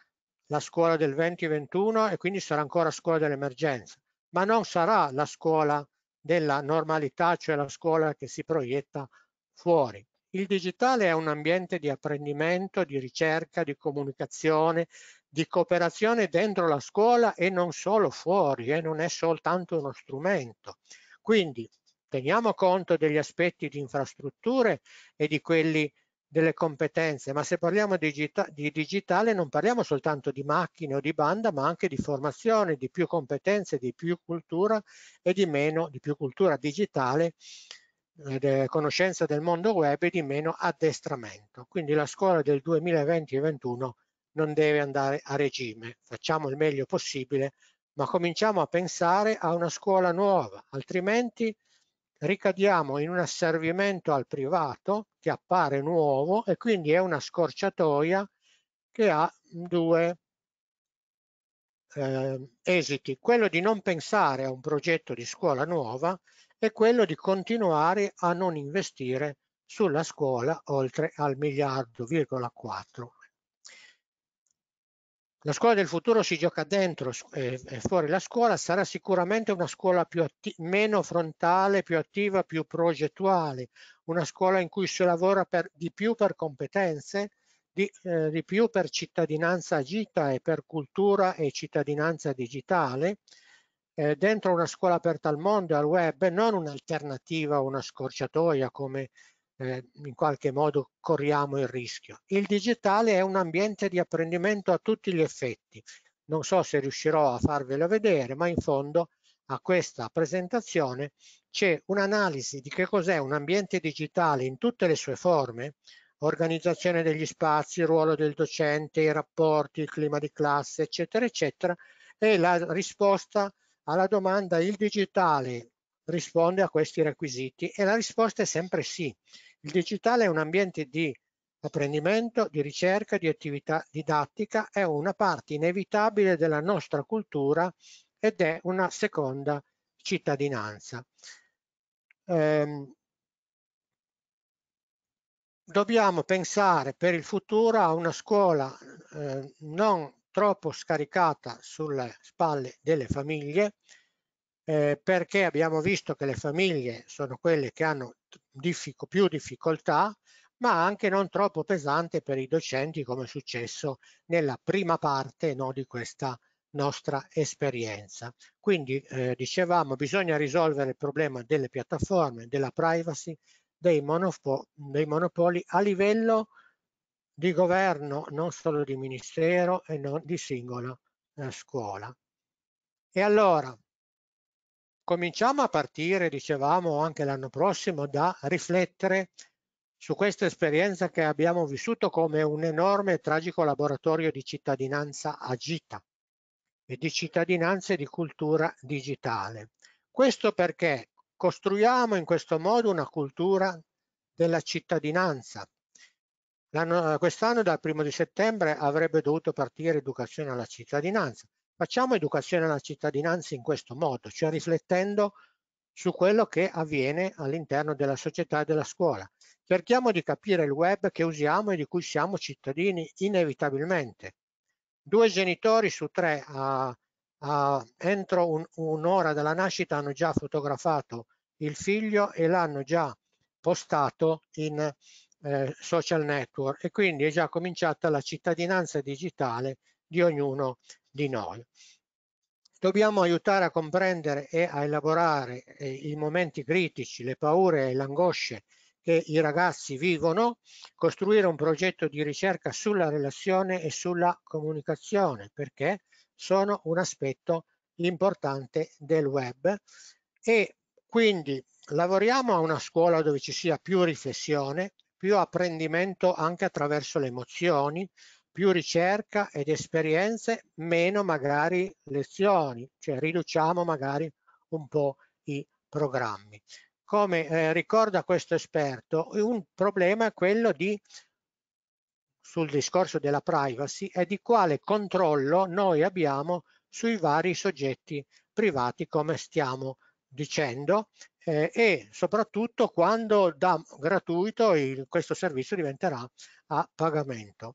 la scuola del 2021 e quindi sarà ancora scuola dell'emergenza, ma non sarà la scuola della normalità, cioè la scuola che si proietta fuori. Il digitale è un ambiente di apprendimento, di ricerca, di comunicazione, di cooperazione dentro la scuola e non solo fuori, e eh? non è soltanto uno strumento. Quindi teniamo conto degli aspetti di infrastrutture e di quelli delle competenze, ma se parliamo digita di digitale non parliamo soltanto di macchine o di banda, ma anche di formazione, di più competenze, di più cultura e di meno, di più cultura digitale, eh, conoscenza del mondo web e di meno addestramento. Quindi la scuola del 2020-2021 non deve andare a regime, facciamo il meglio possibile, ma cominciamo a pensare a una scuola nuova, altrimenti ricadiamo in un asservimento al privato che appare nuovo e quindi è una scorciatoia che ha due eh, esiti, quello di non pensare a un progetto di scuola nuova e quello di continuare a non investire sulla scuola oltre al miliardo,4 la scuola del futuro si gioca dentro e eh, eh, fuori la scuola, sarà sicuramente una scuola meno frontale, più attiva, più progettuale, una scuola in cui si lavora per, di più per competenze, di, eh, di, più per cittadinanza agita e per cultura e cittadinanza digitale, eh, dentro una scuola aperta al mondo e al web, non un'alternativa o una scorciatoia come eh, in qualche modo corriamo il rischio. Il digitale è un ambiente di apprendimento a tutti gli effetti. Non so se riuscirò a farvelo vedere, ma in fondo a questa presentazione c'è un'analisi di che cos'è un ambiente digitale in tutte le sue forme, organizzazione degli spazi, ruolo del docente, i rapporti, il clima di classe, eccetera, eccetera, e la risposta alla domanda il digitale risponde a questi requisiti? E la risposta è sempre sì. Il digitale è un ambiente di apprendimento, di ricerca, di attività didattica, è una parte inevitabile della nostra cultura ed è una seconda cittadinanza. Ehm, dobbiamo pensare per il futuro a una scuola eh, non troppo scaricata sulle spalle delle famiglie eh, perché abbiamo visto che le famiglie sono quelle che hanno diffic più difficoltà, ma anche non troppo pesante per i docenti, come è successo nella prima parte no, di questa nostra esperienza. Quindi eh, dicevamo bisogna risolvere il problema delle piattaforme, della privacy, dei, monopo dei, monopoli a livello di governo, non solo di ministero e non di singola eh, scuola. E allora cominciamo a partire, dicevamo anche l'anno prossimo, da riflettere su questa esperienza che abbiamo vissuto come un enorme e tragico laboratorio di cittadinanza agita e di cittadinanza e di cultura digitale. Questo perché costruiamo in questo modo una cultura della cittadinanza. Quest'anno dal primo di settembre avrebbe dovuto partire educazione alla cittadinanza. Facciamo educazione alla cittadinanza in questo modo, cioè riflettendo su quello che avviene all'interno della società e della scuola. Cerchiamo di capire il web che usiamo e di cui siamo cittadini inevitabilmente. Due genitori su tre a, a, entro un, un'ora dalla nascita hanno già fotografato il figlio e l'hanno già postato in eh, social network e quindi è già cominciata la cittadinanza digitale di ognuno di noi. Dobbiamo aiutare a comprendere e a elaborare eh, i momenti critici, le paure e le angosce che i ragazzi vivono, costruire un progetto di ricerca sulla relazione e sulla comunicazione, perché sono un aspetto importante del web e quindi lavoriamo a una scuola dove ci sia più riflessione, più apprendimento anche attraverso le emozioni, più ricerca ed esperienze, meno magari lezioni, cioè riduciamo magari un po' i programmi. Come eh, ricorda questo esperto, un problema è quello di, sul discorso della privacy, è di quale controllo noi abbiamo sui vari soggetti privati, come stiamo dicendo, eh, e soprattutto quando da gratuito il, questo servizio diventerà a pagamento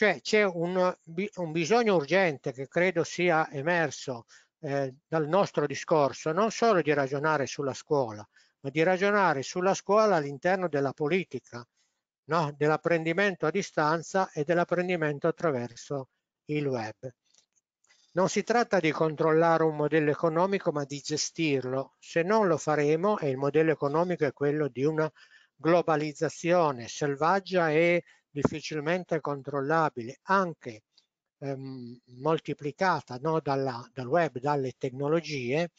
cioè c'è un, un, bisogno urgente che credo sia emerso eh, dal nostro discorso, non solo di ragionare sulla scuola, ma di ragionare sulla scuola all'interno della politica, no? dell'apprendimento a distanza e dell'apprendimento attraverso il web. Non si tratta di controllare un modello economico, ma di gestirlo. Se non lo faremo, e il modello economico è quello di una globalizzazione selvaggia e difficilmente controllabile, anche ehm, moltiplicata no, dalla, dal web, dalle tecnologie,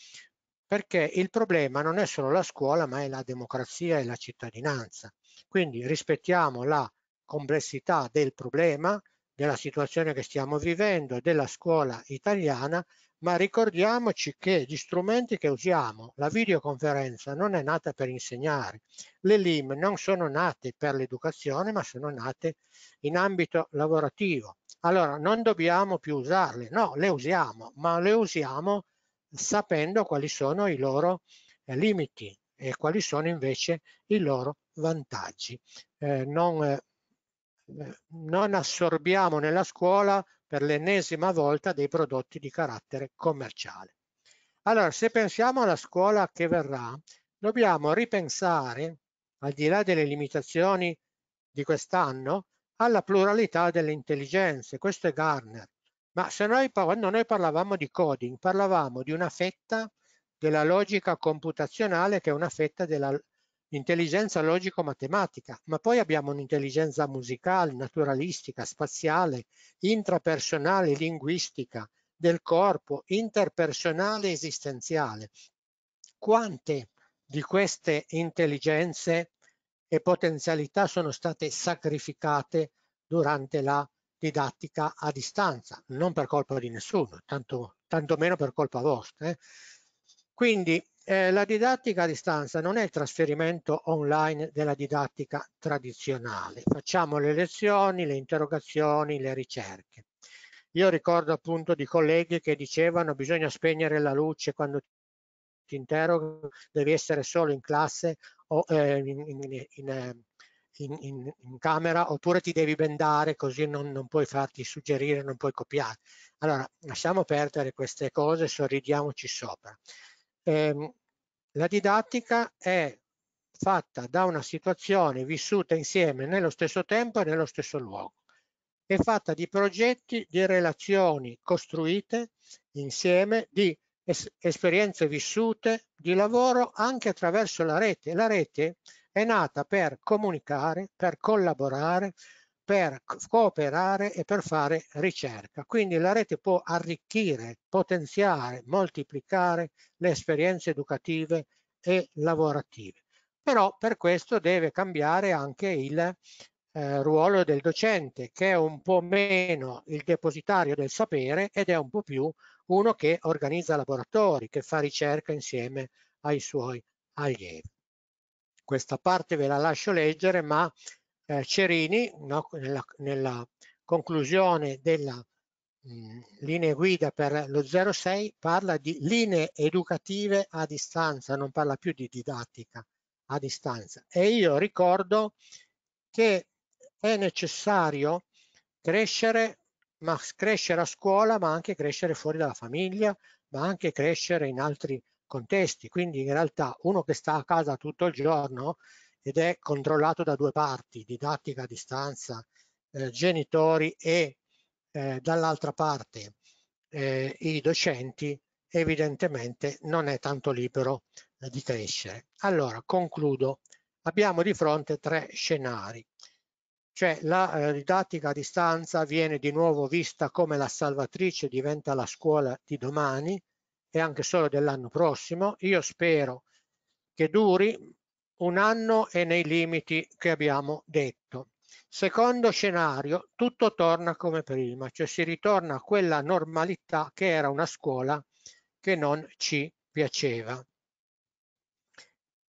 perché il problema non è solo la scuola, ma è la democrazia e la cittadinanza. Quindi rispettiamo la complessità del problema, della situazione che stiamo vivendo, della scuola italiana, ma ricordiamoci che gli strumenti che usiamo, la videoconferenza non è nata per insegnare, le LIM non sono nate per l'educazione, ma sono nate in ambito lavorativo. Allora non dobbiamo più usarle, no, le usiamo, ma le usiamo sapendo quali sono i loro eh, limiti e quali sono invece i loro vantaggi. Eh, non, eh, non assorbiamo nella scuola per l'ennesima volta dei prodotti di carattere commerciale. Allora, se pensiamo alla scuola che verrà, dobbiamo ripensare, al di là delle limitazioni di quest'anno, alla pluralità delle intelligenze. Questo è Garner. Ma se noi, quando noi parlavamo di coding, parlavamo di una fetta della logica computazionale che è una fetta della intelligenza logico-matematica, ma poi abbiamo un'intelligenza musicale, naturalistica, spaziale, intrapersonale, linguistica, del corpo, interpersonale, esistenziale. Quante di queste intelligenze e potenzialità sono state sacrificate durante la didattica a distanza, non per colpa di nessuno, tanto, tanto meno per colpa vostra. Eh? Quindi eh, la didattica a distanza non è il trasferimento online della didattica tradizionale. Facciamo le lezioni, le interrogazioni, le ricerche. Io ricordo appunto di colleghi che dicevano bisogna spegnere la luce quando ti interrogo, devi essere solo in classe o eh, in, eh, in, in, in, camera oppure ti devi bendare così non, non puoi farti suggerire, non puoi copiare. Allora lasciamo perdere queste cose, sorridiamoci sopra. Ehm, la didattica è fatta da una situazione vissuta insieme nello stesso tempo e nello stesso luogo. È fatta di progetti, di relazioni costruite insieme, di es esperienze vissute, di lavoro anche attraverso la rete. La rete è nata per comunicare, per collaborare, per cooperare e per fare ricerca. Quindi la rete può arricchire, potenziare, moltiplicare le esperienze educative e lavorative. Però per questo deve cambiare anche il eh, ruolo del docente, che è un po' meno il depositario del sapere ed è un po' più uno che organizza laboratori, che fa ricerca insieme ai suoi allievi. Questa parte ve la lascio leggere, ma eh, Cerini no? nella, nella, conclusione della mh, mm, linea guida per lo 06 parla di linee educative a distanza, non parla più di didattica a distanza. E io ricordo che è necessario crescere, ma crescere a scuola, ma anche crescere fuori dalla famiglia, ma anche crescere in altri contesti. Quindi in realtà uno che sta a casa tutto il giorno ed è controllato da due parti, didattica a distanza, eh, genitori e eh, dall'altra parte eh, i docenti, evidentemente non è tanto libero eh, di crescere. Allora, concludo. Abbiamo di fronte tre scenari. Cioè la eh, didattica a distanza viene di nuovo vista come la salvatrice, diventa la scuola di domani e anche solo dell'anno prossimo. Io spero che duri, un anno e nei limiti che abbiamo detto. Secondo scenario, tutto torna come prima, cioè si ritorna a quella normalità che era una scuola che non ci piaceva.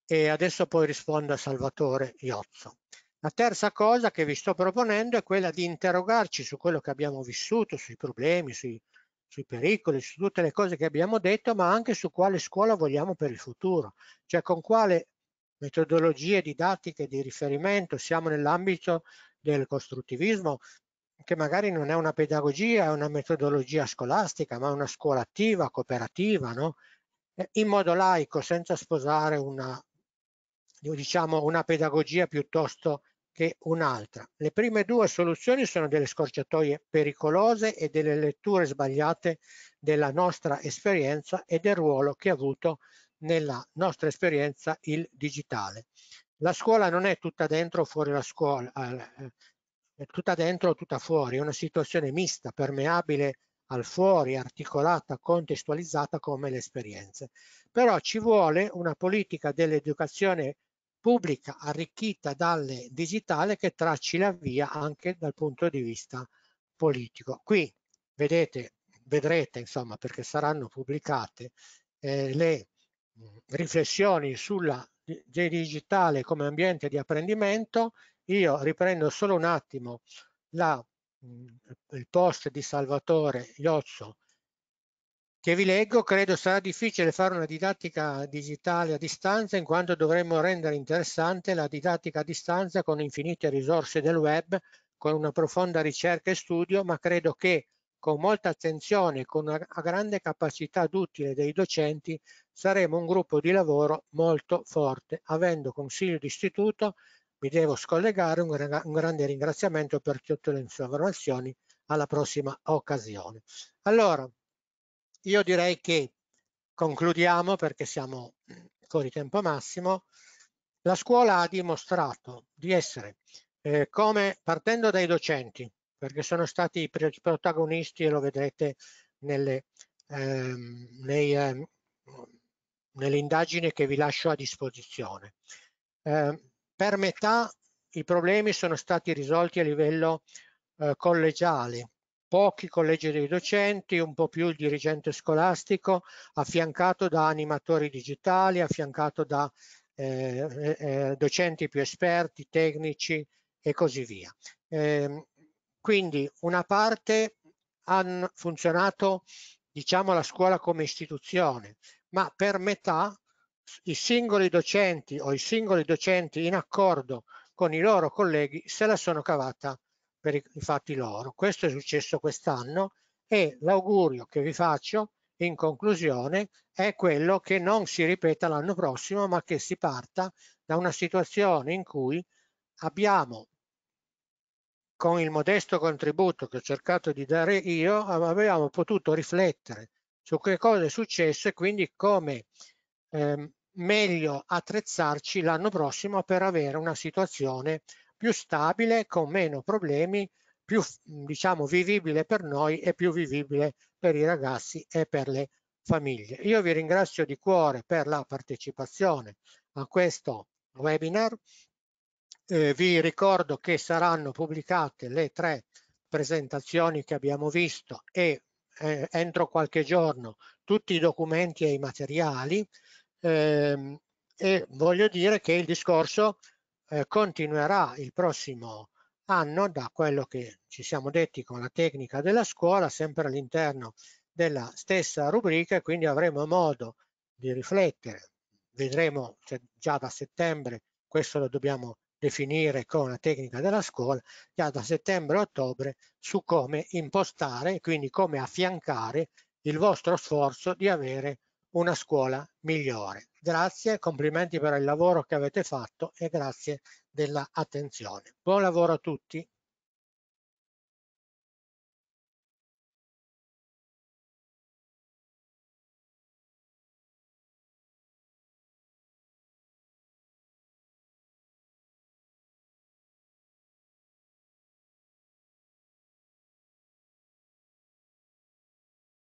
E adesso poi rispondo a Salvatore Iozzo. La terza cosa che vi sto proponendo è quella di interrogarci su quello che abbiamo vissuto, sui problemi, sui, sui pericoli, su tutte le cose che abbiamo detto, ma anche su quale scuola vogliamo per il futuro, cioè con quale metodologie didattiche di riferimento, siamo nell'ambito del costruttivismo, che magari non è una pedagogia, è una metodologia scolastica, ma una scuola attiva, cooperativa, no? Eh, in modo laico, senza sposare una, diciamo, una pedagogia piuttosto che un'altra. Le prime due soluzioni sono delle scorciatoie pericolose e delle letture sbagliate della nostra esperienza e del ruolo che ha avuto nella nostra esperienza il digitale. La scuola non è tutta dentro o fuori la scuola, eh, è tutta dentro o tutta fuori, è una situazione mista, permeabile al fuori, articolata, contestualizzata come le esperienze. Però ci vuole una politica dell'educazione pubblica arricchita dal digitale che tracci la via anche dal punto di vista politico. Qui vedete, vedrete, insomma, perché saranno pubblicate eh, le riflessioni sulla J digitale come ambiente di apprendimento, io riprendo solo un attimo la, il post di Salvatore Iozzo che vi leggo, credo sarà difficile fare una didattica digitale a distanza in quanto dovremmo rendere interessante la didattica a distanza con infinite risorse del web, con una profonda ricerca e studio, ma credo che con molta attenzione e con una grande capacità d'utile dei docenti saremo un gruppo di lavoro molto forte. Avendo consiglio d'istituto mi devo scollegare, un, un grande ringraziamento per tutte le informazioni, alla prossima occasione. Allora, io direi che concludiamo perché siamo fuori tempo massimo. La scuola ha dimostrato di essere, eh, come partendo dai docenti, perché sono stati i protagonisti e lo vedrete nelle, ehm, nei, ehm, nell'indagine che vi lascio a disposizione. Eh, per metà i problemi sono stati risolti a livello eh, collegiale, pochi collegi dei docenti, un po' più il dirigente scolastico, affiancato da animatori digitali, affiancato da eh, eh, eh docenti più esperti, tecnici e così via. Ehm, quindi una parte hanno funzionato diciamo la scuola come istituzione, ma per metà i singoli docenti o i singoli docenti in accordo con i loro colleghi se la sono cavata per i fatti loro. Questo è successo quest'anno e l'augurio che vi faccio in conclusione è quello che non si ripeta l'anno prossimo ma che si parta da una situazione in cui abbiamo con il modesto contributo che ho cercato di dare io, avevamo potuto riflettere su che cosa è successo e quindi come eh, meglio attrezzarci l'anno prossimo per avere una situazione più stabile, con meno problemi, più diciamo vivibile per noi e più vivibile per i ragazzi e per le famiglie. Io vi ringrazio di cuore per la partecipazione a questo webinar eh, vi ricordo che saranno pubblicate le tre presentazioni che abbiamo visto e eh, entro qualche giorno tutti i documenti e i materiali eh, e voglio dire che il discorso eh, continuerà il prossimo anno da quello che ci siamo detti con la tecnica della scuola sempre all'interno della stessa rubrica e quindi avremo modo di riflettere vedremo se già da settembre questo lo dobbiamo definire con la tecnica della scuola già da settembre a ottobre su come impostare, quindi come affiancare il vostro sforzo di avere una scuola migliore. Grazie, complimenti per il lavoro che avete fatto e grazie dell'attenzione Buon lavoro a tutti.